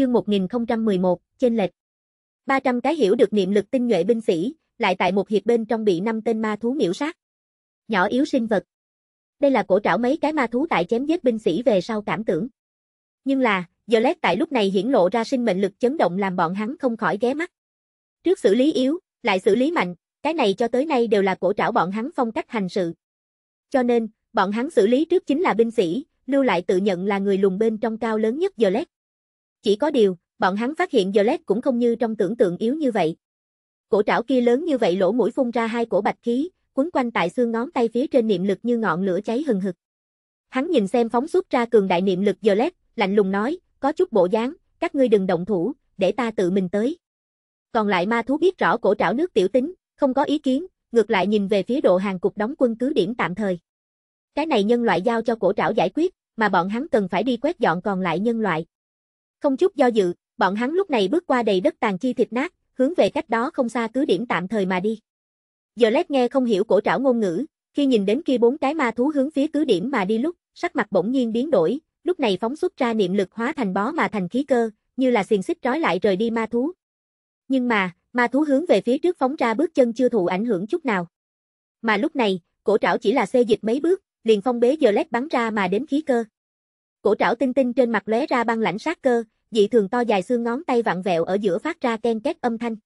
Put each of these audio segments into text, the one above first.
chương 1011, trên lệch. 300 cái hiểu được niệm lực tinh nhuệ binh sĩ, lại tại một hiệp bên trong bị năm tên ma thú miểu sát. Nhỏ yếu sinh vật. Đây là cổ trảo mấy cái ma thú tại chém giết binh sĩ về sau cảm tưởng. Nhưng là, giờ lét tại lúc này hiển lộ ra sinh mệnh lực chấn động làm bọn hắn không khỏi ghé mắt. Trước xử lý yếu, lại xử lý mạnh, cái này cho tới nay đều là cổ trảo bọn hắn phong cách hành sự. Cho nên, bọn hắn xử lý trước chính là binh sĩ, lưu lại tự nhận là người lùng bên trong cao lớn nhất giờ lét. Chỉ có điều, bọn hắn phát hiện Violet cũng không như trong tưởng tượng yếu như vậy. Cổ trảo kia lớn như vậy lỗ mũi phun ra hai cổ bạch khí, quấn quanh tại xương ngón tay phía trên niệm lực như ngọn lửa cháy hừng hực. Hắn nhìn xem phóng xuất ra cường đại niệm lực Violet, lạnh lùng nói, có chút bộ dáng, các ngươi đừng động thủ, để ta tự mình tới. Còn lại ma thú biết rõ cổ trảo nước tiểu tính, không có ý kiến, ngược lại nhìn về phía độ hàng cục đóng quân cứ điểm tạm thời. Cái này nhân loại giao cho cổ trảo giải quyết, mà bọn hắn cần phải đi quét dọn còn lại nhân loại. Không chút do dự, bọn hắn lúc này bước qua đầy đất tàn chi thịt nát, hướng về cách đó không xa cứ điểm tạm thời mà đi. Giờ lét nghe không hiểu cổ trảo ngôn ngữ, khi nhìn đến kia bốn cái ma thú hướng phía cứ điểm mà đi lúc, sắc mặt bỗng nhiên biến đổi, lúc này phóng xuất ra niệm lực hóa thành bó mà thành khí cơ, như là xiềng xích trói lại rời đi ma thú. Nhưng mà, ma thú hướng về phía trước phóng ra bước chân chưa thụ ảnh hưởng chút nào. Mà lúc này, cổ trảo chỉ là xê dịch mấy bước, liền phong bế giờ lét bắn ra mà đến khí cơ. Cổ trảo tinh tinh trên mặt lóe ra băng lãnh sát cơ, dị thường to dài xương ngón tay vặn vẹo ở giữa phát ra ken két âm thanh.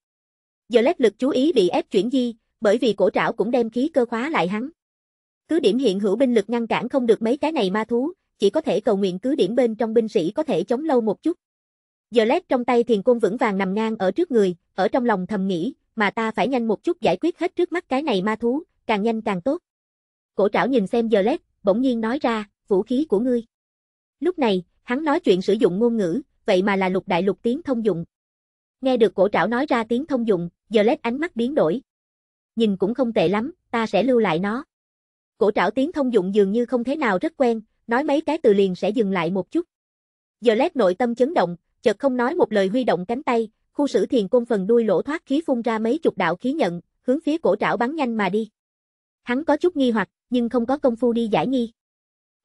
Giờ lét lực chú ý bị ép chuyển di, bởi vì cổ trảo cũng đem khí cơ khóa lại hắn. Cứ điểm hiện hữu binh lực ngăn cản không được mấy cái này ma thú, chỉ có thể cầu nguyện cứ điểm bên trong binh sĩ có thể chống lâu một chút. Giờ lét trong tay thiền côn vững vàng nằm ngang ở trước người, ở trong lòng thầm nghĩ, mà ta phải nhanh một chút giải quyết hết trước mắt cái này ma thú, càng nhanh càng tốt. Cổ trảo nhìn xem giờ lét, bỗng nhiên nói ra, vũ khí của ngươi. Lúc này, hắn nói chuyện sử dụng ngôn ngữ, vậy mà là lục đại lục tiếng thông dụng. Nghe được cổ trảo nói ra tiếng thông dụng, giờ lết ánh mắt biến đổi. Nhìn cũng không tệ lắm, ta sẽ lưu lại nó. Cổ trảo tiếng thông dụng dường như không thế nào rất quen, nói mấy cái từ liền sẽ dừng lại một chút. Giờ lết nội tâm chấn động, chợt không nói một lời huy động cánh tay, khu sử thiền côn phần đuôi lỗ thoát khí phun ra mấy chục đạo khí nhận, hướng phía cổ trảo bắn nhanh mà đi. Hắn có chút nghi hoặc, nhưng không có công phu đi giải nghi.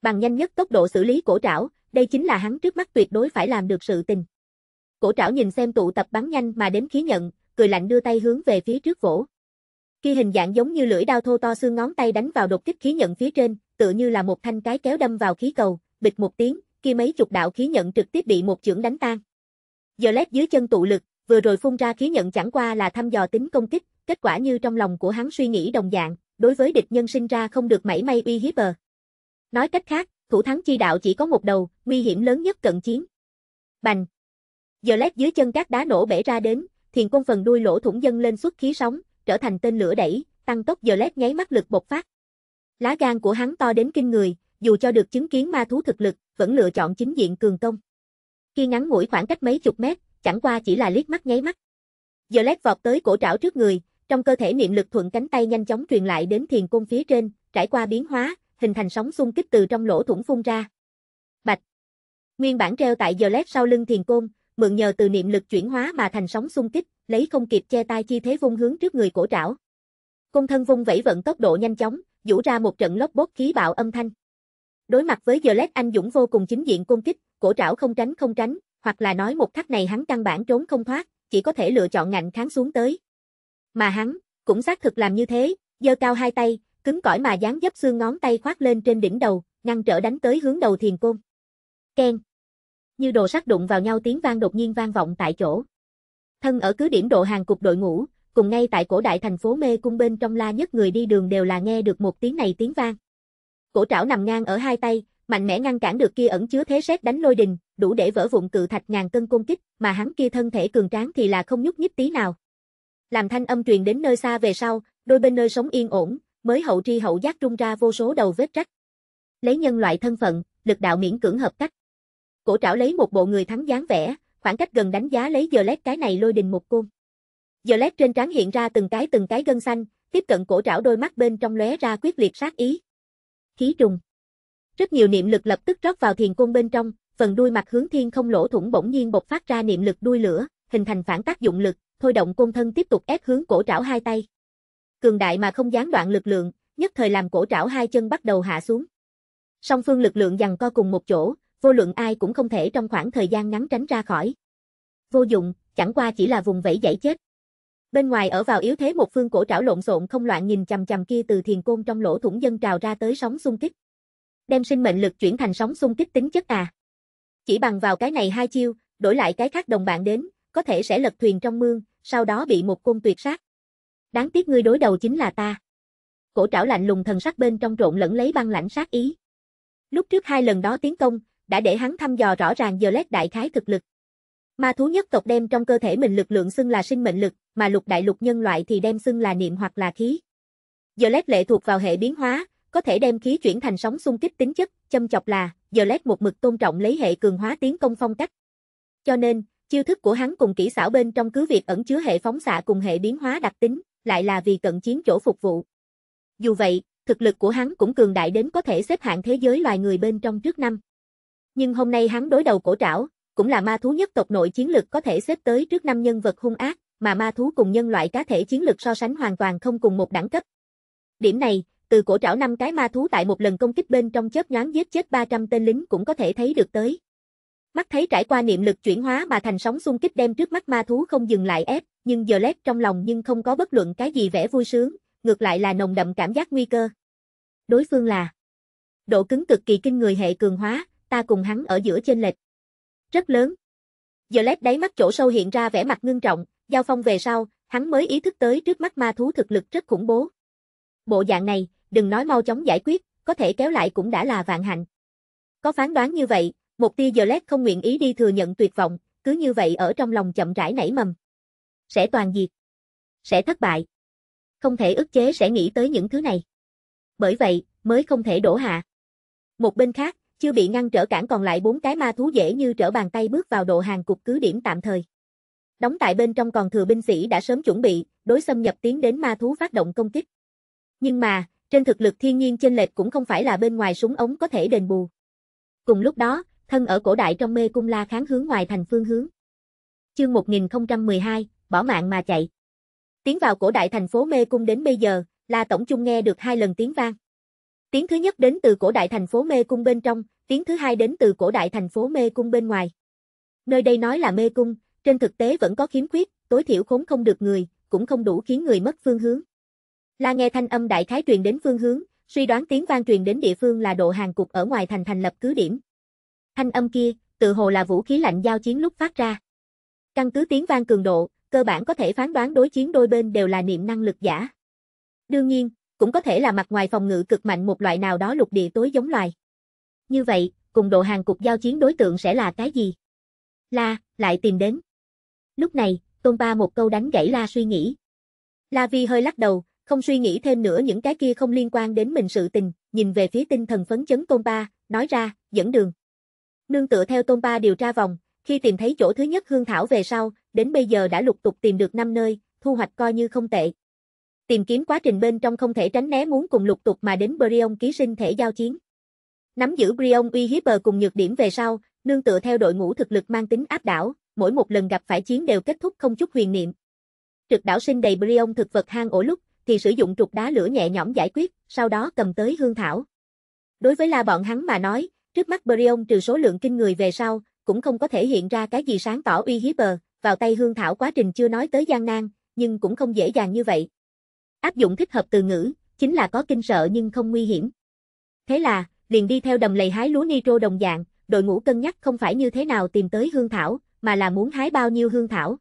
Bằng nhanh nhất tốc độ xử lý cổ trảo, đây chính là hắn trước mắt tuyệt đối phải làm được sự tình. Cổ trảo nhìn xem tụ tập bắn nhanh mà đến khí nhận, cười lạnh đưa tay hướng về phía trước vỗ. Khi hình dạng giống như lưỡi đao thô to xương ngón tay đánh vào đột kích khí nhận phía trên, tựa như là một thanh cái kéo đâm vào khí cầu, bịch một tiếng, kia mấy chục đạo khí nhận trực tiếp bị một chưởng đánh tan. Giờ lét dưới chân tụ lực, vừa rồi phun ra khí nhận chẳng qua là thăm dò tính công kích, kết quả như trong lòng của hắn suy nghĩ đồng dạng, đối với địch nhân sinh ra không được mảy may uy hiếp bờ. Nói cách khác, thủ thắng chi đạo chỉ có một đầu, nguy hiểm lớn nhất cận chiến. Bành! Giờ lét dưới chân các đá nổ bể ra đến, thiền công phần đuôi lỗ thủng dân lên xuất khí sóng, trở thành tên lửa đẩy, tăng tốc giờ lét nháy mắt lực bộc phát. Lá gan của hắn to đến kinh người, dù cho được chứng kiến ma thú thực lực, vẫn lựa chọn chính diện cường công. Khi ngắn ngủi khoảng cách mấy chục mét, chẳng qua chỉ là liếc mắt nháy mắt. Giờ lét vọt tới cổ trảo trước người, trong cơ thể niệm lực thuận cánh tay nhanh chóng truyền lại đến thiền cung phía trên, trải qua biến hóa, hình thành sóng xung kích từ trong lỗ thủng phun ra. Bạch. Nguyên bản treo tại giờ lét sau lưng thiền côn, mượn nhờ từ niệm lực chuyển hóa mà thành sóng xung kích, lấy không kịp che tay chi thế vung hướng trước người cổ trảo. Côn thân vung vẫy vận tốc độ nhanh chóng, vũ ra một trận lốc bốt khí bạo âm thanh. Đối mặt với giờ lét anh dũng vô cùng chính diện công kích, cổ trảo không tránh không tránh, hoặc là nói một khắc này hắn căn bản trốn không thoát, chỉ có thể lựa chọn ngạnh kháng xuống tới. Mà hắn, cũng xác thực làm như thế, giơ cao hai tay, cứng cỏi mà dáng dấp xương ngón tay khoác lên trên đỉnh đầu, ngăn trở đánh tới hướng đầu thiền côn. Ken. Như đồ sắt đụng vào nhau tiếng vang đột nhiên vang vọng tại chỗ. Thân ở cứ điểm độ hàng cục đội ngũ, cùng ngay tại cổ đại thành phố mê cung bên trong la nhất người đi đường đều là nghe được một tiếng này tiếng vang. Cổ trảo nằm ngang ở hai tay, mạnh mẽ ngăn cản được kia ẩn chứa thế xét đánh lôi đình, đủ để vỡ vụn cự thạch ngàn cân công kích, mà hắn kia thân thể cường tráng thì là không nhúc nhích tí nào. Làm thanh âm truyền đến nơi xa về sau, đôi bên nơi sống yên ổn, mới hậu tri hậu giác trung ra vô số đầu vết rách. Lấy nhân loại thân phận, lực đạo miễn cưỡng hợp cách. Cổ trảo lấy một bộ người thắng dáng vẻ, khoảng cách gần đánh giá lấy giờ lét cái này lôi đình một côn. Giờ lét trên trán hiện ra từng cái từng cái gân xanh, tiếp cận cổ trảo đôi mắt bên trong lóe ra quyết liệt sát ý. Khí trùng. Rất nhiều niệm lực lập tức rót vào thiền côn bên trong, phần đuôi mặt hướng thiên không lỗ thủng bỗng nhiên bộc phát ra niệm lực đuôi lửa, hình thành phản tác dụng lực, thôi động côn thân tiếp tục ép hướng cổ trảo hai tay cường đại mà không gián đoạn lực lượng, nhất thời làm cổ trảo hai chân bắt đầu hạ xuống. Song phương lực lượng dằn co cùng một chỗ, vô luận ai cũng không thể trong khoảng thời gian ngắn tránh ra khỏi. Vô dụng, chẳng qua chỉ là vùng vẫy dãy chết. Bên ngoài ở vào yếu thế một phương cổ trảo lộn xộn không loạn nhìn chằm chằm kia từ thiền côn trong lỗ thủng dân trào ra tới sóng xung kích. Đem sinh mệnh lực chuyển thành sóng xung kích tính chất à. Chỉ bằng vào cái này hai chiêu, đổi lại cái khác đồng bạn đến, có thể sẽ lật thuyền trong mương, sau đó bị một côn tuyệt sát. Đáng tiếc ngươi đối đầu chính là ta. Cổ trảo lạnh lùng thần sắc bên trong trộn lẫn lấy băng lãnh sát ý. Lúc trước hai lần đó tiến công, đã để hắn thăm dò rõ ràng giờ lét đại khái thực lực. Ma thú nhất tộc đem trong cơ thể mình lực lượng xưng là sinh mệnh lực, mà lục đại lục nhân loại thì đem xưng là niệm hoặc là khí. Giờ lét lệ thuộc vào hệ biến hóa, có thể đem khí chuyển thành sóng xung kích tính chất, châm chọc là, giờ lét một mực tôn trọng lấy hệ cường hóa tiến công phong cách. Cho nên, chiêu thức của hắn cùng kỹ xảo bên trong cứ việc ẩn chứa hệ phóng xạ cùng hệ biến hóa đặc tính lại là vì cận chiến chỗ phục vụ. Dù vậy, thực lực của hắn cũng cường đại đến có thể xếp hạng thế giới loài người bên trong trước năm. Nhưng hôm nay hắn đối đầu cổ trảo, cũng là ma thú nhất tộc nội chiến lực có thể xếp tới trước năm nhân vật hung ác, mà ma thú cùng nhân loại cá thể chiến lực so sánh hoàn toàn không cùng một đẳng cấp. Điểm này, từ cổ trảo năm cái ma thú tại một lần công kích bên trong chớp nhoáng giết chết 300 tên lính cũng có thể thấy được tới. Mắt thấy trải qua niệm lực chuyển hóa mà thành sóng xung kích đem trước mắt ma thú không dừng lại ép, nhưng giờ lét trong lòng nhưng không có bất luận cái gì vẻ vui sướng, ngược lại là nồng đậm cảm giác nguy cơ. Đối phương là độ cứng cực kỳ kinh người hệ cường hóa, ta cùng hắn ở giữa trên lệch. Rất lớn. Giờ lét đáy mắt chỗ sâu hiện ra vẻ mặt ngưng trọng, giao phong về sau, hắn mới ý thức tới trước mắt ma thú thực lực rất khủng bố. Bộ dạng này, đừng nói mau chóng giải quyết, có thể kéo lại cũng đã là vạn hạnh. Có phán đoán như vậy, một tia giờ lét không nguyện ý đi thừa nhận tuyệt vọng, cứ như vậy ở trong lòng chậm rãi nảy mầm sẽ toàn diệt, sẽ thất bại. Không thể ức chế sẽ nghĩ tới những thứ này. Bởi vậy, mới không thể đổ hạ. Một bên khác, chưa bị ngăn trở cản còn lại bốn cái ma thú dễ như trở bàn tay bước vào độ hàng cục cứ điểm tạm thời. Đóng tại bên trong còn thừa binh sĩ đã sớm chuẩn bị, đối xâm nhập tiến đến ma thú phát động công kích. Nhưng mà, trên thực lực thiên nhiên chênh lệch cũng không phải là bên ngoài súng ống có thể đền bù. Cùng lúc đó, thân ở cổ đại trong mê cung la kháng hướng ngoài thành phương hướng. Chương 1012, bỏ mạng mà chạy. Tiến vào cổ đại thành phố mê cung đến bây giờ, La Tổng Trung nghe được hai lần tiếng vang. Tiếng thứ nhất đến từ cổ đại thành phố mê cung bên trong, tiếng thứ hai đến từ cổ đại thành phố mê cung bên ngoài. Nơi đây nói là mê cung, trên thực tế vẫn có khiếm khuyết, tối thiểu khốn không được người, cũng không đủ khiến người mất phương hướng. La nghe thanh âm đại khái truyền đến phương hướng, suy đoán tiếng vang truyền đến địa phương là độ hàng cục ở ngoài thành thành lập cứ điểm. Thanh âm kia, tự hồ là vũ khí lạnh giao chiến lúc phát ra. Căn cứ tiếng vang cường độ, cơ bản có thể phán đoán đối chiến đôi bên đều là niệm năng lực giả. Đương nhiên, cũng có thể là mặt ngoài phòng ngự cực mạnh một loại nào đó lục địa tối giống loài. Như vậy, cùng độ hàng cục giao chiến đối tượng sẽ là cái gì? La, lại tìm đến. Lúc này, Tôn Ba một câu đánh gãy La suy nghĩ. La Vi hơi lắc đầu, không suy nghĩ thêm nữa những cái kia không liên quan đến mình sự tình, nhìn về phía tinh thần phấn chấn Tôn Ba, nói ra, dẫn đường. Nương tựa theo Tôn Ba điều tra vòng, khi tìm thấy chỗ thứ nhất hương thảo về sau, đến bây giờ đã lục tục tìm được 5 nơi, thu hoạch coi như không tệ. Tìm kiếm quá trình bên trong không thể tránh né muốn cùng lục tục mà đến Brion ký sinh thể giao chiến. Nắm giữ Brion uy hiếp bờ cùng nhược điểm về sau, nương tựa theo đội ngũ thực lực mang tính áp đảo, mỗi một lần gặp phải chiến đều kết thúc không chút huyền niệm. Trực đảo sinh đầy Brion thực vật hang ổ lúc, thì sử dụng trục đá lửa nhẹ nhõm giải quyết, sau đó cầm tới hương thảo. Đối với la bọn hắn mà nói, trước mắt Brion trừ số lượng kinh người về sau, cũng không có thể hiện ra cái gì sáng tỏ uy hiếp bờ, vào tay Hương Thảo quá trình chưa nói tới gian nan, nhưng cũng không dễ dàng như vậy. Áp dụng thích hợp từ ngữ, chính là có kinh sợ nhưng không nguy hiểm. Thế là, liền đi theo đầm lầy hái lúa nitro đồng dạng, đội ngũ cân nhắc không phải như thế nào tìm tới Hương Thảo, mà là muốn hái bao nhiêu Hương Thảo.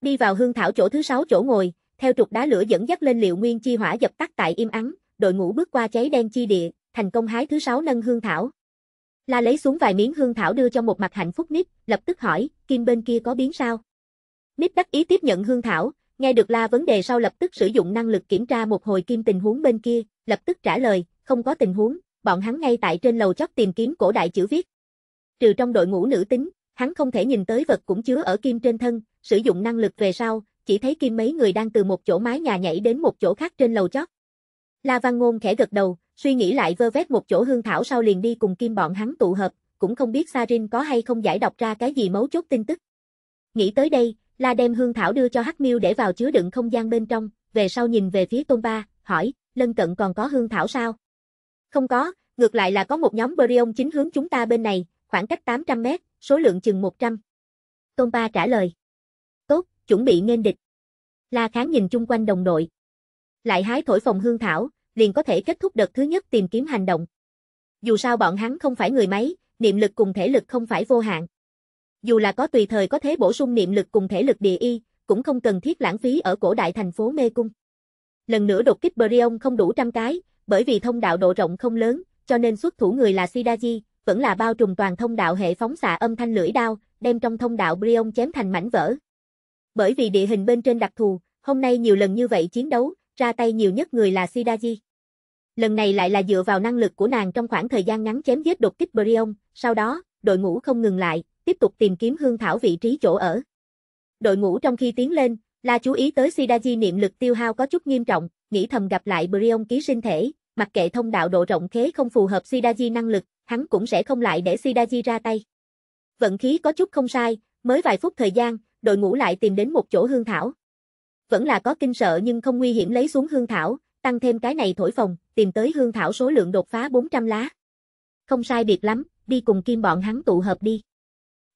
Đi vào Hương Thảo chỗ thứ sáu chỗ ngồi, theo trục đá lửa dẫn dắt lên liệu nguyên chi hỏa dập tắt tại im ắng, đội ngũ bước qua cháy đen chi địa, thành công hái thứ sáu nâng Hương Thảo. La lấy xuống vài miếng hương thảo đưa cho một mặt hạnh phúc Nít, lập tức hỏi, kim bên kia có biến sao? Nít đắc ý tiếp nhận hương thảo, nghe được La vấn đề sau lập tức sử dụng năng lực kiểm tra một hồi kim tình huống bên kia, lập tức trả lời, không có tình huống, bọn hắn ngay tại trên lầu chót tìm kiếm cổ đại chữ viết. Trừ trong đội ngũ nữ tính, hắn không thể nhìn tới vật cũng chứa ở kim trên thân, sử dụng năng lực về sau, chỉ thấy kim mấy người đang từ một chỗ mái nhà nhảy đến một chỗ khác trên lầu chót. La Văn Ngôn khẽ gật đầu, suy nghĩ lại vơ vét một chỗ hương thảo sau liền đi cùng kim bọn hắn tụ hợp, cũng không biết Sarin có hay không giải đọc ra cái gì mấu chốt tin tức. Nghĩ tới đây, La đem hương thảo đưa cho Hắc Miêu để vào chứa đựng không gian bên trong, về sau nhìn về phía Tôn Ba, hỏi, lân cận còn có hương thảo sao? Không có, ngược lại là có một nhóm Berion chính hướng chúng ta bên này, khoảng cách 800 mét, số lượng chừng 100. Tôn Ba trả lời. Tốt, chuẩn bị nghênh địch. La Kháng nhìn chung quanh đồng đội. Lại hái thổi phòng hương thảo, liền có thể kết thúc đợt thứ nhất tìm kiếm hành động. Dù sao bọn hắn không phải người máy, niệm lực cùng thể lực không phải vô hạn. Dù là có tùy thời có thể bổ sung niệm lực cùng thể lực địa y, cũng không cần thiết lãng phí ở cổ đại thành phố Mê Cung. Lần nữa đột kích Berion không đủ trăm cái, bởi vì thông đạo độ rộng không lớn, cho nên xuất thủ người là Sidaji, vẫn là bao trùm toàn thông đạo hệ phóng xạ âm thanh lưỡi đao, đem trong thông đạo Brion chém thành mảnh vỡ. Bởi vì địa hình bên trên đặc thù, hôm nay nhiều lần như vậy chiến đấu, ra tay nhiều nhất người là Sidaji. Lần này lại là dựa vào năng lực của nàng trong khoảng thời gian ngắn chém giết đột kích Brion, sau đó, đội ngũ không ngừng lại, tiếp tục tìm kiếm hương thảo vị trí chỗ ở. Đội ngũ trong khi tiến lên, là chú ý tới Sidaji niệm lực tiêu hao có chút nghiêm trọng, nghĩ thầm gặp lại Brion ký sinh thể, mặc kệ thông đạo độ rộng khế không phù hợp Sidaji năng lực, hắn cũng sẽ không lại để Sidaji ra tay. Vận khí có chút không sai, mới vài phút thời gian, đội ngũ lại tìm đến một chỗ hương thảo. Vẫn là có kinh sợ nhưng không nguy hiểm lấy xuống hương thảo, tăng thêm cái này thổi phồng, tìm tới hương thảo số lượng đột phá 400 lá. Không sai biệt lắm, đi cùng kim bọn hắn tụ hợp đi.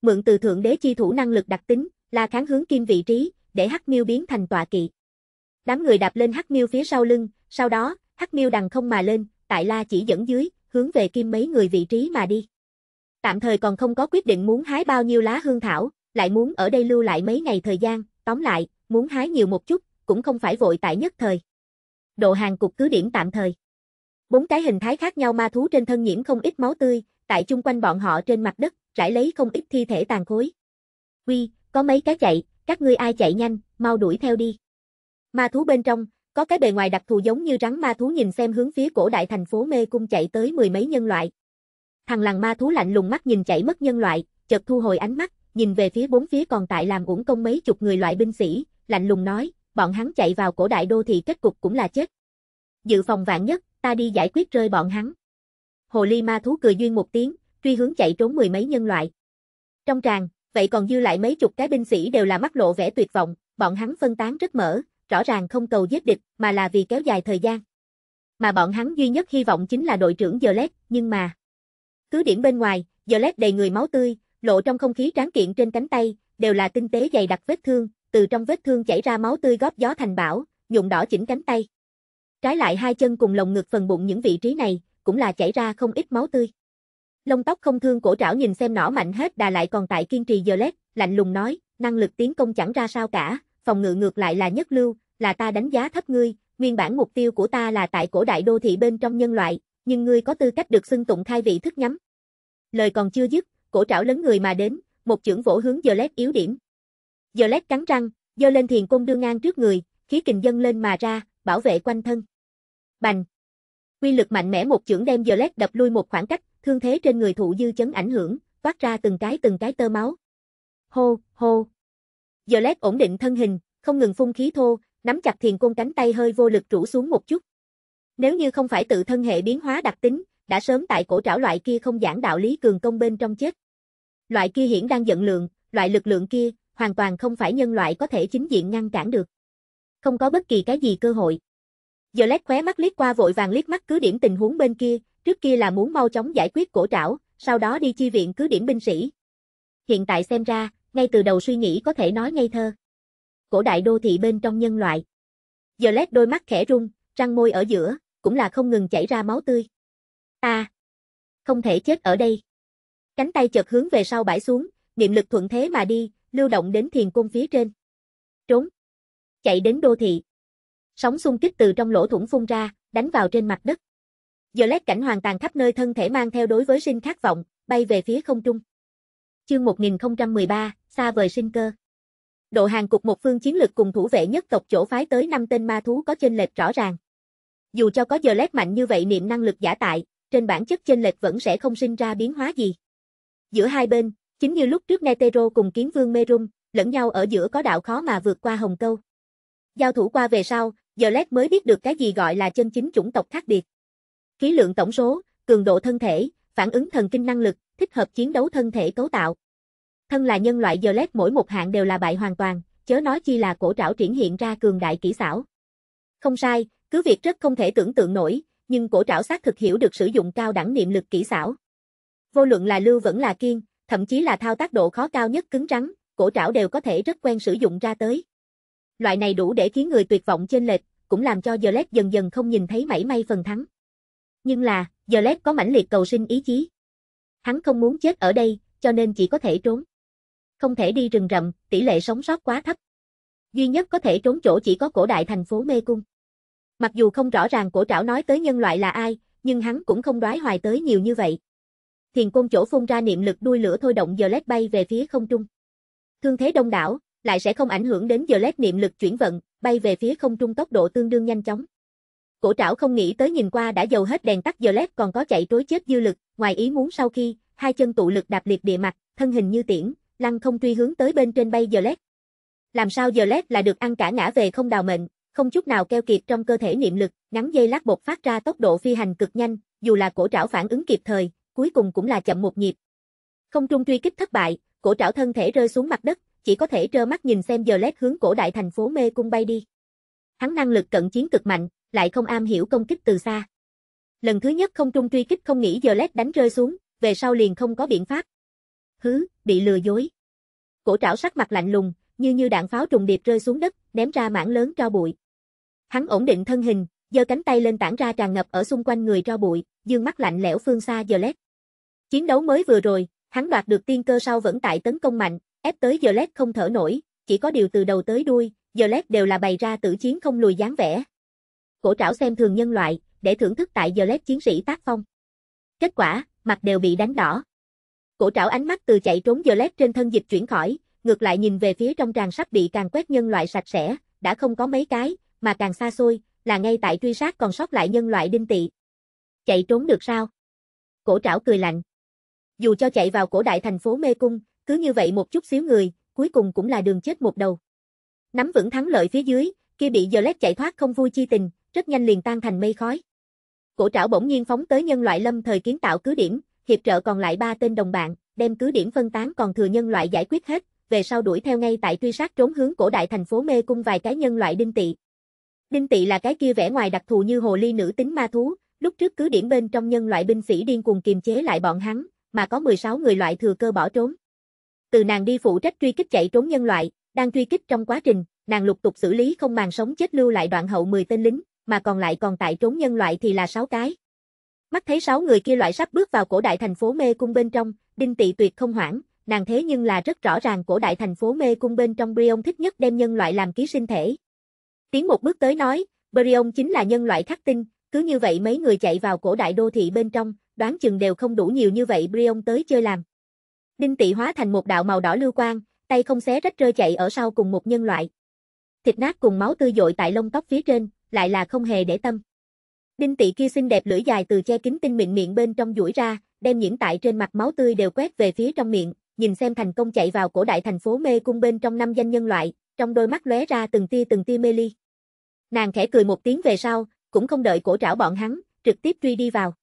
Mượn từ thượng đế chi thủ năng lực đặc tính, là kháng hướng kim vị trí, để Hắc Miêu biến thành tọa kỵ. Đám người đạp lên Hắc Miêu phía sau lưng, sau đó, Hắc Miêu đằng không mà lên, tại La chỉ dẫn dưới, hướng về kim mấy người vị trí mà đi. Tạm thời còn không có quyết định muốn hái bao nhiêu lá hương thảo, lại muốn ở đây lưu lại mấy ngày thời gian, tóm lại, muốn hái nhiều một chút, cũng không phải vội tại nhất thời độ hàng cục cứ điểm tạm thời. Bốn cái hình thái khác nhau ma thú trên thân nhiễm không ít máu tươi, tại chung quanh bọn họ trên mặt đất, rải lấy không ít thi thể tàn khối. Quy, có mấy cái chạy, các ngươi ai chạy nhanh, mau đuổi theo đi. Ma thú bên trong, có cái bề ngoài đặc thù giống như rắn ma thú nhìn xem hướng phía cổ đại thành phố mê cung chạy tới mười mấy nhân loại. Thằng lằn ma thú lạnh lùng mắt nhìn chạy mất nhân loại, chợt thu hồi ánh mắt, nhìn về phía bốn phía còn tại làm uổng công mấy chục người loại binh sĩ, lạnh lùng nói, bọn hắn chạy vào cổ đại đô thì kết cục cũng là chết. Dự phòng vạn nhất, ta đi giải quyết rơi bọn hắn. Hồ ly ma thú cười duyên một tiếng, truy hướng chạy trốn mười mấy nhân loại. Trong tràng, vậy còn dư lại mấy chục cái binh sĩ đều là mắt lộ vẻ tuyệt vọng, bọn hắn phân tán rất mở, rõ ràng không cầu giết địch, mà là vì kéo dài thời gian. Mà bọn hắn duy nhất hy vọng chính là đội trưởng Zelet, nhưng mà... Cứ điểm bên ngoài, Zelet đầy người máu tươi, lộ trong không khí tráng kiện trên cánh tay, đều là tinh tế dày đặc vết thương, từ trong vết thương chảy ra máu tươi góp gió thành bão, nhuộm đỏ chỉnh cánh tay. Trái lại hai chân cùng lồng ngực phần bụng những vị trí này, cũng là chảy ra không ít máu tươi. Lông tóc không thương cổ trảo nhìn xem nỏ mạnh hết đà lại còn tại kiên trì giờ lết, lạnh lùng nói, năng lực tiến công chẳng ra sao cả, phòng ngự ngược lại là nhất lưu, là ta đánh giá thấp ngươi, nguyên bản mục tiêu của ta là tại cổ đại đô thị bên trong nhân loại, nhưng ngươi có tư cách được xưng tụng khai vị thức nhắm. Lời còn chưa dứt, cổ trảo lớn người mà đến, một chưởng vỗ hướng giờ lết yếu điểm. Violet cắn răng, giơ lên thiền côn đưa ngang trước người, khí kình dâng lên mà ra, bảo vệ quanh thân. Bành! Quy lực mạnh mẽ một chưởng đem Violet đập lui một khoảng cách, thương thế trên người thụ dư chấn ảnh hưởng, toát ra từng cái từng cái tơ máu. Hô, hô! Violet ổn định thân hình, không ngừng phun khí thô, nắm chặt thiền côn cánh tay hơi vô lực rũ xuống một chút. Nếu như không phải tự thân hệ biến hóa đặc tính, đã sớm tại cổ trảo loại kia không giảng đạo lý cường công bên trong chết. Loại kia hiển đang giận lượng, loại lực lượng kia, hoàn toàn không phải nhân loại có thể chính diện ngăn cản được. Không có bất kỳ cái gì cơ hội. Violet khóe mắt liếc qua vội vàng liếc mắt cứ điểm tình huống bên kia, trước kia là muốn mau chóng giải quyết cổ trảo, sau đó đi chi viện cứ điểm binh sĩ. Hiện tại xem ra, ngay từ đầu suy nghĩ có thể nói ngây thơ. Cổ đại đô thị bên trong nhân loại. Violet đôi mắt khẽ rung, răng môi ở giữa, cũng là không ngừng chảy ra máu tươi. Ta! À! không thể chết ở đây. Cánh tay chợt hướng về sau bãi xuống, niệm lực thuận thế mà đi, lưu động đến thiền cung phía trên. Trốn. Chạy đến đô thị. Sóng xung kích từ trong lỗ thủng phun ra, đánh vào trên mặt đất. Giờ lét cảnh hoàn toàn khắp nơi thân thể mang theo đối với sinh khát vọng, bay về phía không trung. Chương 1013, xa vời sinh cơ. Độ hàng cục một phương chiến lược cùng thủ vệ nhất tộc chỗ phái tới năm tên ma thú có chênh lệch rõ ràng. Dù cho có giờ lét mạnh như vậy niệm năng lực giả tại, trên bản chất chênh lệch vẫn sẽ không sinh ra biến hóa gì. Giữa hai bên, Chính như lúc trước Netero cùng kiến vương Merum, lẫn nhau ở giữa có đạo khó mà vượt qua hồng câu. Giao thủ qua về sau, giờ lét mới biết được cái gì gọi là chân chính chủng tộc khác biệt. Khí lượng tổng số, cường độ thân thể, phản ứng thần kinh năng lực, thích hợp chiến đấu thân thể cấu tạo. Thân là nhân loại giờ lét mỗi một hạng đều là bại hoàn toàn, chớ nói chi là cổ trảo triển hiện ra cường đại kỹ xảo. Không sai, cứ việc rất không thể tưởng tượng nổi, nhưng cổ trảo xác thực hiểu được sử dụng cao đẳng niệm lực kỹ xảo. Vô luận là Lưu vẫn là Kiên, thậm chí là thao tác độ khó cao nhất cứng rắn, cổ trảo đều có thể rất quen sử dụng ra tới. Loại này đủ để khiến người tuyệt vọng trên lệch, cũng làm cho Gillette dần dần không nhìn thấy mảy may phần thắng. Nhưng là, Gillette có mãnh liệt cầu sinh ý chí. Hắn không muốn chết ở đây, cho nên chỉ có thể trốn. Không thể đi rừng rậm, tỷ lệ sống sót quá thấp. Duy nhất có thể trốn chỗ chỉ có cổ đại thành phố Mê Cung. Mặc dù không rõ ràng cổ trảo nói tới nhân loại là ai, nhưng hắn cũng không đoái hoài tới nhiều như vậy thiền côn chỗ phun ra niệm lực đuôi lửa thôi động giờ lét bay về phía không trung. Thương thế đông đảo, lại sẽ không ảnh hưởng đến giờ lét niệm lực chuyển vận, bay về phía không trung tốc độ tương đương nhanh chóng. Cổ trảo không nghĩ tới nhìn qua đã dầu hết đèn tắt giờ lét còn có chạy trối chết dư lực, ngoài ý muốn sau khi, hai chân tụ lực đạp liệt địa mặt, thân hình như tiễn, lăng không truy hướng tới bên trên bay giờ lét. Làm sao giờ lét là được ăn cả ngã về không đào mệnh, không chút nào keo kiệt trong cơ thể niệm lực, ngắn dây lát bột phát ra tốc độ phi hành cực nhanh, dù là cổ trảo phản ứng kịp thời, cuối cùng cũng là chậm một nhịp. Không trung truy kích thất bại, cổ trảo thân thể rơi xuống mặt đất, chỉ có thể trơ mắt nhìn xem giờ lét hướng cổ đại thành phố mê cung bay đi. Hắn năng lực cận chiến cực mạnh, lại không am hiểu công kích từ xa. Lần thứ nhất không trung truy kích không nghĩ giờ lét đánh rơi xuống, về sau liền không có biện pháp. Hứ, bị lừa dối. Cổ trảo sắc mặt lạnh lùng, như như đạn pháo trùng điệp rơi xuống đất, ném ra mảng lớn cho bụi. Hắn ổn định thân hình, giơ cánh tay lên tản ra tràn ngập ở xung quanh người tro bụi, dương mắt lạnh lẽo phương xa Glet. Chiến đấu mới vừa rồi, hắn đoạt được tiên cơ sau vẫn tại tấn công mạnh, ép tới Glet không thở nổi, chỉ có điều từ đầu tới đuôi, Glet đều là bày ra tử chiến không lùi dáng vẻ. Cổ trảo xem thường nhân loại, để thưởng thức tại Glet chiến sĩ tác phong. Kết quả, mặt đều bị đánh đỏ. Cổ trảo ánh mắt từ chạy trốn Glet trên thân dịch chuyển khỏi, ngược lại nhìn về phía trong tràn sắp bị càng quét nhân loại sạch sẽ, đã không có mấy cái, mà càng xa xôi, là ngay tại truy sát còn sót lại nhân loại đinh tị. Chạy trốn được sao? Cổ trảo cười lạnh. Dù cho chạy vào cổ đại thành phố mê cung, cứ như vậy một chút xíu người, cuối cùng cũng là đường chết một đầu. Nắm vững thắng lợi phía dưới, kia bị giờ lét chạy thoát không vui chi tình, rất nhanh liền tan thành mây khói. Cổ trảo bỗng nhiên phóng tới nhân loại lâm thời kiến tạo cứ điểm, hiệp trợ còn lại ba tên đồng bạn, đem cứ điểm phân tán còn thừa nhân loại giải quyết hết, về sau đuổi theo ngay tại truy sát trốn hướng cổ đại thành phố mê cung vài cái nhân loại đinh tị. Đinh Tị là cái kia vẻ ngoài đặc thù như hồ ly nữ tính ma thú, lúc trước cứ điểm bên trong nhân loại binh sĩ điên cuồng kiềm chế lại bọn hắn, mà có 16 người loại thừa cơ bỏ trốn. Từ nàng đi phụ trách truy kích chạy trốn nhân loại, đang truy kích trong quá trình, nàng lục tục xử lý không màng sống chết lưu lại đoạn hậu 10 tên lính, mà còn lại còn tại trốn nhân loại thì là 6 cái. Mắt thấy 6 người kia loại sắp bước vào cổ đại thành phố mê cung bên trong, Đinh Tị tuyệt không hoảng, nàng thế nhưng là rất rõ ràng cổ đại thành phố mê cung bên trong Brion thích nhất đem nhân loại làm ký sinh thể, Tiến một bước tới nói, Berion chính là nhân loại thắc tinh, cứ như vậy mấy người chạy vào cổ đại đô thị bên trong, đoán chừng đều không đủ nhiều như vậy Berion tới chơi làm. Đinh tị hóa thành một đạo màu đỏ lưu quang, tay không xé rách rơi chạy ở sau cùng một nhân loại. Thịt nát cùng máu tươi dội tại lông tóc phía trên, lại là không hề để tâm. Đinh tị kia xinh đẹp lưỡi dài từ che kín tinh miệng miệng bên trong duỗi ra, đem những tại trên mặt máu tươi đều quét về phía trong miệng, nhìn xem thành công chạy vào cổ đại thành phố mê cung bên trong năm danh nhân loại, trong đôi mắt lóe ra từng tia từng tia mê ly. Nàng khẽ cười một tiếng về sau, cũng không đợi cổ trảo bọn hắn, trực tiếp truy đi vào.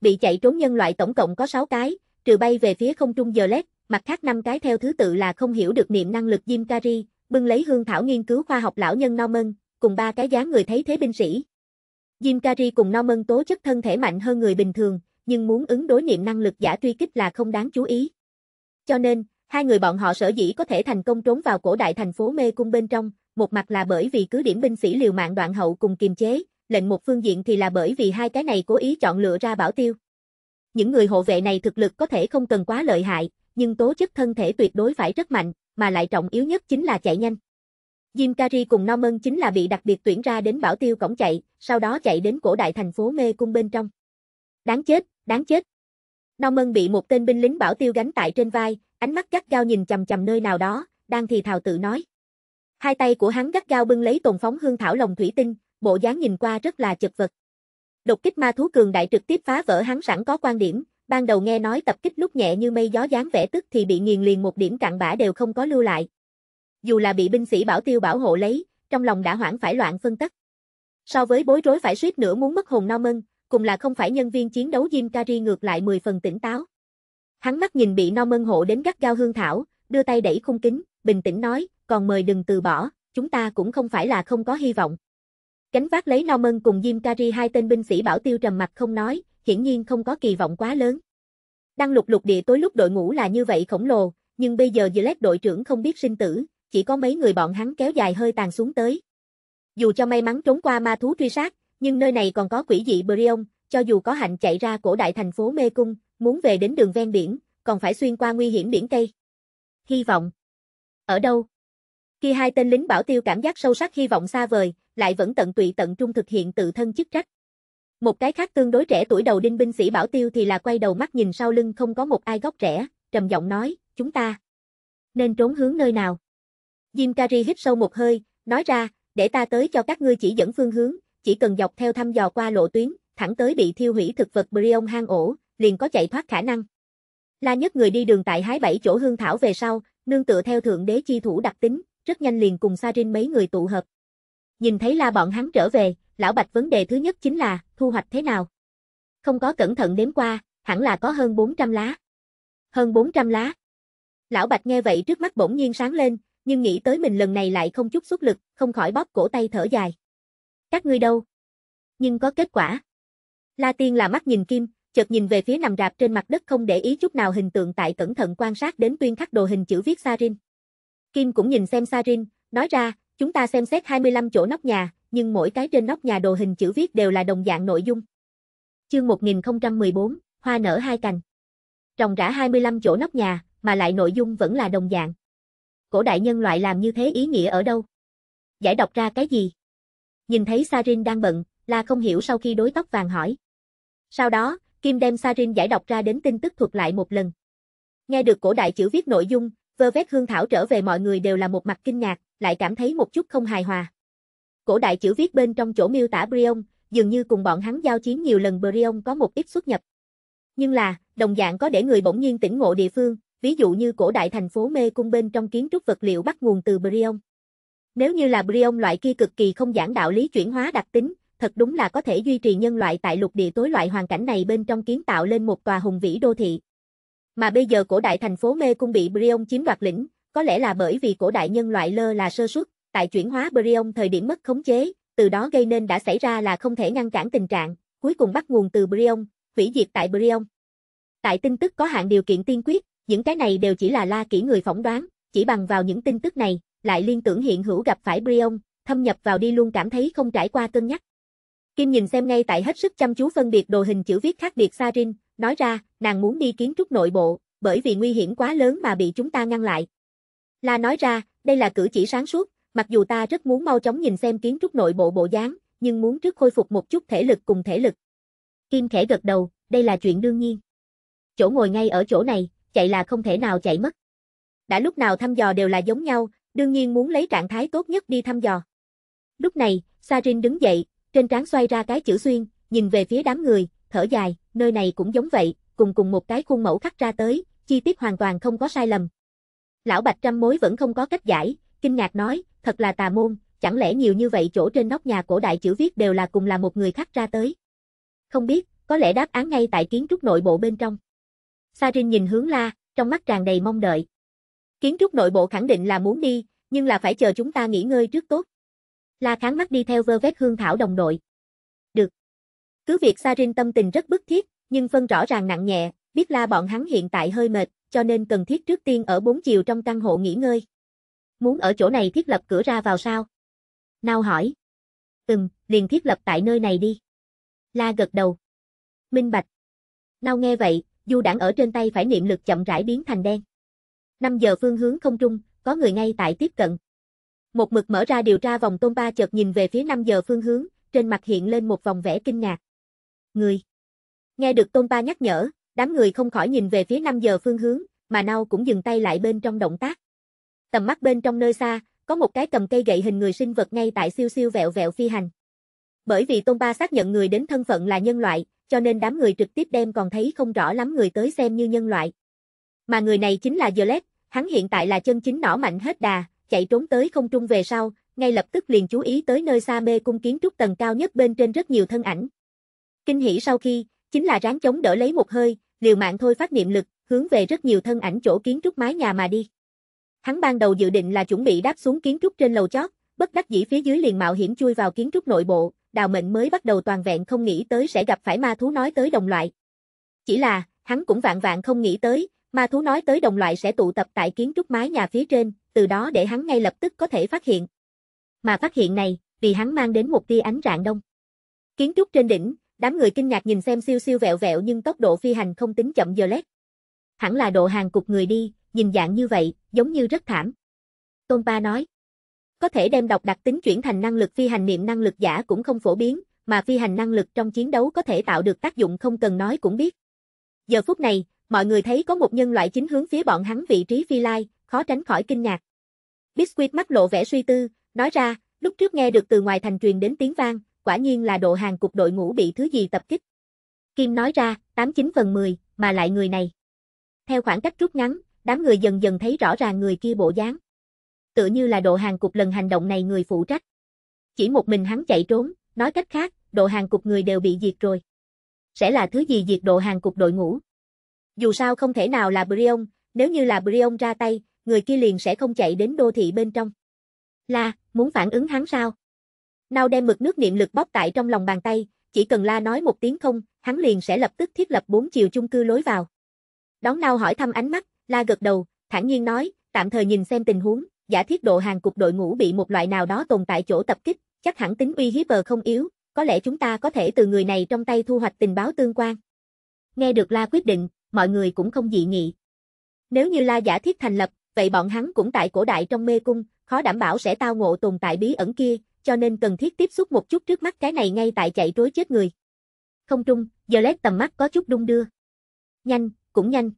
Bị chạy trốn nhân loại tổng cộng có 6 cái, trừ bay về phía không trung giờ lét, mặt khác năm cái theo thứ tự là không hiểu được niệm năng lực Jim Carrey, bưng lấy hương thảo nghiên cứu khoa học lão nhân Norman, cùng ba cái dáng người thấy thế binh sĩ. Jim Carrey cùng Norman tố chất thân thể mạnh hơn người bình thường, nhưng muốn ứng đối niệm năng lực giả truy kích là không đáng chú ý. Cho nên, hai người bọn họ sở dĩ có thể thành công trốn vào cổ đại thành phố mê cung bên trong, một mặt là bởi vì cứ điểm binh sĩ liều mạng đoạn hậu cùng kiềm chế, lệnh một phương diện thì là bởi vì hai cái này cố ý chọn lựa ra bảo tiêu. Những người hộ vệ này thực lực có thể không cần quá lợi hại, nhưng tố chất thân thể tuyệt đối phải rất mạnh, mà lại trọng yếu nhất chính là chạy nhanh. Jim Carrey cùng Norman chính là bị đặc biệt tuyển ra đến bảo tiêu cổng chạy, sau đó chạy đến cổ đại thành phố mê cung bên trong. Đáng chết, đáng chết. Norman bị một tên binh lính bảo tiêu gánh tại trên vai, ánh mắt gắt gao nhìn chầm chầm nơi nào đó, đang thì thào tự nói. Hai tay của hắn gắt gao bưng lấy tồn phóng hương thảo lồng thủy tinh, bộ dáng nhìn qua rất là chật vật. Đột kích ma thú cường đại trực tiếp phá vỡ hắn sẵn có quan điểm, ban đầu nghe nói tập kích lúc nhẹ như mây gió dáng vẻ tức thì bị nghiền liền một điểm cặn bã đều không có lưu lại. Dù là bị binh sĩ bảo tiêu bảo hộ lấy, trong lòng đã hoảng phải loạn phân tắc. So với bối rối phải suýt nữa muốn mất hồn no mân, cùng là không phải nhân viên chiến đấu Jim Carrey ngược lại 10 phần tỉnh táo. Hắn mắt nhìn bị no mân hộ đến gắt gao hương thảo, đưa tay đẩy khung kính, bình tĩnh nói, còn mời đừng từ bỏ, chúng ta cũng không phải là không có hy vọng. Cánh vác lấy no mân cùng Jim Carrey hai tên binh sĩ bảo tiêu trầm mặt không nói, hiển nhiên không có kỳ vọng quá lớn. đăng lục lục địa tối lúc đội ngũ là như vậy khổng lồ, nhưng bây giờ Gillette đội trưởng không biết sinh tử, chỉ có mấy người bọn hắn kéo dài hơi tàn xuống tới. Dù cho may mắn trốn qua ma thú truy sát, nhưng nơi này còn có quỷ dị Brion, cho dù có hạnh chạy ra cổ đại thành phố Mê Cung, muốn về đến đường ven biển, còn phải xuyên qua nguy hiểm biển cây. Hy vọng. Ở đâu? Khi hai tên lính bảo tiêu cảm giác sâu sắc hy vọng xa vời, lại vẫn tận tụy tận trung thực hiện tự thân chức trách. Một cái khác tương đối trẻ tuổi đầu đinh binh sĩ bảo tiêu thì là quay đầu mắt nhìn sau lưng không có một ai góc trẻ, trầm giọng nói, chúng ta nên trốn hướng nơi nào. Jim Carrey hít sâu một hơi, nói ra, để ta tới cho các ngươi chỉ dẫn phương hướng, chỉ cần dọc theo thăm dò qua lộ tuyến, thẳng tới bị thiêu hủy thực vật Brion hang ổ, liền có chạy thoát khả năng. La nhất người đi đường tại hái bảy chỗ hương thảo về sau, nương tựa theo thượng đế chi thủ đặc tính, rất nhanh liền cùng Sarin mấy người tụ hợp. Nhìn thấy la bọn hắn trở về, lão Bạch vấn đề thứ nhất chính là, thu hoạch thế nào? Không có cẩn thận đếm qua, hẳn là có hơn 400 lá. Hơn 400 lá. Lão Bạch nghe vậy trước mắt bỗng nhiên sáng lên, nhưng nghĩ tới mình lần này lại không chút xuất lực, không khỏi bóp cổ tay thở dài. Các ngươi đâu? Nhưng có kết quả. La Tiên là mắt nhìn Kim, chợt nhìn về phía nằm rạp trên mặt đất không để ý chút nào hình tượng tại cẩn thận quan sát đến tuyên khắc đồ hình chữ viết Sarin. Kim cũng nhìn xem Sarin, nói ra, chúng ta xem xét 25 chỗ nóc nhà, nhưng mỗi cái trên nóc nhà đồ hình chữ viết đều là đồng dạng nội dung. Chương 1014, hoa nở hai cành. Trồng rã 25 chỗ nóc nhà, mà lại nội dung vẫn là đồng dạng. Cổ đại nhân loại làm như thế ý nghĩa ở đâu? Giải đọc ra cái gì? Nhìn thấy Sarin đang bận, là không hiểu sau khi đối tóc vàng hỏi. Sau đó, Kim đem Sarin giải đọc ra đến tin tức thuật lại một lần. Nghe được cổ đại chữ viết nội dung, vơ vét hương thảo trở về mọi người đều là một mặt kinh ngạc, lại cảm thấy một chút không hài hòa. Cổ đại chữ viết bên trong chỗ miêu tả Brion, dường như cùng bọn hắn giao chiến nhiều lần Brion có một ít xuất nhập. Nhưng là, đồng dạng có để người bỗng nhiên tỉnh ngộ địa phương, ví dụ như cổ đại thành phố mê cung bên trong kiến trúc vật liệu bắt nguồn từ Brion. Nếu như là Brion loại kia cực kỳ không giảng đạo lý chuyển hóa đặc tính, thật đúng là có thể duy trì nhân loại tại lục địa tối loại hoàn cảnh này bên trong kiến tạo lên một tòa hùng vĩ đô thị. Mà bây giờ cổ đại thành phố mê cung bị Brion chiếm đoạt lĩnh, có lẽ là bởi vì cổ đại nhân loại lơ là sơ suất, tại chuyển hóa Brion thời điểm mất khống chế, từ đó gây nên đã xảy ra là không thể ngăn cản tình trạng, cuối cùng bắt nguồn từ Brion, hủy diệt tại Brion. Tại tin tức có hạn điều kiện tiên quyết, những cái này đều chỉ là la kỹ người phỏng đoán, chỉ bằng vào những tin tức này, lại liên tưởng hiện hữu gặp phải Brion, thâm nhập vào đi luôn cảm thấy không trải qua cân nhắc. Kim nhìn xem ngay tại hết sức chăm chú phân biệt đồ hình chữ viết khác biệt Sarin, nói ra, nàng muốn đi kiến trúc nội bộ, bởi vì nguy hiểm quá lớn mà bị chúng ta ngăn lại. La nói ra, đây là cử chỉ sáng suốt, mặc dù ta rất muốn mau chóng nhìn xem kiến trúc nội bộ bộ dáng, nhưng muốn trước khôi phục một chút thể lực cùng thể lực. Kim khẽ gật đầu, đây là chuyện đương nhiên. Chỗ ngồi ngay ở chỗ này, chạy là không thể nào chạy mất. Đã lúc nào thăm dò đều là giống nhau, đương nhiên muốn lấy trạng thái tốt nhất đi thăm dò. Lúc này, Sarin đứng dậy, trên trán xoay ra cái chữ xuyên, nhìn về phía đám người, thở dài, nơi này cũng giống vậy, cùng cùng một cái khuôn mẫu khắc ra tới, chi tiết hoàn toàn không có sai lầm. Lão Bạch trăm mối vẫn không có cách giải, kinh ngạc nói, thật là tà môn, chẳng lẽ nhiều như vậy chỗ trên nóc nhà cổ đại chữ viết đều là cùng là một người khắc ra tới. Không biết, có lẽ đáp án ngay tại kiến trúc nội bộ bên trong. Sarin nhìn hướng la, trong mắt tràn đầy mong đợi. Kiến trúc nội bộ khẳng định là muốn đi, nhưng là phải chờ chúng ta nghỉ ngơi trước tốt. La kháng mắt đi theo vơ vét hương thảo đồng đội. Cứ việc Sarin tâm tình rất bức thiết, nhưng phân rõ ràng nặng nhẹ, biết là bọn hắn hiện tại hơi mệt, cho nên cần thiết trước tiên ở bốn chiều trong căn hộ nghỉ ngơi. Muốn ở chỗ này thiết lập cửa ra vào sao? Nào hỏi. Ừm, liền thiết lập tại nơi này đi. La gật đầu. Minh bạch. Nào nghe vậy, dù đảng ở trên tay phải niệm lực chậm rãi biến thành đen. 5 giờ phương hướng không trung, có người ngay tại tiếp cận. Một mực mở ra điều tra vòng tôn ba chợt nhìn về phía 5 giờ phương hướng, trên mặt hiện lên một vòng vẽ kinh ngạc người. Nghe được Tôn ba nhắc nhở, đám người không khỏi nhìn về phía 5 giờ phương hướng, mà Nau cũng dừng tay lại bên trong động tác. Tầm mắt bên trong nơi xa, có một cái cầm cây gậy hình người sinh vật ngay tại siêu siêu vẹo vẹo phi hành. Bởi vì Tôn ba xác nhận người đến thân phận là nhân loại, cho nên đám người trực tiếp đem còn thấy không rõ lắm người tới xem như nhân loại. Mà người này chính là Violet, hắn hiện tại là chân chính nỏ mạnh hết đà, chạy trốn tới không trung về sau, ngay lập tức liền chú ý tới nơi xa mê cung kiến trúc tầng cao nhất bên trên rất nhiều thân ảnh, Kinh hỉ sau khi, chính là ráng chống đỡ lấy một hơi, liều mạng thôi phát niệm lực, hướng về rất nhiều thân ảnh chỗ kiến trúc mái nhà mà đi. Hắn ban đầu dự định là chuẩn bị đáp xuống kiến trúc trên lầu chót, bất đắc dĩ phía dưới liền mạo hiểm chui vào kiến trúc nội bộ, đào mệnh mới bắt đầu toàn vẹn không nghĩ tới sẽ gặp phải ma thú nói tới đồng loại. Chỉ là, hắn cũng vạn vạn không nghĩ tới, ma thú nói tới đồng loại sẽ tụ tập tại kiến trúc mái nhà phía trên, từ đó để hắn ngay lập tức có thể phát hiện. Mà phát hiện này, vì hắn mang đến một tia ánh rạng đông. Kiến trúc trên đỉnh, Đám người kinh ngạc nhìn xem siêu siêu vẹo vẹo nhưng tốc độ phi hành không tính chậm giờ lét. Hẳn là độ hàng cục người đi, nhìn dạng như vậy, giống như rất thảm. Tôn Ba nói, có thể đem độc đặc tính chuyển thành năng lực phi hành niệm năng lực giả cũng không phổ biến, mà phi hành năng lực trong chiến đấu có thể tạo được tác dụng không cần nói cũng biết. Giờ phút này, mọi người thấy có một nhân loại chính hướng phía bọn hắn vị trí phi lai, khó tránh khỏi kinh ngạc. Biscuit mắt lộ vẻ suy tư, nói ra, lúc trước nghe được từ ngoài thành truyền đến tiếng vang, quả nhiên là độ hàng cục đội ngũ bị thứ gì tập kích. Kim nói ra, 89 phần 10, mà lại người này. Theo khoảng cách rút ngắn, đám người dần dần thấy rõ ràng người kia bộ dáng. Tự như là độ hàng cục lần hành động này người phụ trách. Chỉ một mình hắn chạy trốn, nói cách khác, độ hàng cục người đều bị diệt rồi. Sẽ là thứ gì diệt độ hàng cục đội ngũ? Dù sao không thể nào là Brion, nếu như là Brion ra tay, người kia liền sẽ không chạy đến đô thị bên trong. Là, muốn phản ứng hắn sao? Nào đem mực nước niệm lực bóp tại trong lòng bàn tay, chỉ cần la nói một tiếng không, hắn liền sẽ lập tức thiết lập bốn chiều chung cư lối vào. Đón Nào hỏi thăm ánh mắt, la gật đầu, thản nhiên nói, tạm thời nhìn xem tình huống, giả thiết độ hàng cục đội ngũ bị một loại nào đó tồn tại chỗ tập kích, chắc hẳn tính uy hiếp không yếu, có lẽ chúng ta có thể từ người này trong tay thu hoạch tình báo tương quan. Nghe được La quyết định, mọi người cũng không dị nghị. Nếu như La giả thiết thành lập, vậy bọn hắn cũng tại cổ đại trong mê cung, khó đảm bảo sẽ tao ngộ tồn tại bí ẩn kia, cho nên cần thiết tiếp xúc một chút trước mắt cái này ngay tại chạy trối chết người. Không trung, giờ lét tầm mắt có chút đung đưa. Nhanh, cũng nhanh.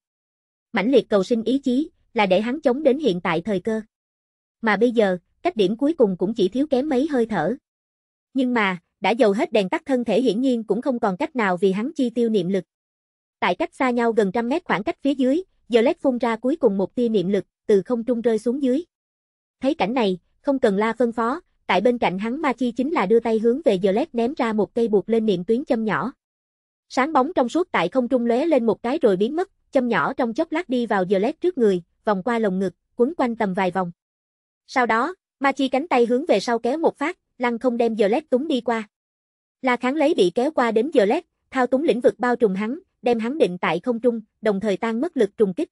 Mãnh liệt cầu sinh ý chí, là để hắn chống đến hiện tại thời cơ. Mà bây giờ, cách điểm cuối cùng cũng chỉ thiếu kém mấy hơi thở. Nhưng mà, đã dầu hết đèn tắt thân thể hiển nhiên cũng không còn cách nào vì hắn chi tiêu niệm lực. Tại cách xa nhau gần trăm mét khoảng cách phía dưới, giờ lét phun ra cuối cùng một tia niệm lực, từ không trung rơi xuống dưới. Thấy cảnh này, không cần la phân phó, tại bên cạnh hắn ma chi chính là đưa tay hướng về Glet ném ra một cây buộc lên niệm tuyến châm nhỏ. Sáng bóng trong suốt tại không trung lóe lên một cái rồi biến mất, châm nhỏ trong chốc lát đi vào Glet trước người, vòng qua lồng ngực, quấn quanh tầm vài vòng. Sau đó, ma chi cánh tay hướng về sau kéo một phát, lăng không đem Glet túng đi qua. La kháng lấy bị kéo qua đến Glet, thao túng lĩnh vực bao trùm hắn, đem hắn định tại không trung, đồng thời tan mất lực trùng kích.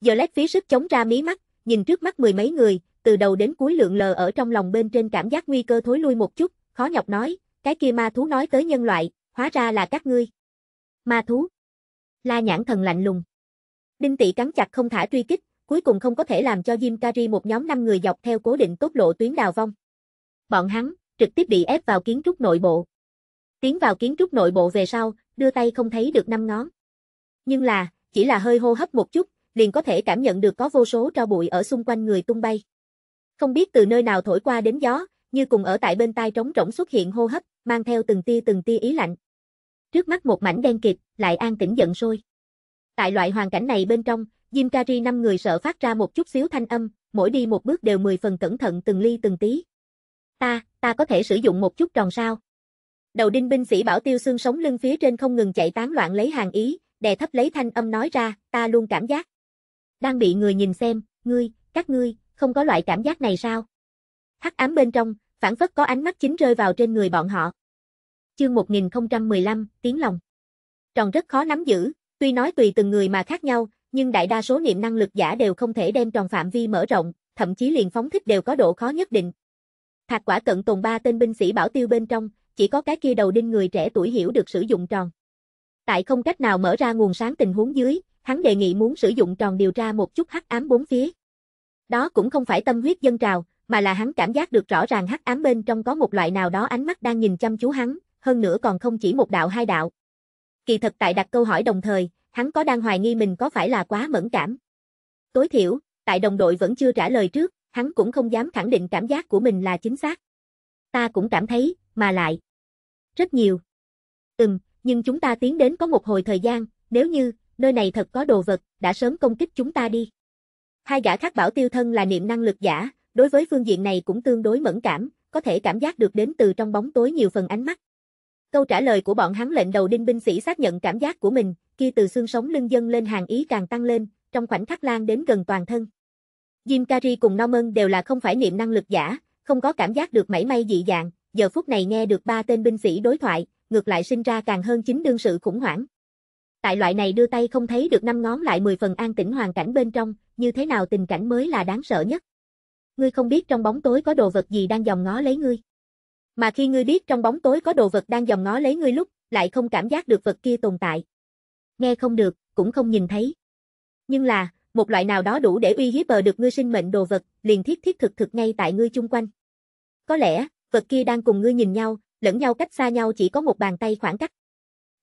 Glet phí sức chống ra mí mắt, nhìn trước mắt mười mấy người, từ đầu đến cuối lượng lờ ở trong lòng bên trên cảm giác nguy cơ thối lui một chút, khó nhọc nói, cái kia ma thú nói tới nhân loại, hóa ra là các ngươi. Ma thú. La nhãn thần lạnh lùng. Đinh tị cắn chặt không thả truy kích, cuối cùng không có thể làm cho Jim Carrey một nhóm năm người dọc theo cố định tốt lộ tuyến đào vong. Bọn hắn, trực tiếp bị ép vào kiến trúc nội bộ. Tiến vào kiến trúc nội bộ về sau, đưa tay không thấy được năm ngón. Nhưng là, chỉ là hơi hô hấp một chút, liền có thể cảm nhận được có vô số tro bụi ở xung quanh người tung bay. Không biết từ nơi nào thổi qua đến gió, như cùng ở tại bên tai trống rỗng xuất hiện hô hấp, mang theo từng tia từng tia ý lạnh. Trước mắt một mảnh đen kịt, lại an tĩnh giận sôi. Tại loại hoàn cảnh này bên trong, Jim Carrey năm người sợ phát ra một chút xíu thanh âm, mỗi đi một bước đều mười phần cẩn thận từng ly từng tí. Ta, ta có thể sử dụng một chút tròn sao? Đầu đinh binh sĩ bảo tiêu xương sống lưng phía trên không ngừng chạy tán loạn lấy hàng ý, đè thấp lấy thanh âm nói ra, ta luôn cảm giác. Đang bị người nhìn xem, ngươi, các ngươi, không có loại cảm giác này sao? Hắc ám bên trong, phản phất có ánh mắt chính rơi vào trên người bọn họ. Chương 1015, tiếng lòng. Tròn rất khó nắm giữ, tuy nói tùy từng người mà khác nhau, nhưng đại đa số niệm năng lực giả đều không thể đem tròn phạm vi mở rộng, thậm chí liền phóng thích đều có độ khó nhất định. Thạc quả cận tồn ba tên binh sĩ bảo tiêu bên trong, chỉ có cái kia đầu đinh người trẻ tuổi hiểu được sử dụng tròn. Tại không cách nào mở ra nguồn sáng tình huống dưới, hắn đề nghị muốn sử dụng tròn điều tra một chút hắc ám bốn phía. Đó cũng không phải tâm huyết dân trào, mà là hắn cảm giác được rõ ràng hắc ám bên trong có một loại nào đó ánh mắt đang nhìn chăm chú hắn, hơn nữa còn không chỉ một đạo hai đạo. Kỳ thật tại đặt câu hỏi đồng thời, hắn có đang hoài nghi mình có phải là quá mẫn cảm. Tối thiểu, tại đồng đội vẫn chưa trả lời trước, hắn cũng không dám khẳng định cảm giác của mình là chính xác. Ta cũng cảm thấy, mà lại. Rất nhiều. Ừm, nhưng chúng ta tiến đến có một hồi thời gian, nếu như, nơi này thật có đồ vật, đã sớm công kích chúng ta đi. Hai gã khác bảo tiêu thân là niệm năng lực giả, đối với phương diện này cũng tương đối mẫn cảm, có thể cảm giác được đến từ trong bóng tối nhiều phần ánh mắt. Câu trả lời của bọn hắn lệnh đầu đinh binh sĩ xác nhận cảm giác của mình, kia từ xương sống lưng dân lên hàng ý càng tăng lên, trong khoảnh khắc lan đến gần toàn thân. Jim Carrey cùng Norman đều là không phải niệm năng lực giả, không có cảm giác được mảy may dị dạng, giờ phút này nghe được ba tên binh sĩ đối thoại, ngược lại sinh ra càng hơn chính đương sự khủng hoảng. Tại loại này đưa tay không thấy được năm ngón lại 10 phần an tĩnh hoàn cảnh bên trong, như thế nào tình cảnh mới là đáng sợ nhất. Ngươi không biết trong bóng tối có đồ vật gì đang dòm ngó lấy ngươi. Mà khi ngươi biết trong bóng tối có đồ vật đang dòm ngó lấy ngươi lúc, lại không cảm giác được vật kia tồn tại. Nghe không được, cũng không nhìn thấy. Nhưng là, một loại nào đó đủ để uy hiếp bờ được ngươi sinh mệnh đồ vật, liền thiết thiết thực thực ngay tại ngươi chung quanh. Có lẽ, vật kia đang cùng ngươi nhìn nhau, lẫn nhau cách xa nhau chỉ có một bàn tay khoảng cách.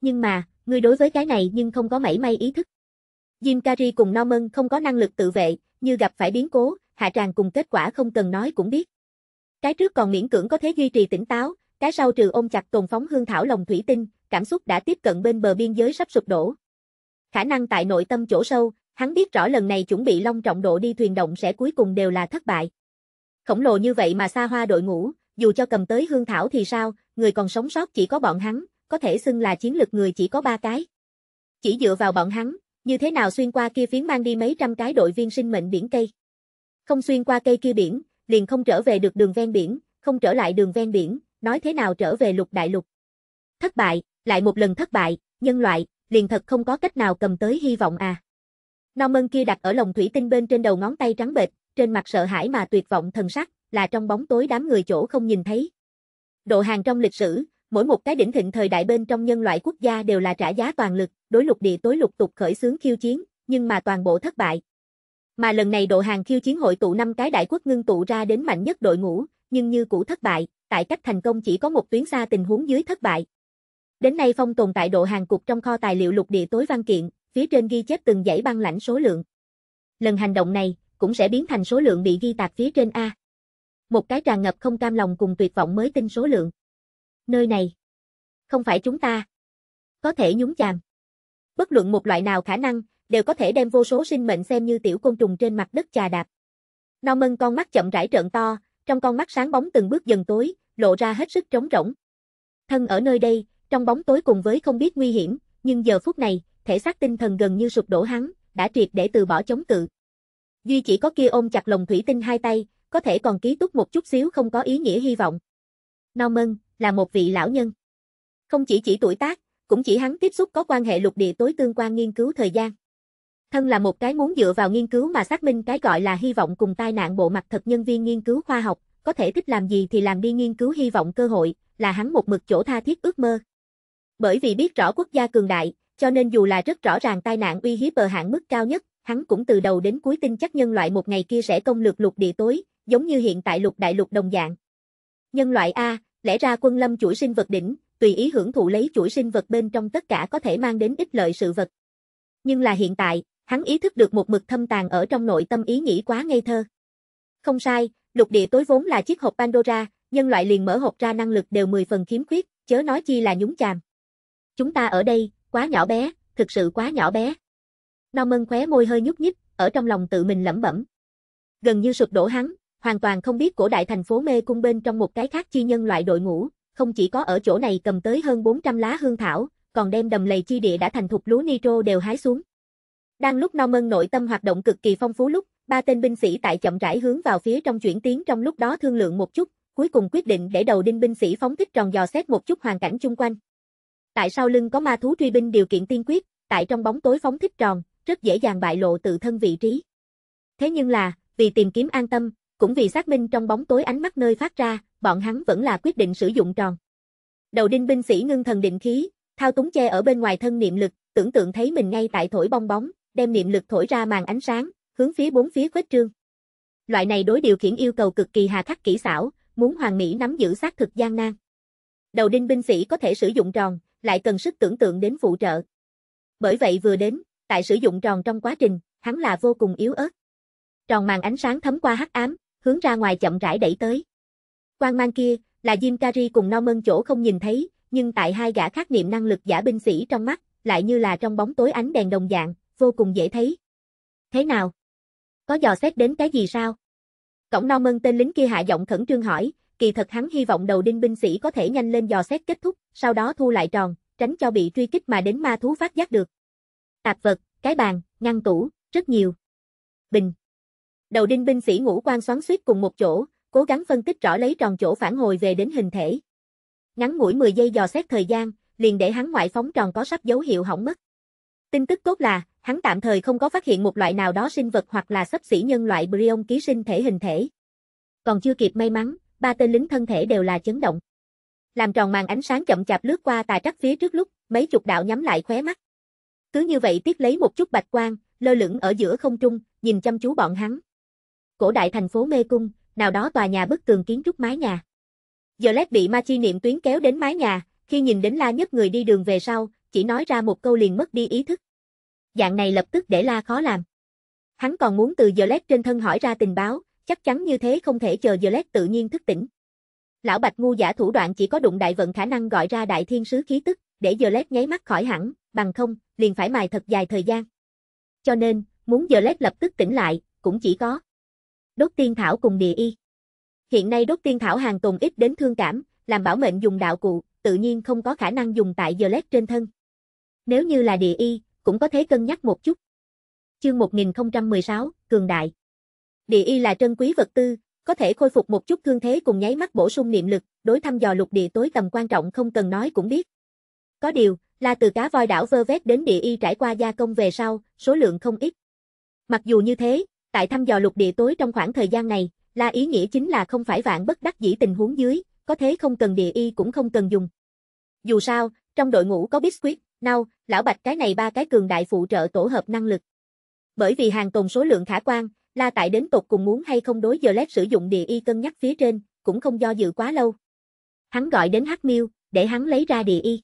Nhưng mà, ngươi đối với cái này nhưng không có mảy may ý thức. Jim Carrey cùng Norman không có năng lực tự vệ, như gặp phải biến cố, hạ tràng cùng kết quả không cần nói cũng biết. Cái trước còn miễn cưỡng có thể duy trì tỉnh táo, cái sau trừ ôm chặt tồn phóng hương thảo lòng thủy tinh, cảm xúc đã tiếp cận bên bờ biên giới sắp sụp đổ. Khả năng tại nội tâm chỗ sâu, hắn biết rõ lần này chuẩn bị long trọng độ đi thuyền động sẽ cuối cùng đều là thất bại. Khổng lồ như vậy mà xa hoa đội ngũ, dù cho cầm tới hương thảo thì sao, người còn sống sót chỉ có bọn hắn, có thể xưng là chiến lược người chỉ có ba cái. Chỉ dựa vào bọn hắn, như thế nào xuyên qua kia phiến mang đi mấy trăm cái đội viên sinh mệnh biển cây. Không xuyên qua cây kia biển, liền không trở về được đường ven biển, không trở lại đường ven biển, nói thế nào trở về lục đại lục. Thất bại, lại một lần thất bại, nhân loại, liền thật không có cách nào cầm tới hy vọng à. nam mân kia đặt ở lồng thủy tinh bên trên đầu ngón tay trắng bệch, trên mặt sợ hãi mà tuyệt vọng thần sắc, là trong bóng tối đám người chỗ không nhìn thấy. Độ hàng trong lịch sử, mỗi một cái đỉnh thịnh thời đại bên trong nhân loại quốc gia đều là trả giá toàn lực, đối lục địa tối lục tục khởi xướng khiêu chiến, nhưng mà toàn bộ thất bại. Mà lần này độ hàng khiêu chiến hội tụ năm cái đại quốc ngưng tụ ra đến mạnh nhất đội ngũ, nhưng như cũ thất bại, tại cách thành công chỉ có một tuyến xa tình huống dưới thất bại. Đến nay phong tồn tại độ hàng cục trong kho tài liệu lục địa tối văn kiện, phía trên ghi chép từng dãy băng lãnh số lượng. Lần hành động này cũng sẽ biến thành số lượng bị ghi tạc phía trên A. Một cái tràn ngập không cam lòng cùng tuyệt vọng mới tin số lượng nơi này. Không phải chúng ta. Có thể nhúng chàm. Bất luận một loại nào khả năng, đều có thể đem vô số sinh mệnh xem như tiểu côn trùng trên mặt đất trà đạp. mân con mắt chậm rãi trợn to, trong con mắt sáng bóng từng bước dần tối, lộ ra hết sức trống rỗng. Thân ở nơi đây, trong bóng tối cùng với không biết nguy hiểm, nhưng giờ phút này, thể xác tinh thần gần như sụp đổ hắn, đã triệt để từ bỏ chống cự. Duy chỉ có kia ôm chặt lồng thủy tinh hai tay, có thể còn ký túc một chút xíu không có ý nghĩa hy vọng. mân là một vị lão nhân. Không chỉ chỉ tuổi tác, cũng chỉ hắn tiếp xúc có quan hệ lục địa tối tương quan nghiên cứu thời gian. Thân là một cái muốn dựa vào nghiên cứu mà xác minh cái gọi là hy vọng cùng tai nạn bộ mặt thật nhân viên nghiên cứu khoa học, có thể thích làm gì thì làm đi nghiên cứu hy vọng cơ hội, là hắn một mực chỗ tha thiết ước mơ. Bởi vì biết rõ quốc gia cường đại, cho nên dù là rất rõ ràng tai nạn uy hiếp ở hạn mức cao nhất, hắn cũng từ đầu đến cuối tin chắc nhân loại một ngày kia sẽ công lược lục địa tối, giống như hiện tại lục đại lục đồng dạng. Nhân loại A, Lẽ ra quân lâm chuỗi sinh vật đỉnh, tùy ý hưởng thụ lấy chuỗi sinh vật bên trong tất cả có thể mang đến ích lợi sự vật. Nhưng là hiện tại, hắn ý thức được một mực thâm tàn ở trong nội tâm ý nghĩ quá ngây thơ. Không sai, lục địa tối vốn là chiếc hộp Pandora, nhân loại liền mở hộp ra năng lực đều 10 phần khiếm khuyết, chớ nói chi là nhúng chàm. Chúng ta ở đây, quá nhỏ bé, thực sự quá nhỏ bé. mân khóe môi hơi nhúc nhích, ở trong lòng tự mình lẩm bẩm. Gần như sụp đổ hắn, hoàn toàn không biết cổ đại thành phố mê cung bên trong một cái khác chi nhân loại đội ngũ, không chỉ có ở chỗ này cầm tới hơn 400 lá hương thảo, còn đem đầm lầy chi địa đã thành thục lúa nitro đều hái xuống. Đang lúc Norman nội tâm hoạt động cực kỳ phong phú lúc, ba tên binh sĩ tại chậm rãi hướng vào phía trong chuyển tiến trong lúc đó thương lượng một chút, cuối cùng quyết định để đầu đinh binh sĩ phóng thích tròn dò xét một chút hoàn cảnh chung quanh. Tại sau lưng có ma thú truy binh điều kiện tiên quyết, tại trong bóng tối phóng thích tròn, rất dễ dàng bại lộ tự thân vị trí. Thế nhưng là, vì tìm kiếm an tâm, cũng vì xác minh trong bóng tối ánh mắt nơi phát ra, bọn hắn vẫn là quyết định sử dụng tròn. Đầu đinh binh sĩ ngưng thần định khí, thao túng che ở bên ngoài thân niệm lực, tưởng tượng thấy mình ngay tại thổi bong bóng, đem niệm lực thổi ra màn ánh sáng, hướng phía bốn phía khuếch trương. Loại này đối điều khiển yêu cầu cực kỳ hà khắc kỹ xảo, muốn hoàng mỹ nắm giữ xác thực gian nan. Đầu đinh binh sĩ có thể sử dụng tròn, lại cần sức tưởng tượng đến phụ trợ. Bởi vậy vừa đến, tại sử dụng tròn trong quá trình, hắn là vô cùng yếu ớt. Tròn màn ánh sáng thấm qua hắc ám, hướng ra ngoài chậm rãi đẩy tới. Quang mang kia, là Jim Carrey cùng No Mân chỗ không nhìn thấy, nhưng tại hai gã khác niệm năng lực giả binh sĩ trong mắt, lại như là trong bóng tối ánh đèn đồng dạng, vô cùng dễ thấy. Thế nào? Có dò xét đến cái gì sao? Cổng No Mân tên lính kia hạ giọng khẩn trương hỏi, kỳ thật hắn hy vọng đầu đinh binh sĩ có thể nhanh lên dò xét kết thúc, sau đó thu lại tròn, tránh cho bị truy kích mà đến ma thú phát giác được. Tạp vật, cái bàn, ngăn tủ, rất nhiều. Bình, Đầu đinh binh sĩ ngũ quan xoắn suýt cùng một chỗ, cố gắng phân tích rõ lấy tròn chỗ phản hồi về đến hình thể. Ngắn ngủi 10 giây dò xét thời gian, liền để hắn ngoại phóng tròn có sắp dấu hiệu hỏng mất. Tin tức tốt là, hắn tạm thời không có phát hiện một loại nào đó sinh vật hoặc là sắp xỉ nhân loại Brion ký sinh thể hình thể. Còn chưa kịp may mắn, ba tên lính thân thể đều là chấn động. Làm tròn màn ánh sáng chậm chạp lướt qua tà trắc phía trước lúc, mấy chục đạo nhắm lại khóe mắt. Cứ như vậy tiếp lấy một chút bạch quang, lơ lửng ở giữa không trung, nhìn chăm chú bọn hắn cổ đại thành phố mê cung, nào đó tòa nhà bức tường kiến trúc mái nhà. Violet bị ma chi niệm tuyến kéo đến mái nhà, khi nhìn đến la nhất người đi đường về sau, chỉ nói ra một câu liền mất đi ý thức. Dạng này lập tức để la khó làm. Hắn còn muốn từ Violet trên thân hỏi ra tình báo, chắc chắn như thế không thể chờ Violet tự nhiên thức tỉnh. Lão Bạch ngu giả thủ đoạn chỉ có đụng đại vận khả năng gọi ra đại thiên sứ khí tức, để Violet nháy mắt khỏi hẳn, bằng không, liền phải mài thật dài thời gian. Cho nên, muốn Violet lập tức tỉnh lại, cũng chỉ có đốt tiên thảo cùng địa y. Hiện nay đốt tiên thảo hàng tồn ít đến thương cảm, làm bảo mệnh dùng đạo cụ, tự nhiên không có khả năng dùng tại giờ lét trên thân. Nếu như là địa y, cũng có thể cân nhắc một chút. Chương 1016, Cường Đại Địa y là trân quý vật tư, có thể khôi phục một chút thương thế cùng nháy mắt bổ sung niệm lực, đối thăm dò lục địa tối tầm quan trọng không cần nói cũng biết. Có điều, là từ cá voi đảo vơ vét đến địa y trải qua gia công về sau, số lượng không ít. Mặc dù như thế, Tại thăm dò lục địa tối trong khoảng thời gian này, là ý nghĩa chính là không phải vạn bất đắc dĩ tình huống dưới, có thế không cần địa y cũng không cần dùng. Dù sao, trong đội ngũ có Biscuit, Nau, Lão Bạch cái này ba cái cường đại phụ trợ tổ hợp năng lực. Bởi vì hàng tồn số lượng khả quan, là tại đến tục cùng muốn hay không đối giờ lép sử dụng địa y cân nhắc phía trên, cũng không do dự quá lâu. Hắn gọi đến Hắc Miêu, để hắn lấy ra địa y.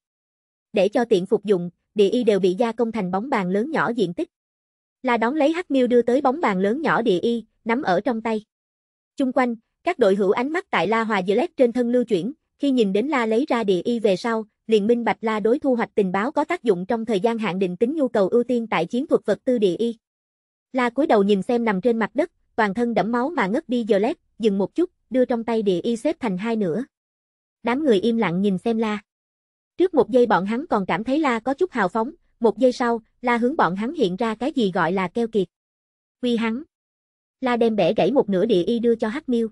Để cho tiện phục dụng, địa y đều bị gia công thành bóng bàn lớn nhỏ diện tích là đón lấy Hắc Miêu đưa tới bóng bàn lớn nhỏ địa y, nắm ở trong tay. Chung quanh, các đội hữu ánh mắt tại La Hòa Dilet trên thân lưu chuyển, khi nhìn đến La lấy ra địa y về sau, liền minh bạch La đối thu hoạch tình báo có tác dụng trong thời gian hạn định tính nhu cầu ưu tiên tại chiến thuật vật tư địa y. La cúi đầu nhìn xem nằm trên mặt đất, toàn thân đẫm máu mà ngất đi Dilet, dừng một chút, đưa trong tay địa y xếp thành hai nửa. Đám người im lặng nhìn xem La. Trước một giây bọn hắn còn cảm thấy La có chút hào phóng, một giây sau, la hướng bọn hắn hiện ra cái gì gọi là keo kiệt. Quy hắn. La đem bẻ gãy một nửa địa y đưa cho Hắc Miêu.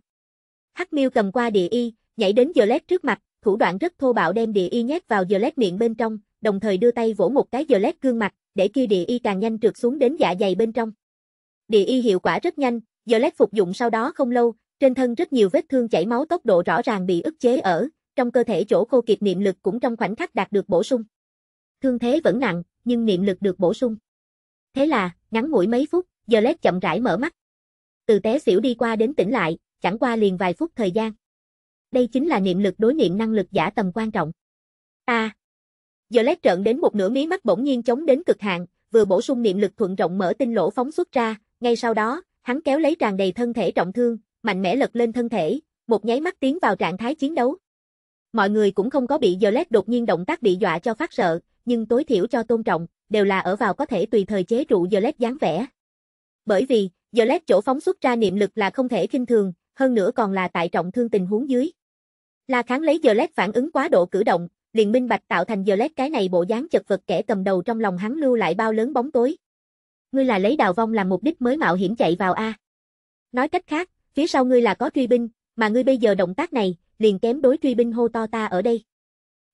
Hắc Miêu cầm qua địa y, nhảy đến Violet trước mặt, thủ đoạn rất thô bạo đem địa y nhét vào Violet miệng bên trong, đồng thời đưa tay vỗ một cái Violet gương mặt, để kia địa y càng nhanh trượt xuống đến dạ dày bên trong. Địa y hiệu quả rất nhanh, Violet phục dụng sau đó không lâu, trên thân rất nhiều vết thương chảy máu tốc độ rõ ràng bị ức chế ở, trong cơ thể chỗ khô kiệt niệm lực cũng trong khoảnh khắc đạt được bổ sung. Thương thế vẫn nặng, nhưng niệm lực được bổ sung. Thế là, ngắn ngủi mấy phút, giờ lét chậm rãi mở mắt. Từ té xỉu đi qua đến tỉnh lại, chẳng qua liền vài phút thời gian. Đây chính là niệm lực đối niệm năng lực giả tầm quan trọng. A. À, giờ lét trợn đến một nửa mí mắt bỗng nhiên chống đến cực hạn, vừa bổ sung niệm lực thuận rộng mở tinh lỗ phóng xuất ra, ngay sau đó, hắn kéo lấy tràn đầy thân thể trọng thương, mạnh mẽ lật lên thân thể, một nháy mắt tiến vào trạng thái chiến đấu. Mọi người cũng không có bị giờ lét đột nhiên động tác bị dọa cho phát sợ, nhưng tối thiểu cho tôn trọng, đều là ở vào có thể tùy thời chế trụ Gillette dáng vẻ. Bởi vì, Gillette chỗ phóng xuất ra niệm lực là không thể kinh thường, hơn nữa còn là tại trọng thương tình huống dưới. La kháng lấy Gillette phản ứng quá độ cử động, liền minh bạch tạo thành Gillette cái này bộ dáng chật vật kẻ cầm đầu trong lòng hắn lưu lại bao lớn bóng tối. Ngươi là lấy đào vong làm mục đích mới mạo hiểm chạy vào A. Nói cách khác, phía sau ngươi là có truy binh, mà ngươi bây giờ động tác này, liền kém đối truy binh hô to ta ở đây.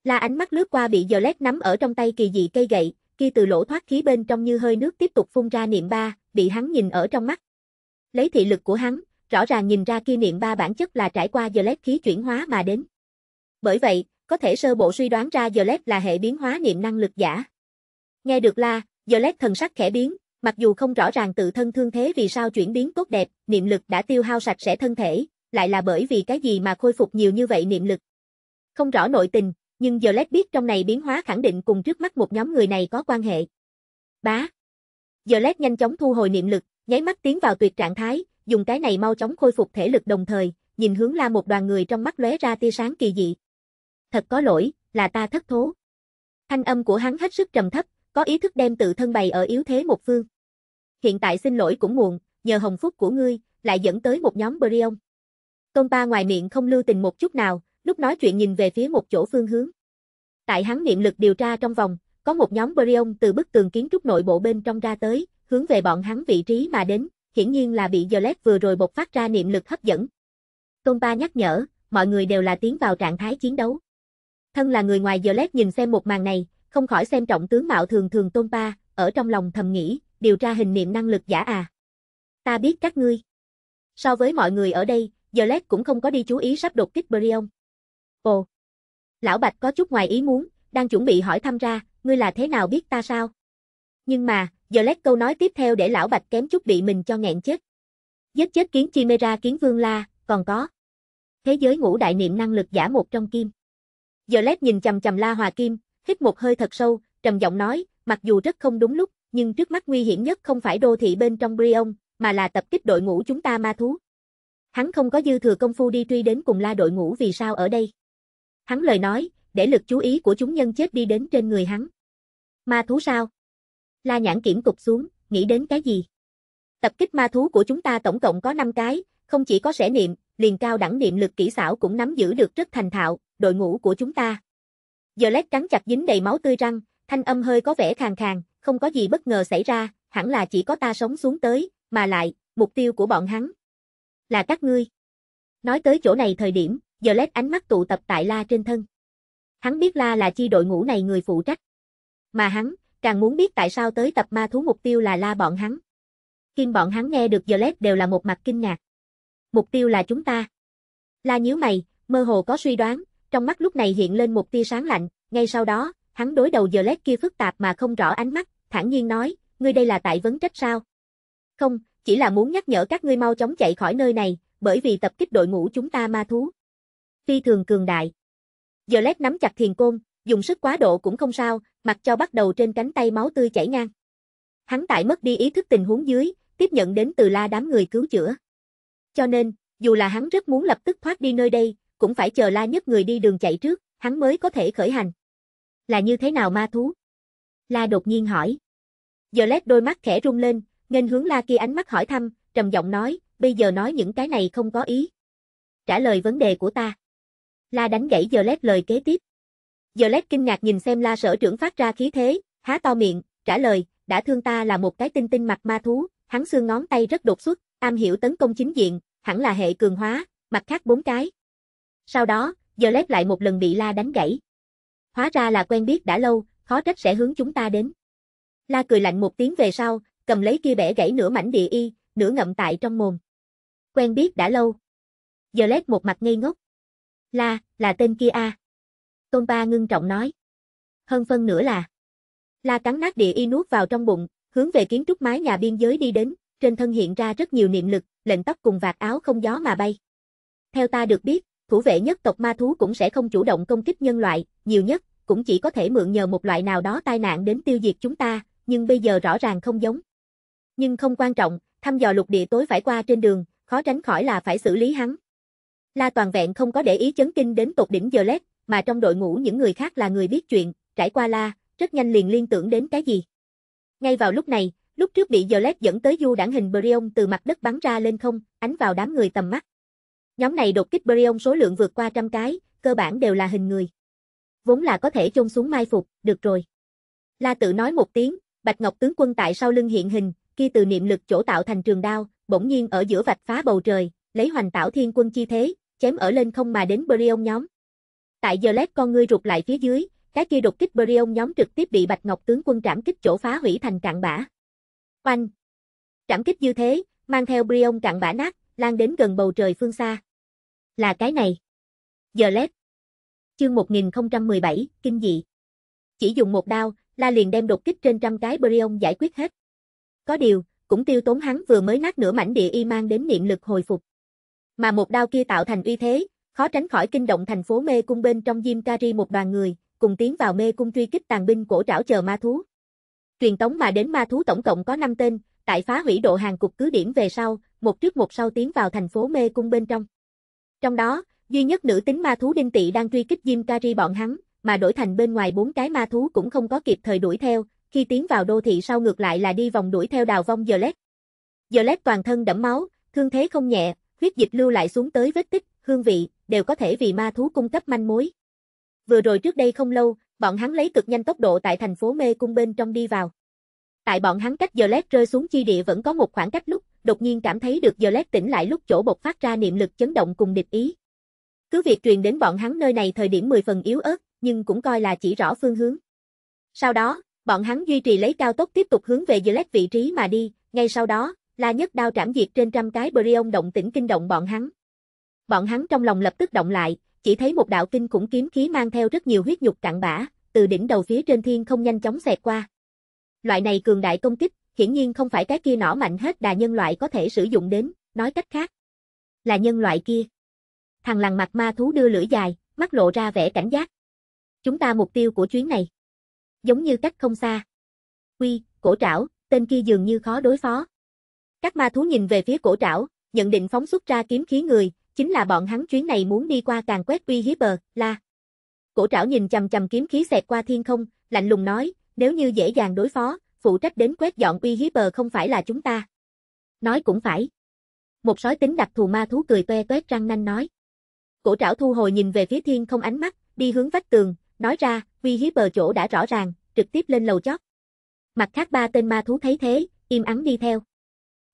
La ánh mắt lướt qua bị giờ lét nắm ở trong tay kỳ dị cây gậy, kia từ lỗ thoát khí bên trong như hơi nước tiếp tục phun ra niệm ba, bị hắn nhìn ở trong mắt. Lấy thị lực của hắn, rõ ràng nhìn ra kia niệm ba bản chất là trải qua giờ lét khí chuyển hóa mà đến. Bởi vậy, có thể sơ bộ suy đoán ra giờ lét là hệ biến hóa niệm năng lực giả. Nghe được la, giờ lét thần sắc khẽ biến, mặc dù không rõ ràng tự thân thương thế vì sao chuyển biến tốt đẹp, niệm lực đã tiêu hao sạch sẽ thân thể, lại là bởi vì cái gì mà khôi phục nhiều như vậy niệm lực. Không rõ nội tình, nhưng giờ Violet biết trong này biến hóa khẳng định cùng trước mắt một nhóm người này có quan hệ. Bá. giờ Violet nhanh chóng thu hồi niệm lực, nháy mắt tiến vào tuyệt trạng thái, dùng cái này mau chóng khôi phục thể lực đồng thời, nhìn hướng la một đoàn người trong mắt lóe ra tia sáng kỳ dị. Thật có lỗi, là ta thất thố. Thanh âm của hắn hết sức trầm thấp, có ý thức đem tự thân bày ở yếu thế một phương. Hiện tại xin lỗi cũng muộn, nhờ hồng phúc của ngươi, lại dẫn tới một nhóm Brion. Tôn ba ngoài miệng không lưu tình một chút nào, lúc nói chuyện nhìn về phía một chỗ phương hướng. Tại hắn niệm lực điều tra trong vòng, có một nhóm Berion từ bức tường kiến trúc nội bộ bên trong ra tới, hướng về bọn hắn vị trí mà đến, hiển nhiên là bị Gillette vừa rồi bộc phát ra niệm lực hấp dẫn. Tôn Ba nhắc nhở, mọi người đều là tiến vào trạng thái chiến đấu. Thân là người ngoài Gillette nhìn xem một màn này, không khỏi xem trọng tướng mạo thường thường Tôn Ba, ở trong lòng thầm nghĩ, điều tra hình niệm năng lực giả à. Ta biết các ngươi. So với mọi người ở đây, Gillette cũng không có đi chú ý sắp đột kích Berion. Ồ! Lão Bạch có chút ngoài ý muốn, đang chuẩn bị hỏi thăm ra, ngươi là thế nào biết ta sao? Nhưng mà, giờ lét câu nói tiếp theo để lão Bạch kém chút bị mình cho nghẹn chết. Giết chết kiến Chimera kiến Vương La, còn có. Thế giới ngũ đại niệm năng lực giả một trong kim. Giờ lét nhìn chầm chầm La Hòa Kim, hít một hơi thật sâu, trầm giọng nói, mặc dù rất không đúng lúc, nhưng trước mắt nguy hiểm nhất không phải đô thị bên trong Brion, mà là tập kích đội ngũ chúng ta ma thú. Hắn không có dư thừa công phu đi truy đến cùng la đội ngũ vì sao ở đây hắn lời nói, để lực chú ý của chúng nhân chết đi đến trên người hắn. Ma thú sao? La nhãn kiểm cục xuống, nghĩ đến cái gì? Tập kích ma thú của chúng ta tổng cộng có 5 cái, không chỉ có sẽ niệm, liền cao đẳng niệm lực kỹ xảo cũng nắm giữ được rất thành thạo, đội ngũ của chúng ta. Giờ lét trắng chặt dính đầy máu tươi răng, thanh âm hơi có vẻ khàn khàn, không có gì bất ngờ xảy ra, hẳn là chỉ có ta sống xuống tới, mà lại, mục tiêu của bọn hắn là các ngươi. Nói tới chỗ này thời điểm, giờ lét ánh mắt tụ tập tại La trên thân. Hắn biết La là chi đội ngũ này người phụ trách. Mà hắn, càng muốn biết tại sao tới tập ma thú mục tiêu là La bọn hắn. Kim bọn hắn nghe được giờ lét đều là một mặt kinh ngạc. Mục tiêu là chúng ta. La nhíu mày, mơ hồ có suy đoán, trong mắt lúc này hiện lên một tia sáng lạnh, ngay sau đó, hắn đối đầu giờ lét kia phức tạp mà không rõ ánh mắt, thản nhiên nói, ngươi đây là tại vấn trách sao? Không, chỉ là muốn nhắc nhở các ngươi mau chóng chạy khỏi nơi này, bởi vì tập kích đội ngũ chúng ta ma thú phi thường cường đại. Violet nắm chặt thiền côn, dùng sức quá độ cũng không sao, mặc cho bắt đầu trên cánh tay máu tươi chảy ngang. Hắn tại mất đi ý thức tình huống dưới, tiếp nhận đến từ la đám người cứu chữa. Cho nên, dù là hắn rất muốn lập tức thoát đi nơi đây, cũng phải chờ la nhất người đi đường chạy trước, hắn mới có thể khởi hành. Là như thế nào ma thú? La đột nhiên hỏi. Violet đôi mắt khẽ rung lên, nghênh hướng la kia ánh mắt hỏi thăm, trầm giọng nói, bây giờ nói những cái này không có ý. Trả lời vấn đề của ta. La đánh gãy giờ Glet lời kế tiếp. Giờ Glet kinh ngạc nhìn xem La sở trưởng phát ra khí thế, há to miệng, trả lời, đã thương ta là một cái tinh tinh mặt ma thú, hắn xương ngón tay rất đột xuất, am hiểu tấn công chính diện, hẳn là hệ cường hóa, mặt khác bốn cái. Sau đó, giờ Glet lại một lần bị La đánh gãy. Hóa ra là quen biết đã lâu, khó trách sẽ hướng chúng ta đến. La cười lạnh một tiếng về sau, cầm lấy kia bẻ gãy nửa mảnh địa y, nửa ngậm tại trong mồm. Quen biết đã lâu. Giờ Glet một mặt ngây ngốc. La, là tên kia a. À? Tôn Ba ngưng trọng nói. Hơn phân nữa là. La cắn nát địa y nuốt vào trong bụng, hướng về kiến trúc mái nhà biên giới đi đến, trên thân hiện ra rất nhiều niệm lực, lệnh tóc cùng vạt áo không gió mà bay. Theo ta được biết, thủ vệ nhất tộc ma thú cũng sẽ không chủ động công kích nhân loại, nhiều nhất, cũng chỉ có thể mượn nhờ một loại nào đó tai nạn đến tiêu diệt chúng ta, nhưng bây giờ rõ ràng không giống. Nhưng không quan trọng, thăm dò lục địa tối phải qua trên đường, khó tránh khỏi là phải xử lý hắn. La toàn vẹn không có để ý chấn kinh đến tột đỉnh giờ lét, mà trong đội ngũ những người khác là người biết chuyện, trải qua La, rất nhanh liền liên tưởng đến cái gì. Ngay vào lúc này, lúc trước bị giờ lét dẫn tới du đảng hình Berion từ mặt đất bắn ra lên không, ánh vào đám người tầm mắt. Nhóm này đột kích Berion số lượng vượt qua trăm cái, cơ bản đều là hình người. Vốn là có thể chôn xuống mai phục, được rồi. La tự nói một tiếng, Bạch Ngọc tướng quân tại sau lưng hiện hình, kia từ niệm lực chỗ tạo thành trường đao, bỗng nhiên ở giữa vạch phá bầu trời, lấy hoành tảo thiên quân chi thế, chém ở lên không mà đến Berion nhóm. Tại giờ lét con ngươi rụt lại phía dưới, cái kia đột kích Berion nhóm trực tiếp bị Bạch Ngọc tướng quân trảm kích chỗ phá hủy thành cạn bã. Oanh! Trảm kích như thế, mang theo Berion cạn bã nát, lan đến gần bầu trời phương xa. Là cái này. Giờ lét. Chương 1017, kinh dị. Chỉ dùng một đao, La liền đem đột kích trên trăm cái Berion giải quyết hết. Có điều, cũng tiêu tốn hắn vừa mới nát nửa mảnh địa y mang đến niệm lực hồi phục mà một đao kia tạo thành uy thế, khó tránh khỏi kinh động thành phố mê cung bên trong Diêm Kari một đoàn người, cùng tiến vào mê cung truy kích tàn binh cổ trảo chờ ma thú. Truyền tống mà đến ma thú tổng cộng có 5 tên, tại phá hủy độ hàng cục cứ điểm về sau, một trước một sau tiến vào thành phố mê cung bên trong. Trong đó, duy nhất nữ tính ma thú đinh tị đang truy kích Diêm Kari bọn hắn, mà đổi thành bên ngoài bốn cái ma thú cũng không có kịp thời đuổi theo, khi tiến vào đô thị sau ngược lại là đi vòng đuổi theo đào vong Giờ Lét. Giờ Lét toàn thân đẫm máu, thương thế không nhẹ, huyết dịch lưu lại xuống tới vết tích, hương vị, đều có thể vì ma thú cung cấp manh mối. Vừa rồi trước đây không lâu, bọn hắn lấy cực nhanh tốc độ tại thành phố mê cung bên trong đi vào. Tại bọn hắn cách giờ lét rơi xuống chi địa vẫn có một khoảng cách lúc, đột nhiên cảm thấy được giờ lét tỉnh lại lúc chỗ bột phát ra niệm lực chấn động cùng địch ý. Cứ việc truyền đến bọn hắn nơi này thời điểm 10 phần yếu ớt, nhưng cũng coi là chỉ rõ phương hướng. Sau đó, bọn hắn duy trì lấy cao tốc tiếp tục hướng về Gillette vị trí mà đi, ngay sau đó, La nhất đao trảm diệt trên trăm cái Brion động tĩnh kinh động bọn hắn. Bọn hắn trong lòng lập tức động lại, chỉ thấy một đạo kinh khủng kiếm khí mang theo rất nhiều huyết nhục cạn bã, từ đỉnh đầu phía trên thiên không nhanh chóng xẹt qua. Loại này cường đại công kích, hiển nhiên không phải cái kia nỏ mạnh hết đà nhân loại có thể sử dụng đến, nói cách khác. Là nhân loại kia. Thằng lằn mặt ma thú đưa lưỡi dài, mắt lộ ra vẻ cảnh giác. Chúng ta mục tiêu của chuyến này. Giống như cách không xa. Quy, cổ trảo, tên kia dường như khó đối phó. Các ma thú nhìn về phía cổ trảo, nhận định phóng xuất ra kiếm khí người, chính là bọn hắn chuyến này muốn đi qua càng quét uy hiếp bờ, là. Cổ trảo nhìn chầm chầm kiếm khí xẹt qua thiên không, lạnh lùng nói, nếu như dễ dàng đối phó, phụ trách đến quét dọn uy hiếp bờ không phải là chúng ta. Nói cũng phải. Một sói tính đặc thù ma thú cười toe toét răng nanh nói. Cổ trảo thu hồi nhìn về phía thiên không ánh mắt, đi hướng vách tường, nói ra, uy hiếp bờ chỗ đã rõ ràng, trực tiếp lên lầu chót. Mặt khác ba tên ma thú thấy thế, im ắng đi theo.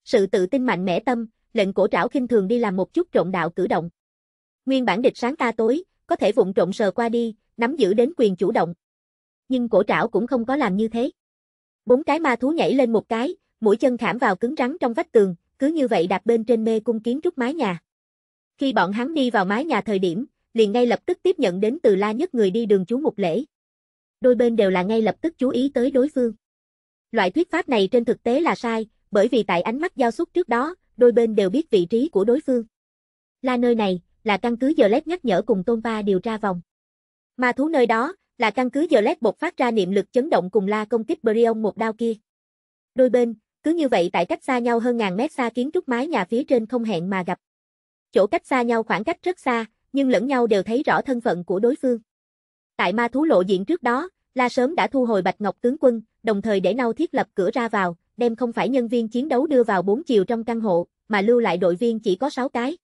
Sự tự tin mạnh mẽ tâm, lệnh cổ trảo khinh thường đi làm một chút trộn đạo cử động. Nguyên bản địch sáng ta tối, có thể vụng trộn sờ qua đi, nắm giữ đến quyền chủ động. Nhưng cổ trảo cũng không có làm như thế. Bốn cái ma thú nhảy lên một cái, mũi chân khảm vào cứng rắn trong vách tường, cứ như vậy đạp bên trên mê cung kiến trúc mái nhà. Khi bọn hắn đi vào mái nhà thời điểm, liền ngay lập tức tiếp nhận đến từ la nhất người đi đường chú mục lễ. Đôi bên đều là ngay lập tức chú ý tới đối phương. Loại thuyết pháp này trên thực tế là sai, bởi vì tại ánh mắt giao xúc trước đó, đôi bên đều biết vị trí của đối phương. Là nơi này, là căn cứ giờ lét nhắc nhở cùng Tôn Va điều tra vòng. Ma thú nơi đó, là căn cứ giờ lét bột phát ra niệm lực chấn động cùng la công kích Brion một đao kia. Đôi bên, cứ như vậy tại cách xa nhau hơn ngàn mét xa kiến trúc mái nhà phía trên không hẹn mà gặp. Chỗ cách xa nhau khoảng cách rất xa, nhưng lẫn nhau đều thấy rõ thân phận của đối phương. Tại ma thú lộ diện trước đó, La sớm đã thu hồi Bạch Ngọc tướng quân, đồng thời để nau thiết lập cửa ra vào, đem không phải nhân viên chiến đấu đưa vào bốn chiều trong căn hộ, mà lưu lại đội viên chỉ có 6 cái.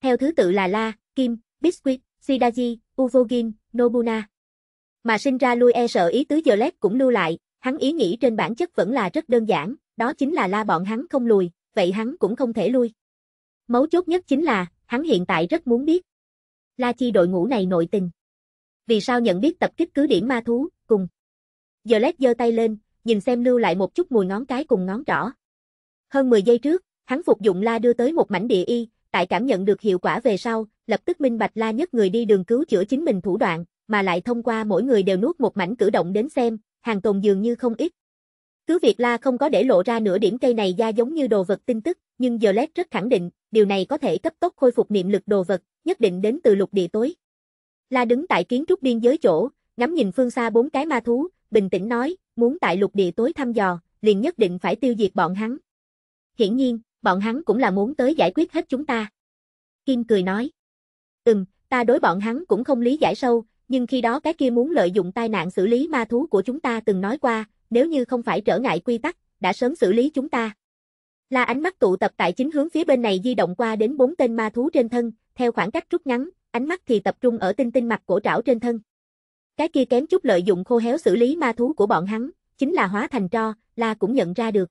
Theo thứ tự là La, Kim, Biscuit, Shidaji, Uvogin, Nobuna. Mà sinh ra lui e sợ ý tứ Zelet cũng lưu lại, hắn ý nghĩ trên bản chất vẫn là rất đơn giản, đó chính là la bọn hắn không lùi, vậy hắn cũng không thể lui. Mấu chốt nhất chính là, hắn hiện tại rất muốn biết. La chi đội ngũ này nội tình. Vì sao nhận biết tập kích cứ điểm ma thú, cùng. Zelet giơ tay lên, nhìn xem lưu lại một chút mùi ngón cái cùng ngón trỏ. Hơn 10 giây trước, hắn phục dụng la đưa tới một mảnh địa y, tại cảm nhận được hiệu quả về sau, lập tức minh bạch la nhất người đi đường cứu chữa chính mình thủ đoạn, mà lại thông qua mỗi người đều nuốt một mảnh cử động đến xem, hàng tồn dường như không ít. Cứ việc la không có để lộ ra nửa điểm cây này ra giống như đồ vật tin tức, nhưng giờ lét rất khẳng định, điều này có thể cấp tốc khôi phục niệm lực đồ vật, nhất định đến từ lục địa tối. La đứng tại kiến trúc biên giới chỗ, ngắm nhìn phương xa bốn cái ma thú, bình tĩnh nói, muốn tại lục địa tối thăm dò, liền nhất định phải tiêu diệt bọn hắn. Hiển nhiên, bọn hắn cũng là muốn tới giải quyết hết chúng ta. Kim cười nói. Ừm, ta đối bọn hắn cũng không lý giải sâu, nhưng khi đó cái kia muốn lợi dụng tai nạn xử lý ma thú của chúng ta từng nói qua, nếu như không phải trở ngại quy tắc, đã sớm xử lý chúng ta. La ánh mắt tụ tập tại chính hướng phía bên này di động qua đến bốn tên ma thú trên thân, theo khoảng cách rút ngắn, ánh mắt thì tập trung ở tinh tinh mặt cổ trảo trên thân. Cái kia kém chút lợi dụng khô héo xử lý ma thú của bọn hắn, chính là hóa thành tro, La cũng nhận ra được.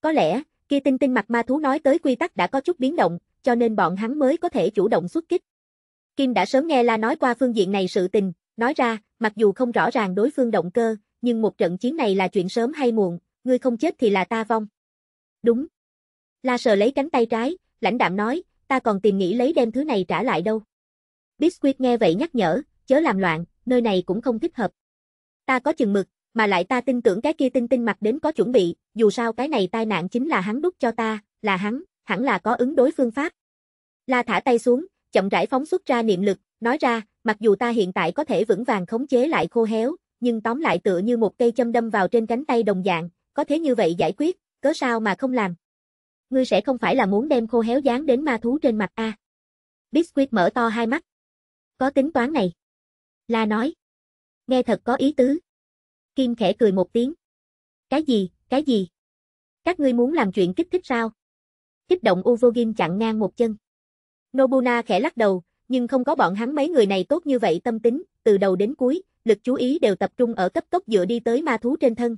Có lẽ, kia tinh tinh mặt ma thú nói tới quy tắc đã có chút biến động, cho nên bọn hắn mới có thể chủ động xuất kích. Kim đã sớm nghe La nói qua phương diện này sự tình, nói ra, mặc dù không rõ ràng đối phương động cơ, nhưng một trận chiến này là chuyện sớm hay muộn, ngươi không chết thì là ta vong. Đúng. La sờ lấy cánh tay trái, lãnh đạm nói, ta còn tìm nghĩ lấy đem thứ này trả lại đâu. Biscuit nghe vậy nhắc nhở, chớ làm loạn, nơi này cũng không thích hợp. Ta có chừng mực, mà lại ta tin tưởng cái kia tinh tinh mặt đến có chuẩn bị, dù sao cái này tai nạn chính là hắn đút cho ta, là hắn, hẳn là có ứng đối phương pháp. La thả tay xuống, chậm rãi phóng xuất ra niệm lực, nói ra, mặc dù ta hiện tại có thể vững vàng khống chế lại khô héo, nhưng tóm lại tựa như một cây châm đâm vào trên cánh tay đồng dạng, có thế như vậy giải quyết, cớ sao mà không làm. Ngươi sẽ không phải là muốn đem khô héo dán đến ma thú trên mặt a. Biscuit mở to hai mắt. Có tính toán này. La nói. Nghe thật có ý tứ. Kim khẽ cười một tiếng. Cái gì, cái gì? Các ngươi muốn làm chuyện kích thích sao? Kích động Uvogin chặn ngang một chân. Nobuna khẽ lắc đầu, nhưng không có bọn hắn mấy người này tốt như vậy tâm tính, từ đầu đến cuối, lực chú ý đều tập trung ở cấp tốc dựa đi tới ma thú trên thân.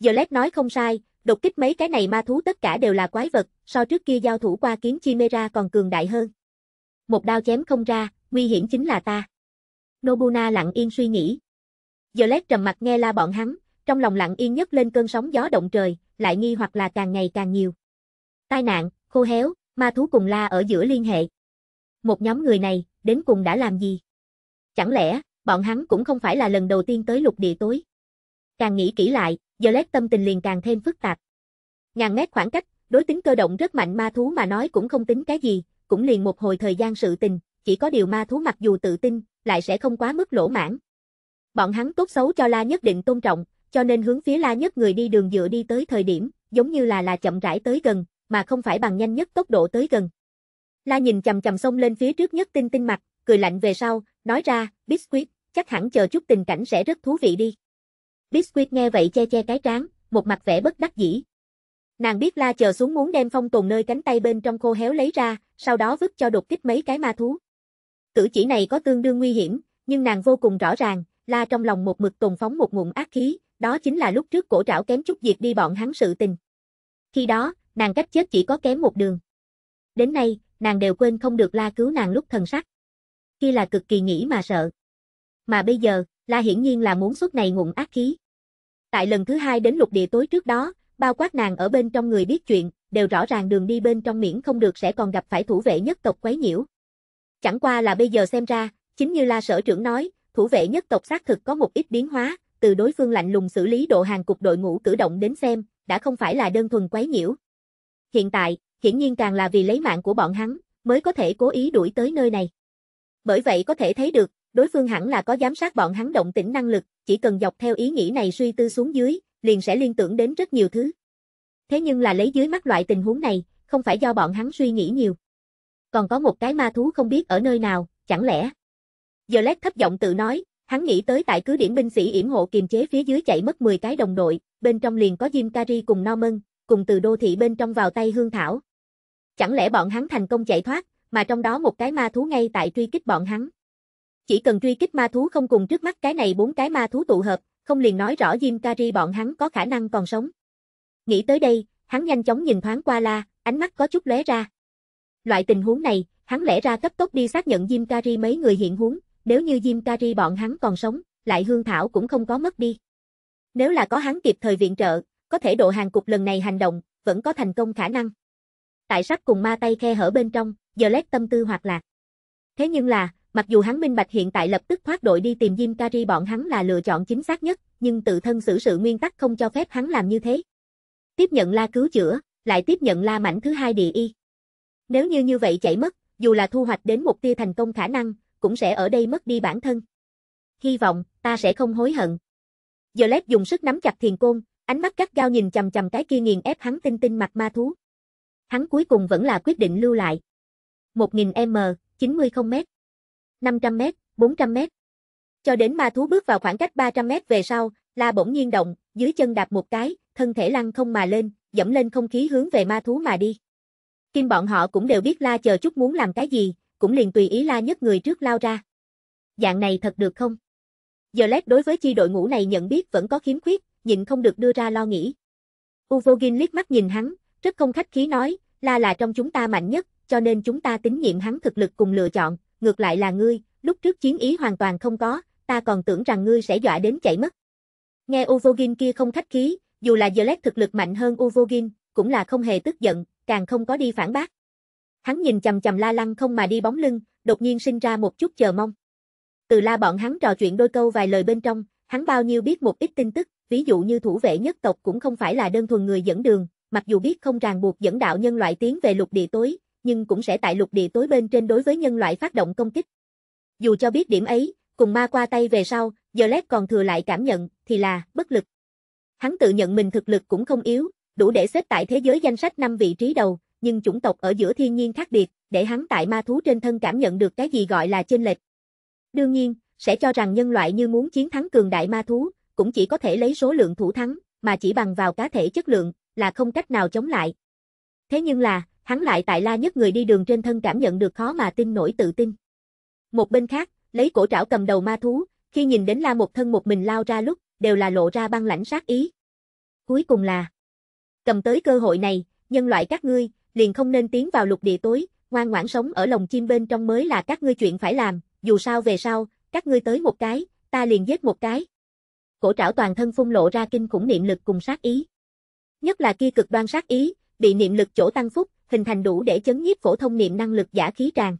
Violet nói không sai, đột kích mấy cái này ma thú tất cả đều là quái vật, so trước kia giao thủ qua kiếm Chimera còn cường đại hơn. Một đao chém không ra, nguy hiểm chính là ta. Nobuna lặng yên suy nghĩ. Violet trầm mặt nghe la bọn hắn, trong lòng lặng yên nhất lên cơn sóng gió động trời, lại nghi hoặc là càng ngày càng nhiều. Tai nạn, khô héo, ma thú cùng la ở giữa liên hệ. Một nhóm người này, đến cùng đã làm gì? Chẳng lẽ, bọn hắn cũng không phải là lần đầu tiên tới lục địa tối? Càng nghĩ kỹ lại, Violet tâm tình liền càng thêm phức tạp. Ngàn mét khoảng cách, đối tính cơ động rất mạnh ma thú mà nói cũng không tính cái gì, cũng liền một hồi thời gian sự tình, chỉ có điều ma thú mặc dù tự tin, lại sẽ không quá mức lỗ mãn. Bọn hắn tốt xấu cho La Nhất định tôn trọng, cho nên hướng phía La Nhất người đi đường dựa đi tới thời điểm, giống như là là chậm rãi tới gần, mà không phải bằng nhanh nhất tốc độ tới gần. La nhìn chầm chầm sông lên phía trước nhất tinh tinh mặt, cười lạnh về sau, nói ra, Biscuit, chắc hẳn chờ chút tình cảnh sẽ rất thú vị đi. Biscuit nghe vậy che che cái trán, một mặt vẻ bất đắc dĩ. Nàng biết la chờ xuống muốn đem phong tồn nơi cánh tay bên trong khô héo lấy ra, sau đó vứt cho đột kích mấy cái ma thú. Cử chỉ này có tương đương nguy hiểm, nhưng nàng vô cùng rõ ràng, la trong lòng một mực tồn phóng một nguồn ác khí, đó chính là lúc trước cổ trảo kém chút diệt đi bọn hắn sự tình. Khi đó, nàng cách chết chỉ có kém một đường. Đến nay, nàng đều quên không được la cứu nàng lúc thần sắc. Khi là cực kỳ nghĩ mà sợ. Mà bây giờ, la hiển nhiên là muốn suốt này ngụm ác khí. Tại lần thứ hai đến lục địa tối trước đó, bao quát nàng ở bên trong người biết chuyện, đều rõ ràng đường đi bên trong miễn không được sẽ còn gặp phải thủ vệ nhất tộc quấy nhiễu. Chẳng qua là bây giờ xem ra, chính như La Sở trưởng nói, thủ vệ nhất tộc xác thực có một ít biến hóa, từ đối phương lạnh lùng xử lý độ hàng cục đội ngũ cử động đến xem, đã không phải là đơn thuần quấy nhiễu. Hiện tại, hiển nhiên càng là vì lấy mạng của bọn hắn, mới có thể cố ý đuổi tới nơi này. Bởi vậy có thể thấy được, đối phương hẳn là có giám sát bọn hắn động tĩnh năng lực, chỉ cần dọc theo ý nghĩ này suy tư xuống dưới, liền sẽ liên tưởng đến rất nhiều thứ. Thế nhưng là lấy dưới mắt loại tình huống này, không phải do bọn hắn suy nghĩ nhiều còn có một cái ma thú không biết ở nơi nào, chẳng lẽ. Giờ lét thấp giọng tự nói, hắn nghĩ tới tại cứ điểm binh sĩ yểm hộ kiềm chế phía dưới chạy mất 10 cái đồng đội, bên trong liền có Jim Carrey cùng Norman, cùng từ đô thị bên trong vào tay Hương Thảo. Chẳng lẽ bọn hắn thành công chạy thoát, mà trong đó một cái ma thú ngay tại truy kích bọn hắn. Chỉ cần truy kích ma thú không cùng trước mắt cái này bốn cái ma thú tụ hợp, không liền nói rõ Jim Carrey bọn hắn có khả năng còn sống. Nghĩ tới đây, hắn nhanh chóng nhìn thoáng qua la, ánh mắt có chút lóe ra. Loại tình huống này, hắn lẽ ra cấp tốc đi xác nhận Diêm Kari mấy người hiện huống, nếu như Diêm Kari bọn hắn còn sống, lại Hương Thảo cũng không có mất đi. Nếu là có hắn kịp thời viện trợ, có thể độ hàng cục lần này hành động, vẫn có thành công khả năng. Tại sắc cùng ma tay khe hở bên trong, giờ lét tâm tư hoặc lạc. Thế nhưng là, mặc dù hắn minh bạch hiện tại lập tức thoát đội đi tìm Diêm Kari bọn hắn là lựa chọn chính xác nhất, nhưng tự thân xử sự nguyên tắc không cho phép hắn làm như thế. Tiếp nhận la cứu chữa, lại tiếp nhận la mảnh thứ hai địa y. Nếu như như vậy chạy mất, dù là thu hoạch đến một tia thành công khả năng, cũng sẽ ở đây mất đi bản thân. Hy vọng, ta sẽ không hối hận. Violet dùng sức nắm chặt thiền côn, ánh mắt gắt gao nhìn chầm chầm cái kia nghiền ép hắn tinh tinh mặt ma thú. Hắn cuối cùng vẫn là quyết định lưu lại. 1000 m 90m, 500m, 400m. Cho đến ma thú bước vào khoảng cách 300m về sau, la bỗng nhiên động, dưới chân đạp một cái, thân thể lăn không mà lên, dẫm lên không khí hướng về ma thú mà đi. Kim bọn họ cũng đều biết la chờ chút muốn làm cái gì, cũng liền tùy ý la nhất người trước lao ra. Dạng này thật được không? Giờ lét đối với chi đội ngũ này nhận biết vẫn có khiếm khuyết, nhịn không được đưa ra lo nghĩ. Uvogin liếc mắt nhìn hắn, rất không khách khí nói, la là trong chúng ta mạnh nhất, cho nên chúng ta tín nhiệm hắn thực lực cùng lựa chọn, ngược lại là ngươi, lúc trước chiến ý hoàn toàn không có, ta còn tưởng rằng ngươi sẽ dọa đến chạy mất. Nghe Uvogin kia không khách khí, dù là Zelek thực lực mạnh hơn Uvogin, cũng là không hề tức giận, càng không có đi phản bác. Hắn nhìn chầm chầm la lăng không mà đi bóng lưng, đột nhiên sinh ra một chút chờ mong. Từ la bọn hắn trò chuyện đôi câu vài lời bên trong, hắn bao nhiêu biết một ít tin tức, ví dụ như thủ vệ nhất tộc cũng không phải là đơn thuần người dẫn đường, mặc dù biết không ràng buộc dẫn đạo nhân loại tiến về lục địa tối, nhưng cũng sẽ tại lục địa tối bên trên đối với nhân loại phát động công kích. Dù cho biết điểm ấy, cùng ma qua tay về sau, giờ lét còn thừa lại cảm nhận, thì là bất lực. Hắn tự nhận mình thực lực cũng không yếu, đủ để xếp tại thế giới danh sách năm vị trí đầu, nhưng chủng tộc ở giữa thiên nhiên khác biệt, để hắn tại ma thú trên thân cảm nhận được cái gì gọi là chênh lệch. Đương nhiên, sẽ cho rằng nhân loại như muốn chiến thắng cường đại ma thú, cũng chỉ có thể lấy số lượng thủ thắng, mà chỉ bằng vào cá thể chất lượng, là không cách nào chống lại. Thế nhưng là, hắn lại tại la nhất người đi đường trên thân cảm nhận được khó mà tin nổi tự tin. Một bên khác, lấy cổ trảo cầm đầu ma thú, khi nhìn đến la một thân một mình lao ra lúc, đều là lộ ra băng lãnh sát ý. Cuối cùng là, Cầm tới cơ hội này, nhân loại các ngươi, liền không nên tiến vào lục địa tối, ngoan ngoãn sống ở lồng chim bên trong mới là các ngươi chuyện phải làm, dù sao về sau, các ngươi tới một cái, ta liền giết một cái. Cổ trảo toàn thân phun lộ ra kinh khủng niệm lực cùng sát ý. Nhất là kia cực đoan sát ý, bị niệm lực chỗ tăng phúc, hình thành đủ để chấn nhiếp phổ thông niệm năng lực giả khí tràn.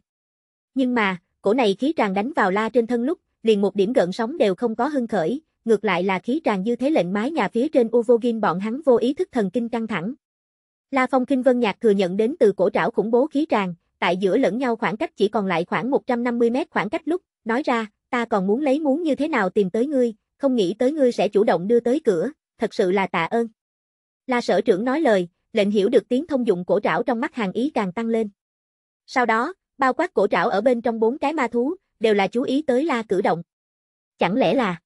Nhưng mà, cổ này khí tràn đánh vào la trên thân lúc, liền một điểm gợn sóng đều không có hưng khởi, ngược lại là khí tràn dư thế lệnh mái nhà phía trên Uvogin bọn hắn vô ý thức thần kinh căng thẳng. La Phong Kinh Vân Nhạc thừa nhận đến từ cổ trảo khủng bố khí tràn, tại giữa lẫn nhau khoảng cách chỉ còn lại khoảng 150 mét khoảng cách lúc, nói ra, ta còn muốn lấy muốn như thế nào tìm tới ngươi, không nghĩ tới ngươi sẽ chủ động đưa tới cửa, thật sự là tạ ơn. La sở trưởng nói lời, lệnh hiểu được tiếng thông dụng cổ trảo trong mắt hàng ý càng tăng lên. Sau đó, bao quát cổ trảo ở bên trong bốn cái ma thú, đều là chú ý tới la cử động. Chẳng lẽ là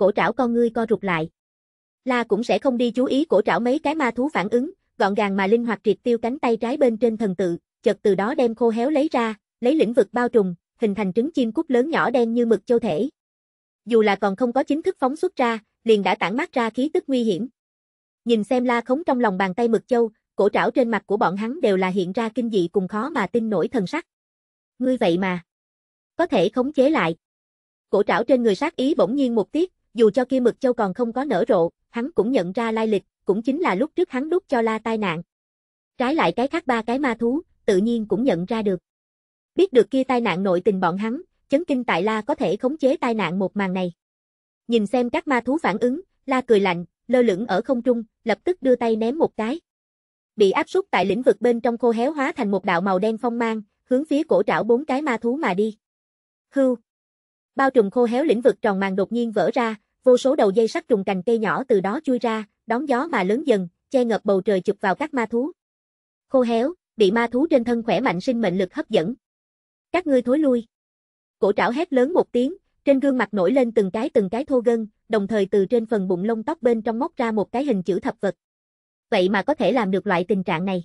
cổ trảo con ngươi co rụt lại. La cũng sẽ không đi chú ý cổ trảo mấy cái ma thú phản ứng, gọn gàng mà linh hoạt triệt tiêu cánh tay trái bên trên thần tự, chợt từ đó đem khô héo lấy ra, lấy lĩnh vực bao trùm, hình thành trứng chim cút lớn nhỏ đen như mực châu thể. Dù là còn không có chính thức phóng xuất ra, liền đã tản mát ra khí tức nguy hiểm. Nhìn xem la khống trong lòng bàn tay mực châu, cổ trảo trên mặt của bọn hắn đều là hiện ra kinh dị cùng khó mà tin nổi thần sắc. Ngươi vậy mà. Có thể khống chế lại. Cổ trảo trên người sát ý bỗng nhiên một tiết, dù cho kia mực châu còn không có nở rộ, hắn cũng nhận ra lai lịch, cũng chính là lúc trước hắn đút cho la tai nạn. Trái lại cái khác ba cái ma thú, tự nhiên cũng nhận ra được. Biết được kia tai nạn nội tình bọn hắn, chấn kinh tại la có thể khống chế tai nạn một màn này. Nhìn xem các ma thú phản ứng, la cười lạnh, lơ lửng ở không trung, lập tức đưa tay ném một cái. Bị áp suất tại lĩnh vực bên trong khô héo hóa thành một đạo màu đen phong mang, hướng phía cổ trảo bốn cái ma thú mà đi. Hưu Bao trùm khô héo lĩnh vực tròn màn đột nhiên vỡ ra, vô số đầu dây sắt trùng cành cây nhỏ từ đó chui ra, đón gió mà lớn dần, che ngập bầu trời chụp vào các ma thú. Khô héo, bị ma thú trên thân khỏe mạnh sinh mệnh lực hấp dẫn. Các ngươi thối lui. Cổ trảo hét lớn một tiếng, trên gương mặt nổi lên từng cái từng cái thô gân, đồng thời từ trên phần bụng lông tóc bên trong móc ra một cái hình chữ thập vật. Vậy mà có thể làm được loại tình trạng này.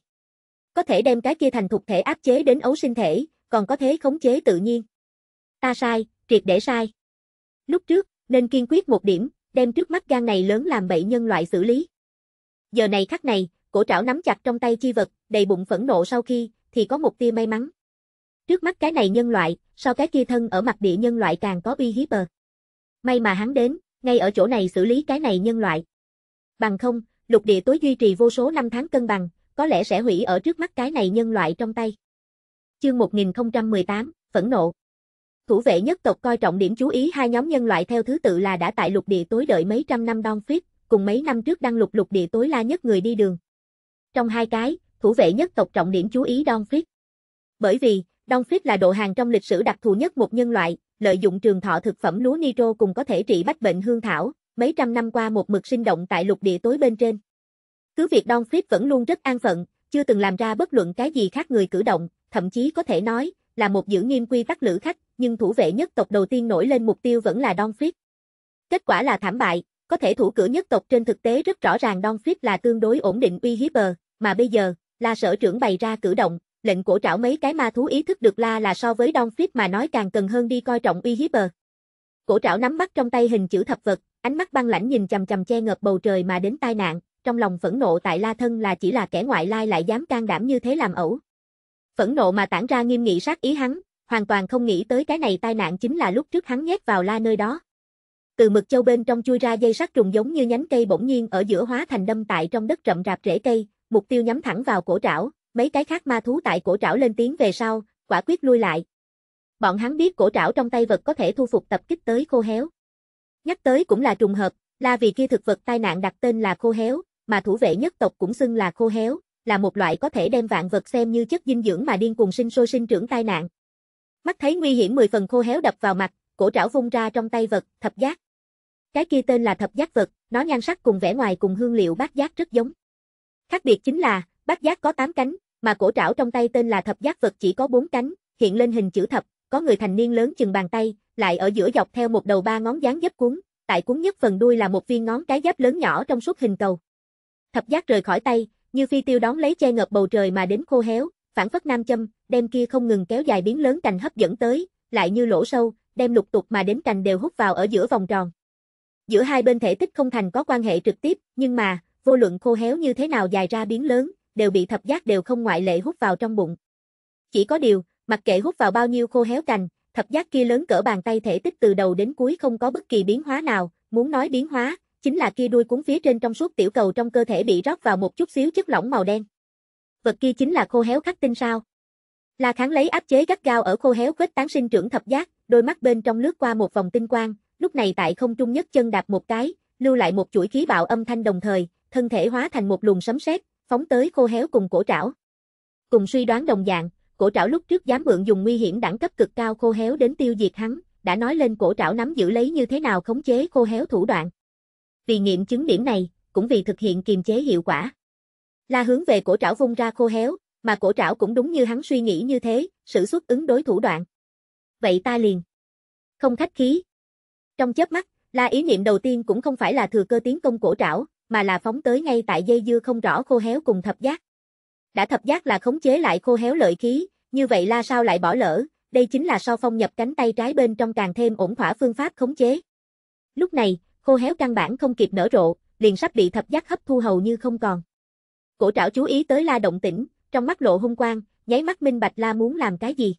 Có thể đem cái kia thành thuộc thể áp chế đến ấu sinh thể, còn có thế khống chế tự nhiên. Ta sai, triệt để sai. Lúc trước, nên kiên quyết một điểm, đem trước mắt gan này lớn làm bậy nhân loại xử lý. Giờ này khắc này, cổ trảo nắm chặt trong tay chi vật, đầy bụng phẫn nộ sau khi, thì có một tia may mắn. Trước mắt cái này nhân loại, so cái kia thân ở mặt địa nhân loại càng có uy hiếp bờ. May mà hắn đến, ngay ở chỗ này xử lý cái này nhân loại. Bằng không, lục địa tối duy trì vô số năm tháng cân bằng, có lẽ sẽ hủy ở trước mắt cái này nhân loại trong tay. Chương 1018, phẫn nộ. Thủ vệ nhất tộc coi trọng điểm chú ý hai nhóm nhân loại theo thứ tự là đã tại lục địa tối đợi mấy trăm năm Don Fit, cùng mấy năm trước đăng lục lục địa tối la nhất người đi đường. Trong hai cái, thủ vệ nhất tộc trọng điểm chú ý Don Fit. Bởi vì, Don Fit là độ hàng trong lịch sử đặc thù nhất một nhân loại, lợi dụng trường thọ thực phẩm lúa nitro cùng có thể trị bách bệnh hương thảo, mấy trăm năm qua một mực sinh động tại lục địa tối bên trên. Cứ việc Don Fit vẫn luôn rất an phận, chưa từng làm ra bất luận cái gì khác người cử động, thậm chí có thể nói, là một giữ nghiêm quy tắc lữ khách, nhưng thủ vệ nhất tộc đầu tiên nổi lên mục tiêu vẫn là Don Fleet. Kết quả là thảm bại, có thể thủ cửa nhất tộc trên thực tế rất rõ ràng Don Fleet là tương đối ổn định uy hiếp bờ, mà bây giờ, là sở trưởng bày ra cử động, lệnh cổ trảo mấy cái ma thú ý thức được La là so với Don Fleet mà nói càng cần hơn đi coi trọng uy hiếp bờ. Cổ trảo nắm bắt trong tay hình chữ thập vật, ánh mắt băng lãnh nhìn chầm chầm che ngập bầu trời mà đến tai nạn, trong lòng phẫn nộ tại La thân là chỉ là kẻ ngoại lai lại dám can đảm như thế làm ẩu. Phẫn nộ mà tản ra nghiêm nghị sát ý hắn, hoàn toàn không nghĩ tới cái này tai nạn chính là lúc trước hắn nhét vào la nơi đó. Từ mực châu bên trong chui ra dây sắt trùng giống như nhánh cây bỗng nhiên ở giữa hóa thành đâm tại trong đất rậm rạp rễ cây, mục tiêu nhắm thẳng vào cổ trảo, mấy cái khác ma thú tại cổ trảo lên tiếng về sau, quả quyết lui lại. Bọn hắn biết cổ trảo trong tay vật có thể thu phục tập kích tới khô héo. Nhắc tới cũng là trùng hợp, là vì kia thực vật tai nạn đặt tên là khô héo, mà thủ vệ nhất tộc cũng xưng là khô héo, là một loại có thể đem vạn vật xem như chất dinh dưỡng mà điên cuồng sinh sôi sinh trưởng tai nạn. Mắt thấy nguy hiểm mười phần khô héo đập vào mặt, cổ trảo vung ra trong tay vật, thập giác. Cái kia tên là thập giác vật, nó nhan sắc cùng vẻ ngoài cùng hương liệu bát giác rất giống. Khác biệt chính là, bát giác có 8 cánh, mà cổ trảo trong tay tên là thập giác vật chỉ có 4 cánh, hiện lên hình chữ thập, có người thành niên lớn chừng bàn tay, lại ở giữa dọc theo một đầu ba ngón dáng dấp cuốn, tại cuốn nhất phần đuôi là một viên ngón cái giáp lớn nhỏ trong suốt hình cầu. Thập giác rời khỏi tay, như phi tiêu đón lấy che ngập bầu trời mà đến khô héo, phản phất nam châm, đem kia không ngừng kéo dài biến lớn cành hấp dẫn tới, lại như lỗ sâu, đem lục tục mà đến cành đều hút vào ở giữa vòng tròn. Giữa hai bên thể tích không thành có quan hệ trực tiếp, nhưng mà, vô luận khô héo như thế nào dài ra biến lớn, đều bị thập giác đều không ngoại lệ hút vào trong bụng. Chỉ có điều, mặc kệ hút vào bao nhiêu khô héo cành, thập giác kia lớn cỡ bàn tay thể tích từ đầu đến cuối không có bất kỳ biến hóa nào, muốn nói biến hóa, chính là kia đuôi cuốn phía trên trong suốt tiểu cầu trong cơ thể bị rót vào một chút xíu chất lỏng màu đen. Vật kia chính là khô héo khắc tinh sao? La Kháng lấy áp chế gắt gao ở khô héo kết tán sinh trưởng thập giác, đôi mắt bên trong lướt qua một vòng tinh quang, lúc này tại không trung nhất chân đạp một cái, lưu lại một chuỗi khí bạo âm thanh đồng thời, thân thể hóa thành một luồng sấm sét, phóng tới khô héo cùng cổ trảo. Cùng suy đoán đồng dạng, cổ trảo lúc trước dám mượn dùng nguy hiểm đẳng cấp cực cao khô héo đến tiêu diệt hắn, đã nói lên cổ trảo nắm giữ lấy như thế nào khống chế khô héo thủ đoạn vì nghiệm chứng điểm này, cũng vì thực hiện kiềm chế hiệu quả. La hướng về cổ trảo vung ra khô héo, mà cổ trảo cũng đúng như hắn suy nghĩ như thế, sử xuất ứng đối thủ đoạn. Vậy ta liền. Không khách khí. Trong chớp mắt, La ý niệm đầu tiên cũng không phải là thừa cơ tiến công cổ trảo, mà là phóng tới ngay tại dây dưa không rõ khô héo cùng thập giác. Đã thập giác là khống chế lại khô héo lợi khí, như vậy La sao lại bỏ lỡ, đây chính là sau phong nhập cánh tay trái bên trong càng thêm ổn thỏa phương pháp khống chế. Lúc này, khô héo căn bản không kịp nở rộ, liền sắp bị thập giác hấp thu hầu như không còn. Cổ trảo chú ý tới la động tĩnh, trong mắt lộ hung quang, nháy mắt minh bạch la muốn làm cái gì.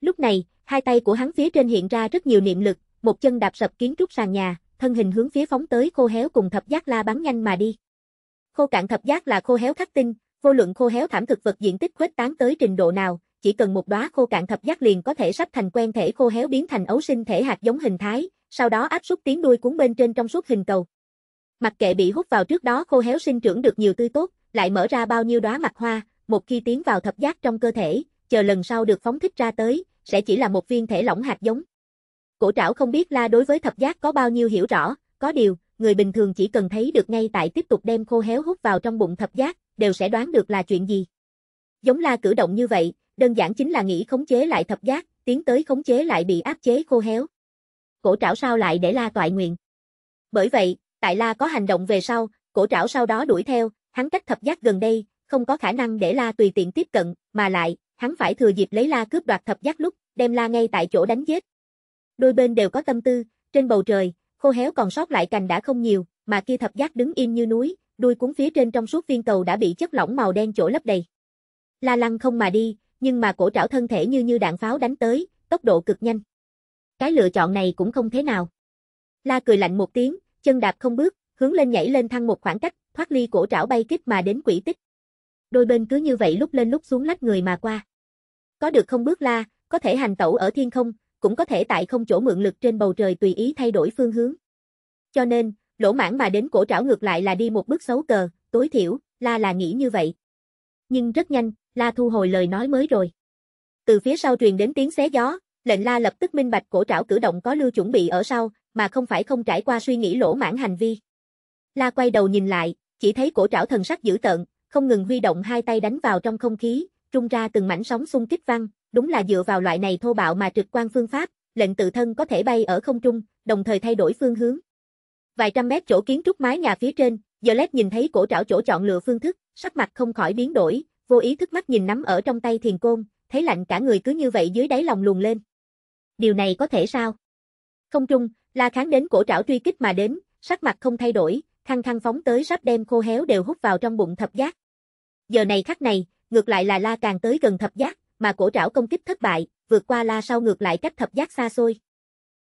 Lúc này, hai tay của hắn phía trên hiện ra rất nhiều niệm lực, một chân đạp sập kiến trúc sàn nhà, thân hình hướng phía phóng tới khô héo cùng thập giác la bắn nhanh mà đi. Khô cạn thập giác là khô héo khắc tinh, vô luận khô héo thảm thực vật diện tích khuếch tán tới trình độ nào, chỉ cần một đóa khô cạn thập giác liền có thể sắp thành quen thể khô héo biến thành ấu sinh thể hạt giống hình thái, sau đó áp suất tiếng đuôi cuốn bên trên trong suốt hình cầu. Mặt kệ bị hút vào trước đó khô héo sinh trưởng được nhiều tươi tốt, lại mở ra bao nhiêu đóa mặt hoa, một khi tiến vào thập giác trong cơ thể, chờ lần sau được phóng thích ra tới, sẽ chỉ là một viên thể lỏng hạt giống. Cổ trảo không biết la đối với thập giác có bao nhiêu hiểu rõ, có điều, người bình thường chỉ cần thấy được ngay tại tiếp tục đem khô héo hút vào trong bụng thập giác, đều sẽ đoán được là chuyện gì. Giống la cử động như vậy, đơn giản chính là nghĩ khống chế lại thập giác, tiến tới khống chế lại bị áp chế khô héo cổ trảo sao lại để la toại nguyện. Bởi vậy, tại la có hành động về sau, cổ trảo sau đó đuổi theo, hắn cách thập giác gần đây, không có khả năng để la tùy tiện tiếp cận, mà lại, hắn phải thừa dịp lấy la cướp đoạt thập giác lúc, đem la ngay tại chỗ đánh giết. Đôi bên đều có tâm tư, trên bầu trời, khô héo còn sót lại cành đã không nhiều, mà kia thập giác đứng im như núi, đuôi cuốn phía trên trong suốt viên cầu đã bị chất lỏng màu đen chỗ lấp đầy. La lăng không mà đi, nhưng mà cổ trảo thân thể như như đạn pháo đánh tới, tốc độ cực nhanh cái lựa chọn này cũng không thế nào. La cười lạnh một tiếng, chân đạp không bước, hướng lên nhảy lên thăng một khoảng cách, thoát ly cổ trảo bay kích mà đến quỷ tích. Đôi bên cứ như vậy lúc lên lúc xuống lách người mà qua. Có được không bước la, có thể hành tẩu ở thiên không, cũng có thể tại không chỗ mượn lực trên bầu trời tùy ý thay đổi phương hướng. Cho nên, lỗ mãn mà đến cổ trảo ngược lại là đi một bước xấu cờ, tối thiểu, la là nghĩ như vậy. Nhưng rất nhanh, la thu hồi lời nói mới rồi. Từ phía sau truyền đến tiếng xé gió, Lệnh la lập tức minh bạch cổ trảo cử động có lưu chuẩn bị ở sau, mà không phải không trải qua suy nghĩ lỗ mãn hành vi. La quay đầu nhìn lại, chỉ thấy cổ trảo thần sắc dữ tợn, không ngừng huy động hai tay đánh vào trong không khí, trung ra từng mảnh sóng xung kích văng, đúng là dựa vào loại này thô bạo mà trực quan phương pháp, lệnh tự thân có thể bay ở không trung, đồng thời thay đổi phương hướng. Vài trăm mét chỗ kiến trúc mái nhà phía trên, Violet nhìn thấy cổ trảo chỗ chọn lựa phương thức, sắc mặt không khỏi biến đổi, vô ý thức mắt nhìn nắm ở trong tay thiền côn, thấy lạnh cả người cứ như vậy dưới đáy lòng luồn lên điều này có thể sao? Không trung, La Kháng đến cổ trảo truy kích mà đến, sắc mặt không thay đổi, khăng khăng phóng tới sắp đem khô héo đều hút vào trong bụng thập giác. Giờ này khắc này, ngược lại là La càng tới gần thập giác, mà cổ trảo công kích thất bại, vượt qua La sau ngược lại cách thập giác xa xôi.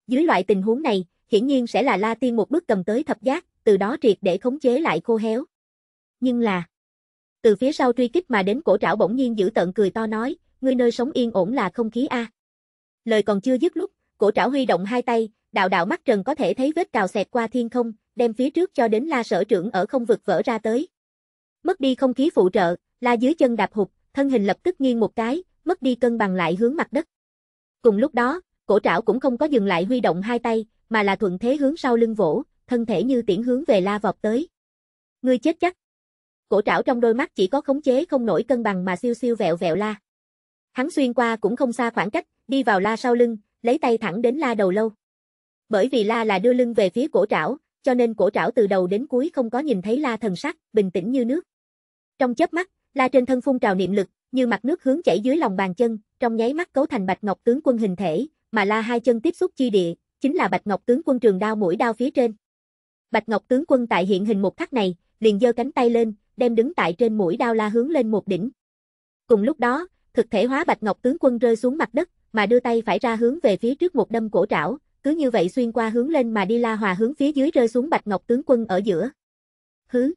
Dưới loại tình huống này, hiển nhiên sẽ là La tiên một bước cầm tới thập giác, từ đó triệt để khống chế lại khô héo. Nhưng là, từ phía sau truy kích mà đến cổ trảo bỗng nhiên giữ tận cười to nói, ngươi nơi sống yên ổn là không khí a lời còn chưa dứt lúc, cổ trảo huy động hai tay, đạo đạo mắt trần có thể thấy vết cào xẹt qua thiên không, đem phía trước cho đến la sở trưởng ở không vực vỡ ra tới. Mất đi không khí phụ trợ, la dưới chân đạp hụt, thân hình lập tức nghiêng một cái, mất đi cân bằng lại hướng mặt đất. Cùng lúc đó, cổ trảo cũng không có dừng lại huy động hai tay, mà là thuận thế hướng sau lưng vỗ, thân thể như tiễn hướng về la vọt tới. Ngươi chết chắc. Cổ trảo trong đôi mắt chỉ có khống chế không nổi cân bằng mà siêu siêu vẹo vẹo la. Hắn xuyên qua cũng không xa khoảng cách, đi vào la sau lưng, lấy tay thẳng đến la đầu lâu. Bởi vì la là đưa lưng về phía cổ trảo, cho nên cổ trảo từ đầu đến cuối không có nhìn thấy la thần sắc, bình tĩnh như nước. Trong chớp mắt, la trên thân phun trào niệm lực, như mặt nước hướng chảy dưới lòng bàn chân, trong nháy mắt cấu thành bạch ngọc tướng quân hình thể, mà la hai chân tiếp xúc chi địa, chính là bạch ngọc tướng quân trường đao mũi đao phía trên. Bạch ngọc tướng quân tại hiện hình một khắc này, liền giơ cánh tay lên, đem đứng tại trên mũi đao la hướng lên một đỉnh. Cùng lúc đó, thực thể hóa bạch ngọc tướng quân rơi xuống mặt đất, mà đưa tay phải ra hướng về phía trước một đâm cổ trảo, cứ như vậy xuyên qua hướng lên mà đi la hòa hướng phía dưới rơi xuống bạch ngọc tướng quân ở giữa. Hứ!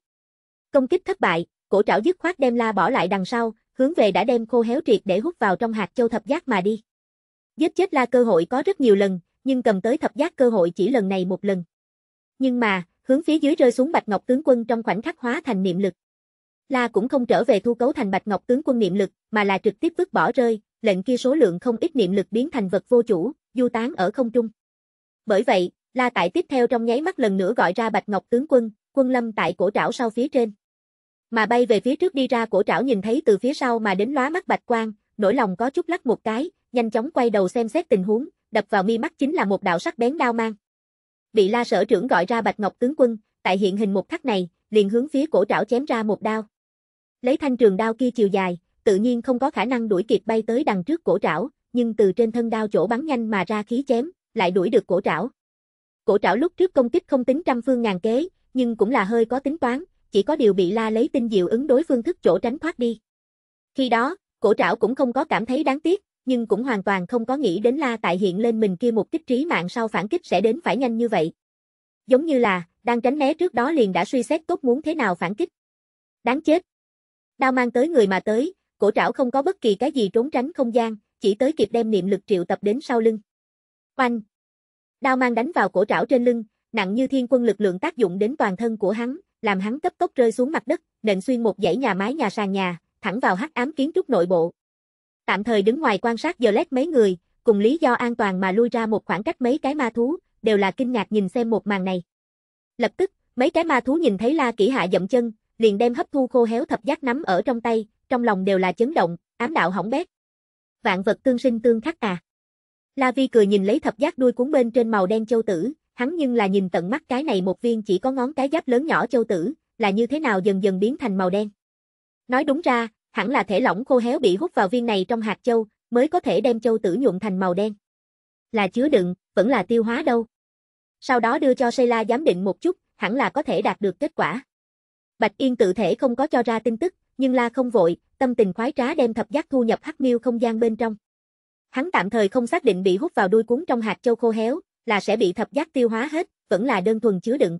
Công kích thất bại, cổ trảo dứt khoát đem la bỏ lại đằng sau, hướng về đã đem khô héo triệt để hút vào trong hạt châu thập giác mà đi. Giết chết la cơ hội có rất nhiều lần, nhưng cầm tới thập giác cơ hội chỉ lần này một lần. Nhưng mà, hướng phía dưới rơi xuống bạch ngọc tướng quân trong khoảnh khắc hóa thành niệm lực. La cũng không trở về thu cấu thành bạch ngọc tướng quân niệm lực, mà là trực tiếp vứt bỏ rơi, lệnh kia số lượng không ít niệm lực biến thành vật vô chủ, du tán ở không trung. Bởi vậy, La Tại tiếp theo trong nháy mắt lần nữa gọi ra Bạch Ngọc tướng quân, quân lâm tại cổ trảo sau phía trên. Mà bay về phía trước đi ra cổ trảo nhìn thấy từ phía sau mà đến lóa mắt Bạch Quang, nỗi lòng có chút lắc một cái, nhanh chóng quay đầu xem xét tình huống, đập vào mi mắt chính là một đạo sắc bén đao mang. Bị La Sở trưởng gọi ra Bạch Ngọc tướng quân, tại hiện hình một khắc này, liền hướng phía cổ trảo chém ra một đao. Lấy thanh trường đao kia chiều dài, tự nhiên không có khả năng đuổi kịp bay tới đằng trước cổ trảo, nhưng từ trên thân đao chỗ bắn nhanh mà ra khí chém, lại đuổi được cổ trảo. Cổ trảo lúc trước công kích không tính trăm phương ngàn kế, nhưng cũng là hơi có tính toán, chỉ có điều bị la lấy tinh diệu ứng đối phương thức chỗ tránh thoát đi. Khi đó, cổ trảo cũng không có cảm thấy đáng tiếc, nhưng cũng hoàn toàn không có nghĩ đến la tại hiện lên mình kia một kích trí mạng sau phản kích sẽ đến phải nhanh như vậy. Giống như là, đang tránh né trước đó liền đã suy xét tốt muốn thế nào phản kích. Đáng chết. Đao mang tới người mà tới, cổ trảo không có bất kỳ cái gì trốn tránh không gian, chỉ tới kịp đem niệm lực triệu tập đến sau lưng. Oanh! Đao mang đánh vào cổ trảo trên lưng, nặng như thiên quân lực lượng tác dụng đến toàn thân của hắn, làm hắn cấp tốc rơi xuống mặt đất, nện xuyên một dãy nhà mái nhà sàn nhà, thẳng vào hắc ám kiến trúc nội bộ. Tạm thời đứng ngoài quan sát giờ lét mấy người, cùng lý do an toàn mà lui ra một khoảng cách mấy cái ma thú, đều là kinh ngạc nhìn xem một màn này. Lập tức, mấy cái ma thú nhìn thấy La Kỷ Hạ dậm chân, liền đem hấp thu khô héo thập giác nắm ở trong tay, trong lòng đều là chấn động, ám đạo hỏng bét. Vạn vật tương sinh tương khắc à. La Vi cười nhìn lấy thập giác đuôi cuốn bên trên màu đen châu tử, hắn nhưng là nhìn tận mắt cái này một viên chỉ có ngón cái giáp lớn nhỏ châu tử, là như thế nào dần dần biến thành màu đen. Nói đúng ra, hẳn là thể lỏng khô héo bị hút vào viên này trong hạt châu, mới có thể đem châu tử nhuộm thành màu đen. Là chứa đựng, vẫn là tiêu hóa đâu. Sau đó đưa cho Sela giám định một chút, hẳn là có thể đạt được kết quả. Bạch Yên tự thể không có cho ra tin tức, nhưng La không vội, tâm tình khoái trá đem thập giác thu nhập hắc miêu không gian bên trong. Hắn tạm thời không xác định bị hút vào đuôi cuốn trong hạt châu khô héo, là sẽ bị thập giác tiêu hóa hết, vẫn là đơn thuần chứa đựng.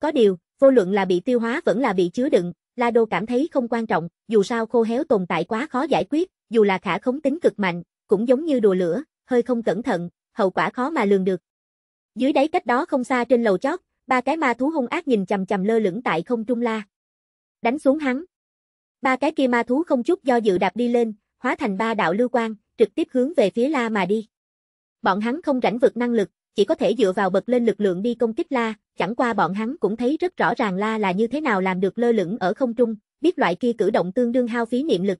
Có điều, vô luận là bị tiêu hóa vẫn là bị chứa đựng, La Đô cảm thấy không quan trọng, dù sao khô héo tồn tại quá khó giải quyết, dù là khả khống tính cực mạnh, cũng giống như đùa lửa, hơi không cẩn thận, hậu quả khó mà lường được. Dưới đáy cách đó không xa trên lầu chót, ba cái ma thú hung ác nhìn chằm chằm lơ lửng tại không trung la. Đánh xuống hắn. Ba cái kia ma thú không chút do dự đạp đi lên, hóa thành ba đạo lưu quang, trực tiếp hướng về phía La mà đi. Bọn hắn không rảnh vượt năng lực, chỉ có thể dựa vào bật lên lực lượng đi công kích La, chẳng qua bọn hắn cũng thấy rất rõ ràng La là như thế nào làm được lơ lửng ở không trung, biết loại kia cử động tương đương hao phí niệm lực.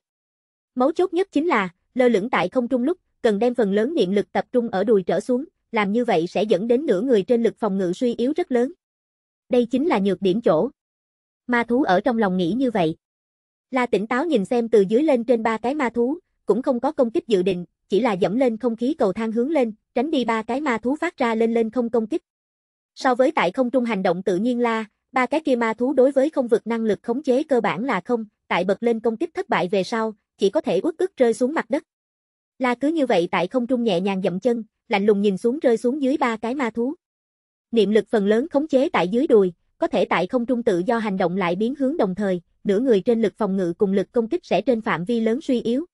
Mấu chốt nhất chính là, lơ lửng tại không trung lúc, cần đem phần lớn niệm lực tập trung ở đùi trở xuống, làm như vậy sẽ dẫn đến nửa người trên lực phòng ngự suy yếu rất lớn. Đây chính là nhược điểm chỗ. Ma thú ở trong lòng nghĩ như vậy. La tỉnh táo nhìn xem từ dưới lên trên ba cái ma thú, cũng không có công kích dự định, chỉ là dẫm lên không khí cầu thang hướng lên, tránh đi ba cái ma thú phát ra lên lên không công kích. So với tại không trung hành động tự nhiên la, ba cái kia ma thú đối với không vực năng lực khống chế cơ bản là không, tại bật lên công kích thất bại về sau, chỉ có thể uất ức rơi xuống mặt đất. La cứ như vậy tại không trung nhẹ nhàng dậm chân, lạnh lùng nhìn xuống rơi xuống dưới ba cái ma thú. Niệm lực phần lớn khống chế tại dưới đùi, có thể tại không trung tự do hành động lại biến hướng đồng thời, nửa người trên lực phòng ngự cùng lực công kích sẽ trên phạm vi lớn suy yếu.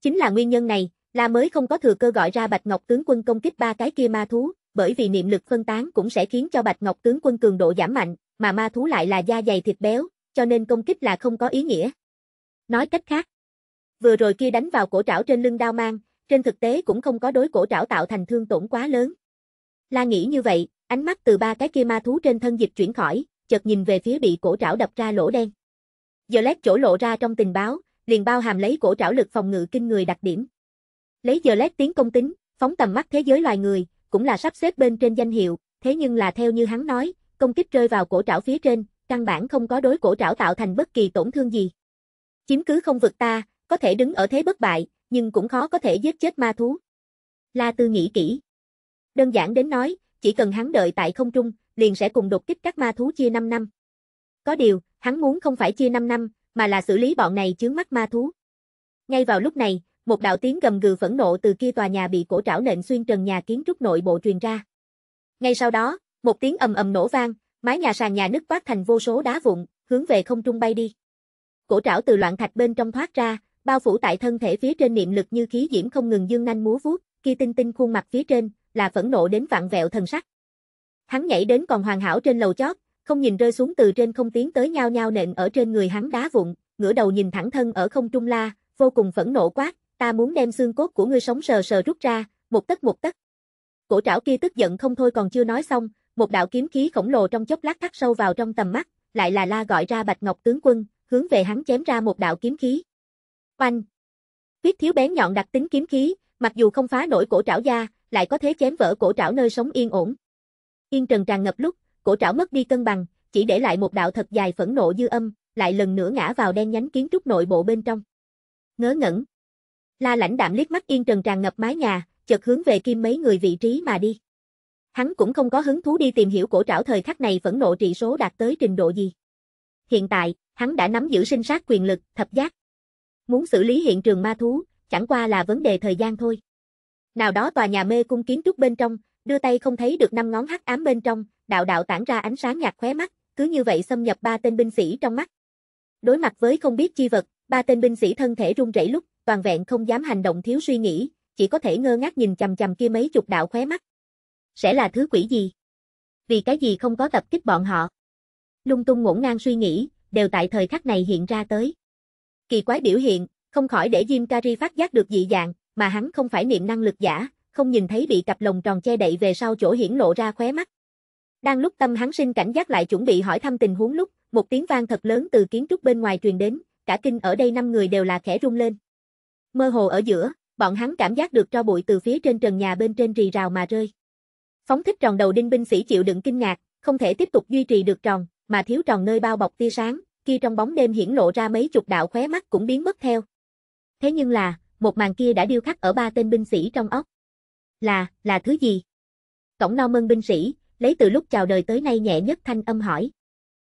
Chính là nguyên nhân này, La mới không có thừa cơ gọi ra Bạch Ngọc tướng quân công kích ba cái kia ma thú, bởi vì niệm lực phân tán cũng sẽ khiến cho Bạch Ngọc tướng quân cường độ giảm mạnh, mà ma thú lại là da dày thịt béo, cho nên công kích là không có ý nghĩa. Nói cách khác, vừa rồi kia đánh vào cổ trảo trên lưng đao mang, trên thực tế cũng không có đối cổ trảo tạo thành thương tổn quá lớn. La nghĩ như vậy, ánh mắt từ ba cái kia ma thú trên thân dịch chuyển khỏi, chợt nhìn về phía bị cổ trảo đập ra lỗ đen. Gillette chỗ lộ ra trong tình báo, liền bao hàm lấy cổ trảo lực phòng ngự kinh người đặc điểm. Lấy Gillette tiến công tính, phóng tầm mắt thế giới loài người, cũng là sắp xếp bên trên danh hiệu, thế nhưng là theo như hắn nói, công kích rơi vào cổ trảo phía trên, căn bản không có đối cổ trảo tạo thành bất kỳ tổn thương gì. Chiếm cứ không vượt ta, có thể đứng ở thế bất bại, nhưng cũng khó có thể giết chết ma thú. La Tư nghĩ kỹ. Đơn giản đến nói, chỉ cần hắn đợi tại không trung, liền sẽ cùng đột kích các ma thú chia 5 năm. Có điều, hắn muốn không phải chia 5 năm, mà là xử lý bọn này chướng mắt ma thú. Ngay vào lúc này, một đạo tiếng gầm gừ phẫn nộ từ kia tòa nhà bị cổ trảo lệnh xuyên trần nhà kiến trúc nội bộ truyền ra. Ngay sau đó, một tiếng ầm ầm nổ vang, mái nhà sàn nhà nứt toát thành vô số đá vụn, hướng về không trung bay đi. Cổ trảo từ loạn thạch bên trong thoát ra, bao phủ tại thân thể phía trên niệm lực như khí diễm không ngừng dương nhanh múa vuốt, kia tinh tinh khuôn mặt phía trên là phẫn nộ đến vặn vẹo thần sắc. Hắn nhảy đến còn hoàn hảo trên lầu chót, không nhìn rơi xuống từ trên không tiến tới nhao nhao nện ở trên người hắn đá vụn, ngửa đầu nhìn thẳng thân ở không trung la, vô cùng phẫn nộ quát, ta muốn đem xương cốt của ngươi sống sờ sờ rút ra, một tấc một tấc. Cổ trảo kia tức giận không thôi còn chưa nói xong, một đạo kiếm khí khổng lồ trong chốc lát cắt sâu vào trong tầm mắt, lại là la gọi ra Bạch Ngọc tướng quân, hướng về hắn chém ra một đạo kiếm khí. Oanh! Tuyết thiếu bén nhọn đặc tính kiếm khí, mặc dù không phá nổi cổ trảo da, lại có thế chém vỡ cổ trảo nơi sống yên ổn. Yên trần tràn ngập lúc, Cổ trảo mất đi cân bằng, chỉ để lại một đạo thật dài phẫn nộ dư âm, lại lần nữa ngã vào đen nhánh kiến trúc nội bộ bên trong. Ngớ ngẩn. La lãnh đạm liếc mắt yên trần tràn ngập mái nhà, chợt hướng về kim mấy người vị trí mà đi. Hắn cũng không có hứng thú đi tìm hiểu cổ trảo thời khắc này phẫn nộ trị số đạt tới trình độ gì. Hiện tại, hắn đã nắm giữ sinh sát quyền lực, thập giác. Muốn xử lý hiện trường ma thú, chẳng qua là vấn đề thời gian thôi. Nào đó tòa nhà mê cung kiến trúc bên trong, đưa tay không thấy được năm ngón hắc ám bên trong, đạo đạo tản ra ánh sáng nhạt khóe mắt, cứ như vậy xâm nhập ba tên binh sĩ trong mắt. Đối mặt với không biết chi vật, ba tên binh sĩ thân thể run rẩy lúc, toàn vẹn không dám hành động thiếu suy nghĩ, chỉ có thể ngơ ngác nhìn chằm chằm kia mấy chục đạo khóe mắt. Sẽ là thứ quỷ gì? Vì cái gì không có tập kích bọn họ? Lung tung ngổn ngang suy nghĩ, đều tại thời khắc này hiện ra tới. Kỳ quái biểu hiện, không khỏi để Jim Carrey phát giác được dị dạng, mà hắn không phải niệm năng lực giả, không nhìn thấy bị cặp lồng tròn che đậy về sau chỗ hiển lộ ra khóe mắt. Đang lúc tâm hắn sinh cảnh giác lại chuẩn bị hỏi thăm tình huống lúc, một tiếng vang thật lớn từ kiến trúc bên ngoài truyền đến, cả kinh ở đây năm người đều là khẽ rung lên. Mơ hồ ở giữa, bọn hắn cảm giác được cho bụi từ phía trên trần nhà bên trên rì rào mà rơi. Phóng thích tròn đầu đinh binh sĩ chịu đựng kinh ngạc, không thể tiếp tục duy trì được tròn, mà thiếu tròn nơi bao bọc tia sáng, kia trong bóng đêm hiển lộ ra mấy chục đạo khóe mắt cũng biến mất theo. Thế nhưng là, một màn kia đã điêu khắc ở ba tên binh sĩ trong ốc. Là, là thứ gì? Cổng no mân binh sĩ, lấy từ lúc chào đời tới nay nhẹ nhất thanh âm hỏi.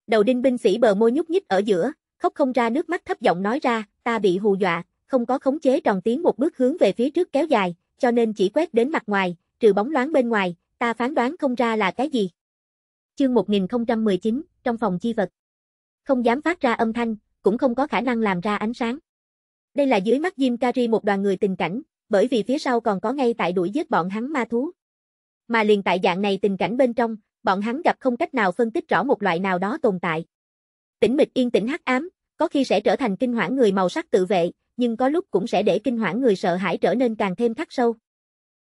Đầu đinh binh sĩ bờ môi nhúc nhích ở giữa, khóc không ra nước mắt thấp giọng nói ra, ta bị hù dọa, không có khống chế tròn tiếng một bước hướng về phía trước kéo dài, cho nên chỉ quét đến mặt ngoài, trừ bóng loáng bên ngoài, ta phán đoán không ra là cái gì. Chương 1019, trong phòng chi vật. Không dám phát ra âm thanh, cũng không có khả năng làm ra ánh sáng. Đây là dưới mắt Jim Carrey một đoàn người tình cảnh, bởi vì phía sau còn có ngay tại đuổi giết bọn hắn ma thú. Mà liền tại dạng này tình cảnh bên trong, bọn hắn gặp không cách nào phân tích rõ một loại nào đó tồn tại. Tĩnh mịch yên tĩnh hắc ám, có khi sẽ trở thành kinh hoảng người màu sắc tự vệ, nhưng có lúc cũng sẽ để kinh hoảng người sợ hãi trở nên càng thêm khắc sâu.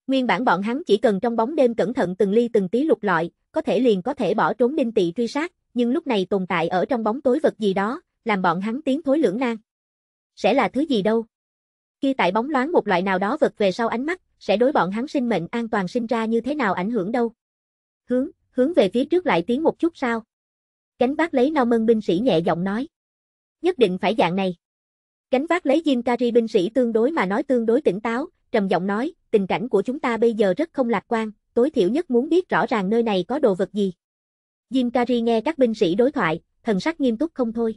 Nguyên bản bọn hắn chỉ cần trong bóng đêm cẩn thận từng ly từng tí lục lọi, có thể liền có thể bỏ trốn đinh tị truy sát, nhưng lúc này tồn tại ở trong bóng tối vật gì đó, làm bọn hắn tiến thối lưỡng nan. Sẽ là thứ gì đâu? kia tại bóng loáng một loại nào đó vật về sau ánh mắt, sẽ đối bọn hắn sinh mệnh an toàn sinh ra như thế nào ảnh hưởng đâu. Hướng, hướng về phía trước lại tiến một chút sao. Cánh bác lấy nao mân binh sĩ nhẹ giọng nói. Nhất định phải dạng này. Cánh vác lấy Jim Carrey binh sĩ tương đối mà nói tương đối tỉnh táo, trầm giọng nói, tình cảnh của chúng ta bây giờ rất không lạc quan, tối thiểu nhất muốn biết rõ ràng nơi này có đồ vật gì. Jim Carrey nghe các binh sĩ đối thoại, thần sắc nghiêm túc không thôi.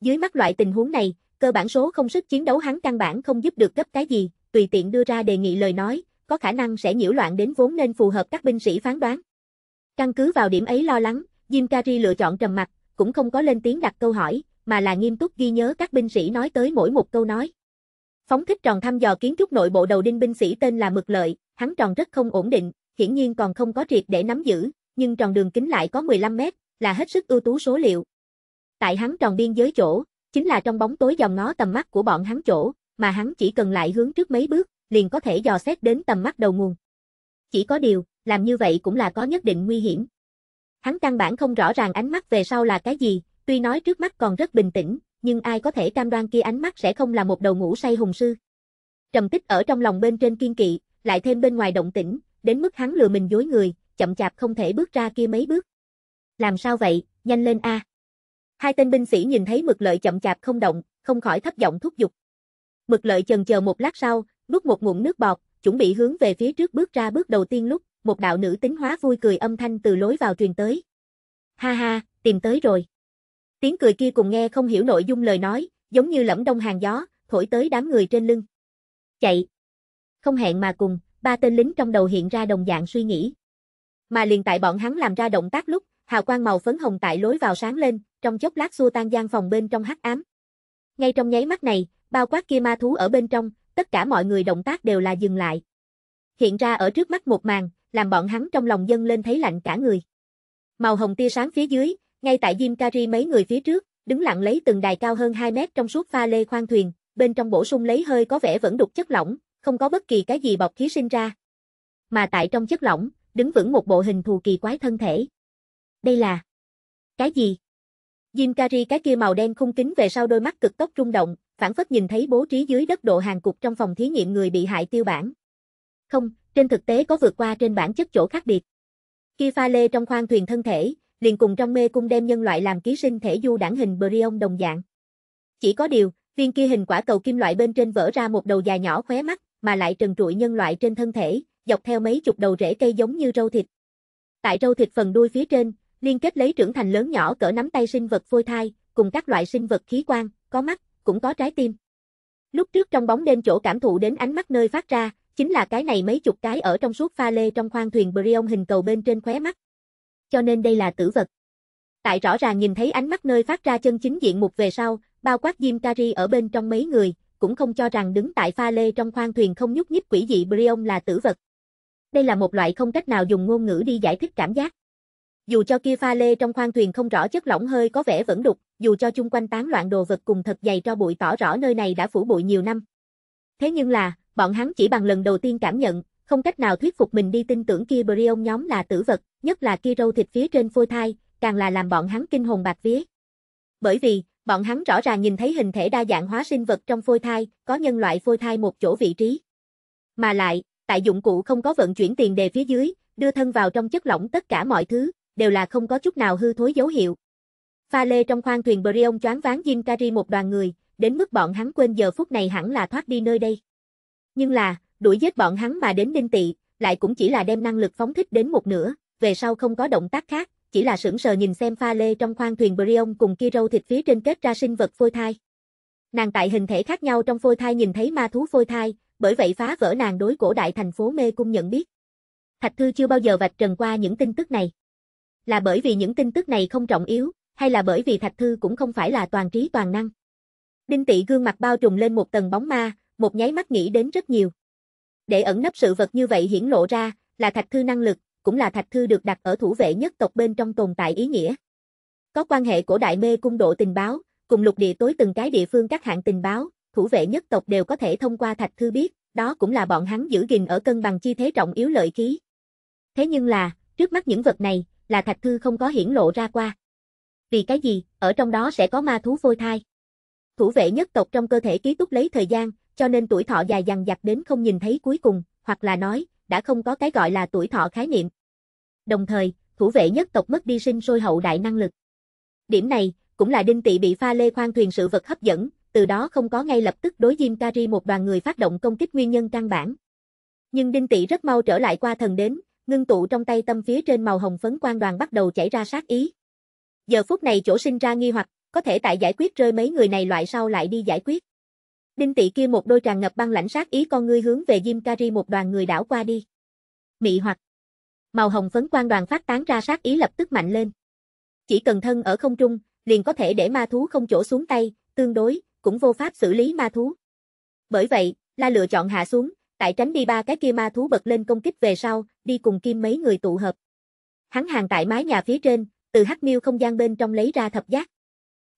Dưới mắt loại tình huống này, cơ bản số không sức chiến đấu hắn căn bản không giúp được gấp cái gì, tùy tiện đưa ra đề nghị lời nói, có khả năng sẽ nhiễu loạn đến vốn nên phù hợp các binh sĩ phán đoán. Căn cứ vào điểm ấy lo lắng, Jim Carrey lựa chọn trầm mặc, cũng không có lên tiếng đặt câu hỏi, mà là nghiêm túc ghi nhớ các binh sĩ nói tới mỗi một câu nói. Phóng thích tròn thăm dò kiến trúc nội bộ đầu đinh binh sĩ tên là Mực Lợi, hắn tròn rất không ổn định, hiển nhiên còn không có triệt để nắm giữ, nhưng tròn đường kính lại có 15 mét, là hết sức ưu tú số liệu. Tại hắn tròn biên giới chỗ, Chính là trong bóng tối dòng ngó tầm mắt của bọn hắn chỗ, mà hắn chỉ cần lại hướng trước mấy bước, liền có thể dò xét đến tầm mắt đầu nguồn. Chỉ có điều, làm như vậy cũng là có nhất định nguy hiểm. Hắn căn bản không rõ ràng ánh mắt về sau là cái gì, tuy nói trước mắt còn rất bình tĩnh, nhưng ai có thể cam đoan kia ánh mắt sẽ không là một đầu ngủ say hùng sư. Trầm tích ở trong lòng bên trên kiên kỵ, lại thêm bên ngoài động tĩnh, đến mức hắn lừa mình dối người, chậm chạp không thể bước ra kia mấy bước. Làm sao vậy, nhanh lên a. À. Hai tên binh sĩ nhìn thấy mực lợi chậm chạp không động, không khỏi thấp giọng thúc giục. Mực lợi chần chờ một lát sau, nuốt một ngụm nước bọt, chuẩn bị hướng về phía trước bước ra bước đầu tiên lúc, một đạo nữ tính hóa vui cười âm thanh từ lối vào truyền tới. Ha ha, tìm tới rồi. Tiếng cười kia cùng nghe không hiểu nội dung lời nói, giống như lẫm đông hàng gió, thổi tới đám người trên lưng. Chạy. Không hẹn mà cùng, ba tên lính trong đầu hiện ra đồng dạng suy nghĩ. Mà liền tại bọn hắn làm ra động tác lúc, hào quang màu phấn hồng tại lối vào sáng lên, trong chốc lát xua tan gian phòng bên trong hắc ám. Ngay trong nháy mắt này, bao quát kia ma thú ở bên trong, tất cả mọi người động tác đều là dừng lại. Hiện ra ở trước mắt một màn, làm bọn hắn trong lòng dân lên thấy lạnh cả người. Màu hồng tia sáng phía dưới, ngay tại Jim Carrey mấy người phía trước, đứng lặng lấy từng đài cao hơn 2 mét trong suốt pha lê khoang thuyền, bên trong bổ sung lấy hơi có vẻ vẫn đục chất lỏng, không có bất kỳ cái gì bọc khí sinh ra. Mà tại trong chất lỏng, đứng vững một bộ hình thù kỳ quái thân thể đây là... Cái gì? Jim Carrey cái kia màu đen khung kính về sau đôi mắt cực tốc rung động, phản phất nhìn thấy bố trí dưới đất độ hàng cục trong phòng thí nghiệm người bị hại tiêu bản. Không, trên thực tế có vượt qua trên bản chất chỗ khác biệt. Khi pha lê trong khoang thuyền thân thể, liền cùng trong mê cung đem nhân loại làm ký sinh thể du đảng hình Bryon đồng dạng. Chỉ có điều, viên kia hình quả cầu kim loại bên trên vỡ ra một đầu dài nhỏ khóe mắt, mà lại trần trụi nhân loại trên thân thể, dọc theo mấy chục đầu rễ cây giống như râu thịt. Tại râu thịt phần đuôi phía trên, liên kết lấy trưởng thành lớn nhỏ cỡ nắm tay sinh vật phôi thai, cùng các loại sinh vật khí quan, có mắt, cũng có trái tim. Lúc trước trong bóng đêm chỗ cảm thụ đến ánh mắt nơi phát ra, chính là cái này mấy chục cái ở trong suốt pha lê trong khoang thuyền Brion hình cầu bên trên khóe mắt. Cho nên đây là tử vật. Tại rõ ràng nhìn thấy ánh mắt nơi phát ra chân chính diện mục về sau, bao quát Jim Carrey ở bên trong mấy người, cũng không cho rằng đứng tại pha lê trong khoang thuyền không nhúc nhích quỷ dị Brion là tử vật. Đây là một loại không cách nào dùng ngôn ngữ đi giải thích cảm giác. Dù cho kia pha lê trong khoang thuyền không rõ chất lỏng hơi có vẻ vẫn đục, dù cho chung quanh tán loạn đồ vật cùng thật dày cho bụi tỏ rõ nơi này đã phủ bụi nhiều năm. Thế nhưng là, bọn hắn chỉ bằng lần đầu tiên cảm nhận, không cách nào thuyết phục mình đi tin tưởng kia Brion nhóm là tử vật, nhất là kia râu thịt phía trên phôi thai, càng là làm bọn hắn kinh hồn bạc vía. Bởi vì, bọn hắn rõ ràng nhìn thấy hình thể đa dạng hóa sinh vật trong phôi thai, có nhân loại phôi thai một chỗ vị trí. Mà lại, tại dụng cụ không có vận chuyển tiền đề phía dưới, đưa thân vào trong chất lỏng tất cả mọi thứ, đều là không có chút nào hư thối dấu hiệu. Pha lê trong khoang thuyền Brion choáng váng Jim Carrey một đoàn người, đến mức bọn hắn quên giờ phút này hẳn là thoát đi nơi đây. Nhưng là, đuổi giết bọn hắn mà đến đinh tị, lại cũng chỉ là đem năng lực phóng thích đến một nửa, về sau không có động tác khác, chỉ là sững sờ nhìn xem pha lê trong khoang thuyền Brion cùng kia râu thịt phía trên kết ra sinh vật phôi thai. Nàng tại hình thể khác nhau trong phôi thai nhìn thấy ma thú phôi thai, bởi vậy phá vỡ nàng đối cổ đại thành phố mê cung nhận biết. Thạch Thư chưa bao giờ vạch trần qua những tin tức này là bởi vì những tin tức này không trọng yếu, hay là bởi vì Thạch Thư cũng không phải là toàn trí toàn năng. Đinh Tị gương mặt bao trùm lên một tầng bóng ma, một nháy mắt nghĩ đến rất nhiều. Để ẩn nấp sự vật như vậy hiển lộ ra, là Thạch Thư năng lực, cũng là Thạch Thư được đặt ở thủ vệ nhất tộc bên trong tồn tại ý nghĩa. Có quan hệ cổ đại mê cung độ tình báo, cùng lục địa tối từng cái địa phương các hạng tình báo, thủ vệ nhất tộc đều có thể thông qua Thạch Thư biết, đó cũng là bọn hắn giữ gìn ở cân bằng chi thế trọng yếu lợi khí. Thế nhưng là, trước mắt những vật này, là thạch thư không có hiển lộ ra qua. Vì cái gì, ở trong đó sẽ có ma thú phôi thai. Thủ vệ nhất tộc trong cơ thể ký túc lấy thời gian, cho nên tuổi thọ dài dằng dặc đến không nhìn thấy cuối cùng, hoặc là nói, đã không có cái gọi là tuổi thọ khái niệm. Đồng thời, thủ vệ nhất tộc mất đi sinh sôi hậu đại năng lực. Điểm này, cũng là đinh tị bị pha lê khoan thuyền sự vật hấp dẫn, từ đó không có ngay lập tức đối Jim Carrey một đoàn người phát động công kích nguyên nhân căn bản. Nhưng Đinh Tị rất mau trở lại qua thần đến, ngưng tụ trong tay tâm phía trên màu hồng phấn quan đoàn bắt đầu chảy ra sát ý. Giờ phút này chỗ sinh ra nghi hoặc, có thể tại giải quyết rơi mấy người này loại sau lại đi giải quyết. Đinh tị kia một đôi tràn ngập băng lãnh sát ý con ngươi hướng về Diêm Kari một đoàn người đảo qua đi. Mị hoặc. Màu hồng phấn quan đoàn phát tán ra sát ý lập tức mạnh lên. Chỉ cần thân ở không trung, liền có thể để ma thú không chỗ xuống tay, tương đối, cũng vô pháp xử lý ma thú. Bởi vậy, la lựa chọn hạ xuống, Tại tránh đi ba cái kia ma thú bật lên công kích về sau, đi cùng kim mấy người tụ hợp. Hắn hàng tại mái nhà phía trên, từ hắc miêu không gian bên trong lấy ra thập giác.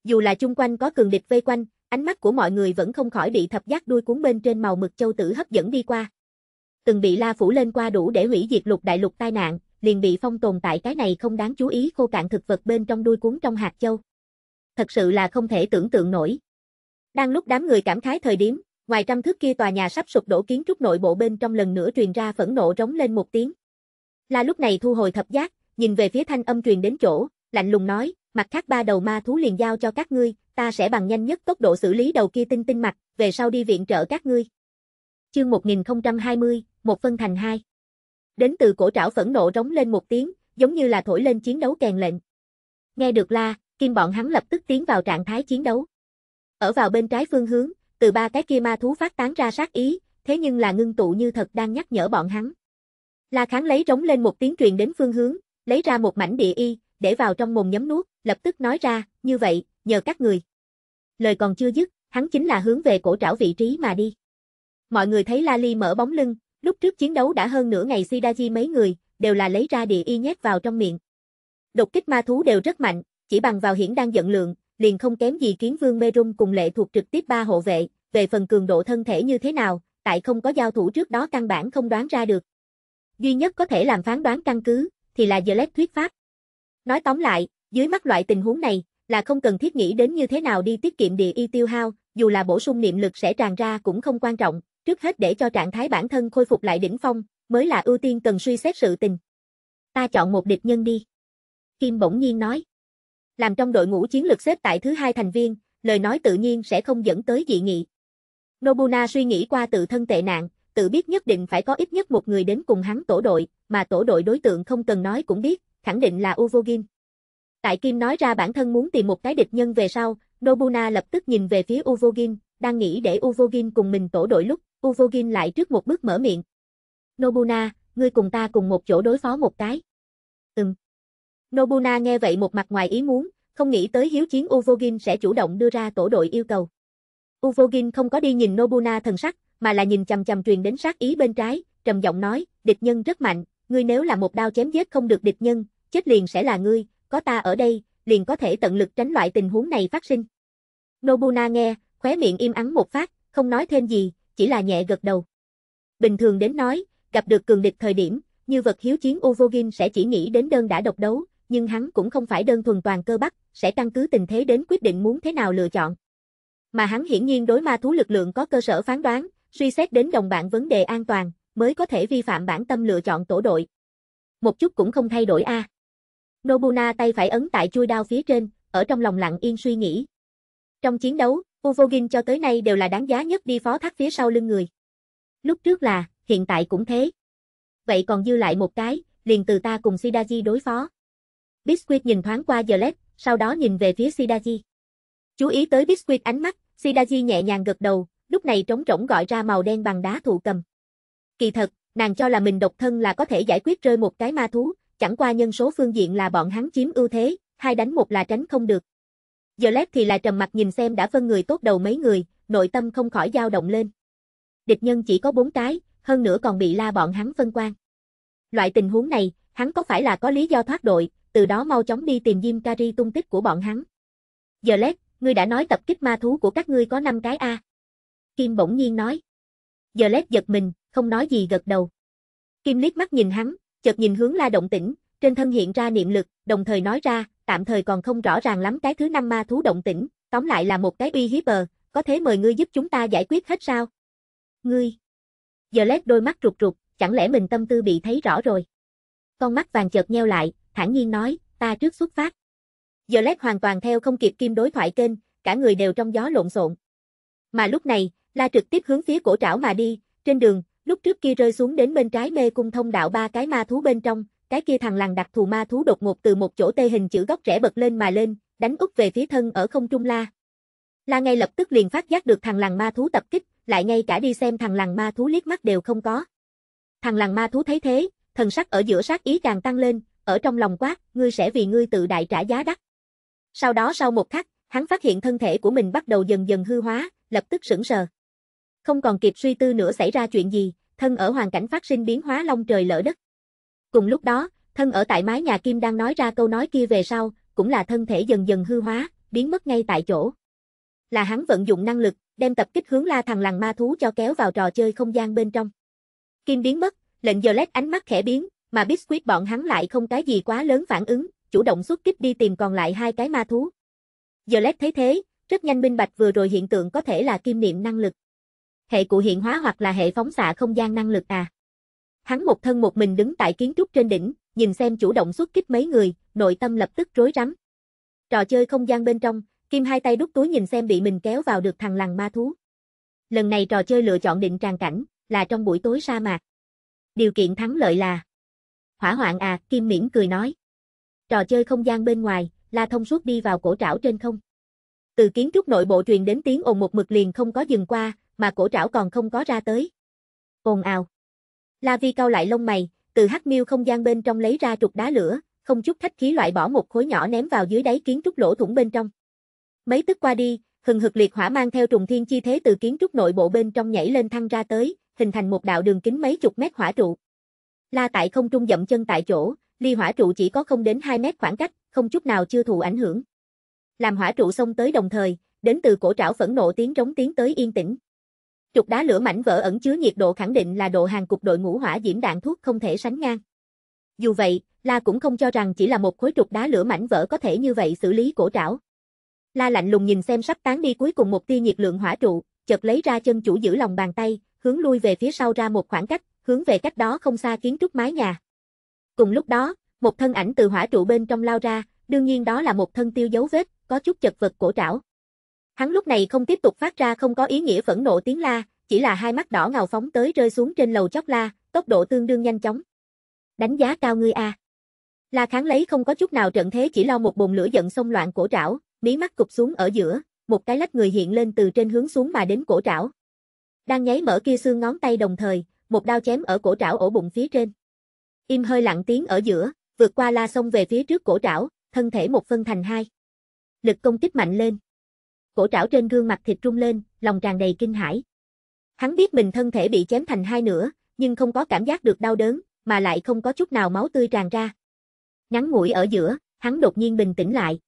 Dù là chung quanh có cường địch vây quanh, ánh mắt của mọi người vẫn không khỏi bị thập giác đuôi cuốn bên trên màu mực châu tử hấp dẫn đi qua. Từng bị la phủ lên qua đủ để hủy diệt lục đại lục tai nạn, liền bị phong tồn tại cái này không đáng chú ý khô cạn thực vật bên trong đuôi cuốn trong hạt châu. Thật sự là không thể tưởng tượng nổi. Đang lúc đám người cảm khái thời điểm, Ngoài trăm thước kia tòa nhà sắp sụp đổ kiến trúc nội bộ bên trong lần nữa truyền ra phẫn nộ rống lên một tiếng. La lúc này thu hồi thập giác, nhìn về phía thanh âm truyền đến chỗ, lạnh lùng nói, mặt khác ba đầu ma thú liền giao cho các ngươi, ta sẽ bằng nhanh nhất tốc độ xử lý đầu kia tinh tinh mặt, về sau đi viện trợ các ngươi. Chương 1020, một phân thành hai. Đến từ cổ trảo phẫn nộ rống lên một tiếng, giống như là thổi lên chiến đấu kèn lệnh. Nghe được la, kim bọn hắn lập tức tiến vào trạng thái chiến đấu. Ở vào bên trái phương hướng, từ ba cái kia ma thú phát tán ra sát ý, thế nhưng là ngưng tụ như thật đang nhắc nhở bọn hắn. La Kháng lấy rống lên một tiếng truyền đến phương hướng, lấy ra một mảnh địa y, để vào trong mồm nhấm nuốt, lập tức nói ra, như vậy, nhờ các người. Lời còn chưa dứt, hắn chính là hướng về cổ trảo vị trí mà đi. Mọi người thấy La Ly mở bóng lưng, lúc trước chiến đấu đã hơn nửa ngày Sidaji mấy người, đều là lấy ra địa y nhét vào trong miệng. Đột kích ma thú đều rất mạnh, chỉ bằng vào hiển đang giận lượng, liền không kém gì kiến vương mê rung cùng lệ thuộc trực tiếp ba hộ vệ, về phần cường độ thân thể như thế nào, tại không có giao thủ trước đó căn bản không đoán ra được. Duy nhất có thể làm phán đoán căn cứ, thì là Zelec thuyết pháp. Nói tóm lại, dưới mắt loại tình huống này, là không cần thiết nghĩ đến như thế nào đi tiết kiệm địa y tiêu hao, dù là bổ sung niệm lực sẽ tràn ra cũng không quan trọng, trước hết để cho trạng thái bản thân khôi phục lại đỉnh phong, mới là ưu tiên cần suy xét sự tình. Ta chọn một địch nhân đi. Kim bỗng nhiên nói làm trong đội ngũ chiến lược xếp tại thứ hai thành viên, lời nói tự nhiên sẽ không dẫn tới dị nghị. Nobuna suy nghĩ qua tự thân tệ nạn, tự biết nhất định phải có ít nhất một người đến cùng hắn tổ đội, mà tổ đội đối tượng không cần nói cũng biết, khẳng định là Uvogin. Tại Kim nói ra bản thân muốn tìm một cái địch nhân về sau, Nobuna lập tức nhìn về phía Uvogin, đang nghĩ để Uvogin cùng mình tổ đội lúc, Uvogin lại trước một bước mở miệng. Nobuna, ngươi cùng ta cùng một chỗ đối phó một cái. Nobuna nghe vậy một mặt ngoài ý muốn, không nghĩ tới hiếu chiến Uvogin sẽ chủ động đưa ra tổ đội yêu cầu. Uvogin không có đi nhìn Nobuna thần sắc, mà là nhìn chầm chầm truyền đến sát ý bên trái, trầm giọng nói, địch nhân rất mạnh, ngươi nếu là một đao chém giết không được địch nhân, chết liền sẽ là ngươi, có ta ở đây, liền có thể tận lực tránh loại tình huống này phát sinh. Nobuna nghe, khóe miệng im ắng một phát, không nói thêm gì, chỉ là nhẹ gật đầu. Bình thường đến nói, gặp được cường địch thời điểm, như vật hiếu chiến Uvogin sẽ chỉ nghĩ đến đơn đã độc đấu, nhưng hắn cũng không phải đơn thuần toàn cơ bắp, sẽ căn cứ tình thế đến quyết định muốn thế nào lựa chọn. Mà hắn hiển nhiên đối ma thú lực lượng có cơ sở phán đoán, suy xét đến đồng bạn vấn đề an toàn, mới có thể vi phạm bản tâm lựa chọn tổ đội. Một chút cũng không thay đổi a. À. Nobuna tay phải ấn tại chui đao phía trên, ở trong lòng lặng yên suy nghĩ. Trong chiến đấu, Uvogin cho tới nay đều là đáng giá nhất đi phó thác phía sau lưng người. Lúc trước là, hiện tại cũng thế. Vậy còn dư lại một cái, liền từ ta cùng Shidaji đối phó. Biscuit nhìn thoáng qua Gillette, sau đó nhìn về phía Sidaji. Chú ý tới Biscuit ánh mắt, Sidaji nhẹ nhàng gật đầu, lúc này trống rỗng gọi ra màu đen bằng đá thụ cầm. Kỳ thật, nàng cho là mình độc thân là có thể giải quyết rơi một cái ma thú, chẳng qua nhân số phương diện là bọn hắn chiếm ưu thế, hai đánh một là tránh không được. Gillette thì là trầm mặt nhìn xem đã phân người tốt đầu mấy người, nội tâm không khỏi dao động lên. Địch nhân chỉ có bốn cái, hơn nữa còn bị la bọn hắn phân quan. Loại tình huống này, hắn có phải là có lý do thoát đội, từ đó mau chóng đi tìm Diêm Kari tung tích của bọn hắn. Giờ lét, ngươi đã nói tập kích ma thú của các ngươi có 5 cái A. Kim bỗng nhiên nói. Giờ lét giật mình, không nói gì gật đầu. Kim liếc mắt nhìn hắn, chợt nhìn hướng la động tĩnh, trên thân hiện ra niệm lực, đồng thời nói ra, tạm thời còn không rõ ràng lắm cái thứ năm ma thú động tĩnh, tóm lại là một cái uy hiếp bờ, có thế mời ngươi giúp chúng ta giải quyết hết sao? Ngươi! Giờ lét đôi mắt rụt rụt, chẳng lẽ mình tâm tư bị thấy rõ rồi? Con mắt vàng chợt nheo lại, thản nhiên nói, ta trước xuất phát. Violet hoàn toàn theo không kịp kim đối thoại kênh, cả người đều trong gió lộn xộn. Mà lúc này, la trực tiếp hướng phía cổ trảo mà đi, trên đường, lúc trước kia rơi xuống đến bên trái mê cung thông đạo ba cái ma thú bên trong, cái kia thằng lằn đặc thù ma thú đột ngột từ một chỗ tê hình chữ góc rẽ bật lên mà lên, đánh úp về phía thân ở không trung la. La ngay lập tức liền phát giác được thằng lằn ma thú tập kích, lại ngay cả đi xem thằng lằn ma thú liếc mắt đều không có. Thằng lằn ma thú thấy thế, thần sắc ở giữa sát ý càng tăng lên, ở trong lòng quát, ngươi sẽ vì ngươi tự đại trả giá đắt. Sau đó sau một khắc, hắn phát hiện thân thể của mình bắt đầu dần dần hư hóa, lập tức sững sờ. Không còn kịp suy tư nữa xảy ra chuyện gì, thân ở hoàn cảnh phát sinh biến hóa long trời lỡ đất. Cùng lúc đó, thân ở tại mái nhà Kim đang nói ra câu nói kia về sau, cũng là thân thể dần dần hư hóa, biến mất ngay tại chỗ. Là hắn vận dụng năng lực, đem tập kích hướng la thằng làng ma thú cho kéo vào trò chơi không gian bên trong. Kim biến mất, lệnh giờ lét ánh mắt khẽ biến, mà Biscuit bọn hắn lại không cái gì quá lớn phản ứng, chủ động xuất kích đi tìm còn lại hai cái ma thú. giờ Violet thấy thế, rất nhanh minh bạch vừa rồi hiện tượng có thể là kim niệm năng lực. Hệ cụ hiện hóa hoặc là hệ phóng xạ không gian năng lực à. Hắn một thân một mình đứng tại kiến trúc trên đỉnh, nhìn xem chủ động xuất kích mấy người, nội tâm lập tức rối rắm. Trò chơi không gian bên trong, Kim hai tay đút túi nhìn xem bị mình kéo vào được thằng lằn ma thú. Lần này trò chơi lựa chọn định tràng cảnh, là trong buổi tối sa mạc. Điều kiện thắng lợi là Hỏa hoạn à, Kim Miễn cười nói. Trò chơi không gian bên ngoài, la thông suốt đi vào cổ trảo trên không. Từ kiến trúc nội bộ truyền đến tiếng ồn một mực liền không có dừng qua, mà cổ trảo còn không có ra tới. Ồn ào. La Vi cau lại lông mày, từ hắc miêu không gian bên trong lấy ra trục đá lửa, không chút khách khí loại bỏ một khối nhỏ ném vào dưới đáy kiến trúc lỗ thủng bên trong. Mấy tức qua đi, hừng hực liệt hỏa mang theo trùng thiên chi thế từ kiến trúc nội bộ bên trong nhảy lên thăng ra tới, hình thành một đạo đường kính mấy chục mét hỏa trụ la tại không trung dậm chân tại chỗ, ly hỏa trụ chỉ có không đến 2 mét khoảng cách, không chút nào chưa thụ ảnh hưởng. Làm hỏa trụ xông tới đồng thời, đến từ cổ trảo phẫn nộ tiếng rống tiếng tới yên tĩnh. Trục đá lửa mảnh vỡ ẩn chứa nhiệt độ khẳng định là độ hàng cục đội ngũ hỏa diễm đạn thuốc không thể sánh ngang. Dù vậy, La cũng không cho rằng chỉ là một khối trục đá lửa mảnh vỡ có thể như vậy xử lý cổ trảo. La lạnh lùng nhìn xem sắp tán đi cuối cùng một tia nhiệt lượng hỏa trụ, chợt lấy ra chân chủ giữ lòng bàn tay, hướng lui về phía sau ra một khoảng cách, hướng về cách đó không xa kiến trúc mái nhà. Cùng lúc đó, một thân ảnh từ hỏa trụ bên trong lao ra, đương nhiên đó là một thân tiêu dấu vết, có chút chật vật cổ trảo. Hắn lúc này không tiếp tục phát ra không có ý nghĩa phẫn nộ tiếng la, chỉ là hai mắt đỏ ngầu phóng tới rơi xuống trên lầu chóc la, tốc độ tương đương nhanh chóng. Đánh giá cao ngươi a. La kháng lấy không có chút nào trận thế chỉ lo một bồn lửa giận xông loạn cổ trảo, mí mắt cụp xuống ở giữa, một cái lách người hiện lên từ trên hướng xuống mà đến cổ trảo. Đang nháy mở kia xương ngón tay đồng thời, một đao chém ở cổ trảo ổ bụng phía trên. Im hơi lặng tiếng ở giữa, vượt qua la sông về phía trước cổ trảo, thân thể một phân thành hai. Lực công kích mạnh lên. Cổ trảo trên gương mặt thịt rung lên, lòng tràn đầy kinh hãi. Hắn biết mình thân thể bị chém thành hai nữa, nhưng không có cảm giác được đau đớn, mà lại không có chút nào máu tươi tràn ra. Ngắn ngủi ở giữa, hắn đột nhiên bình tĩnh lại,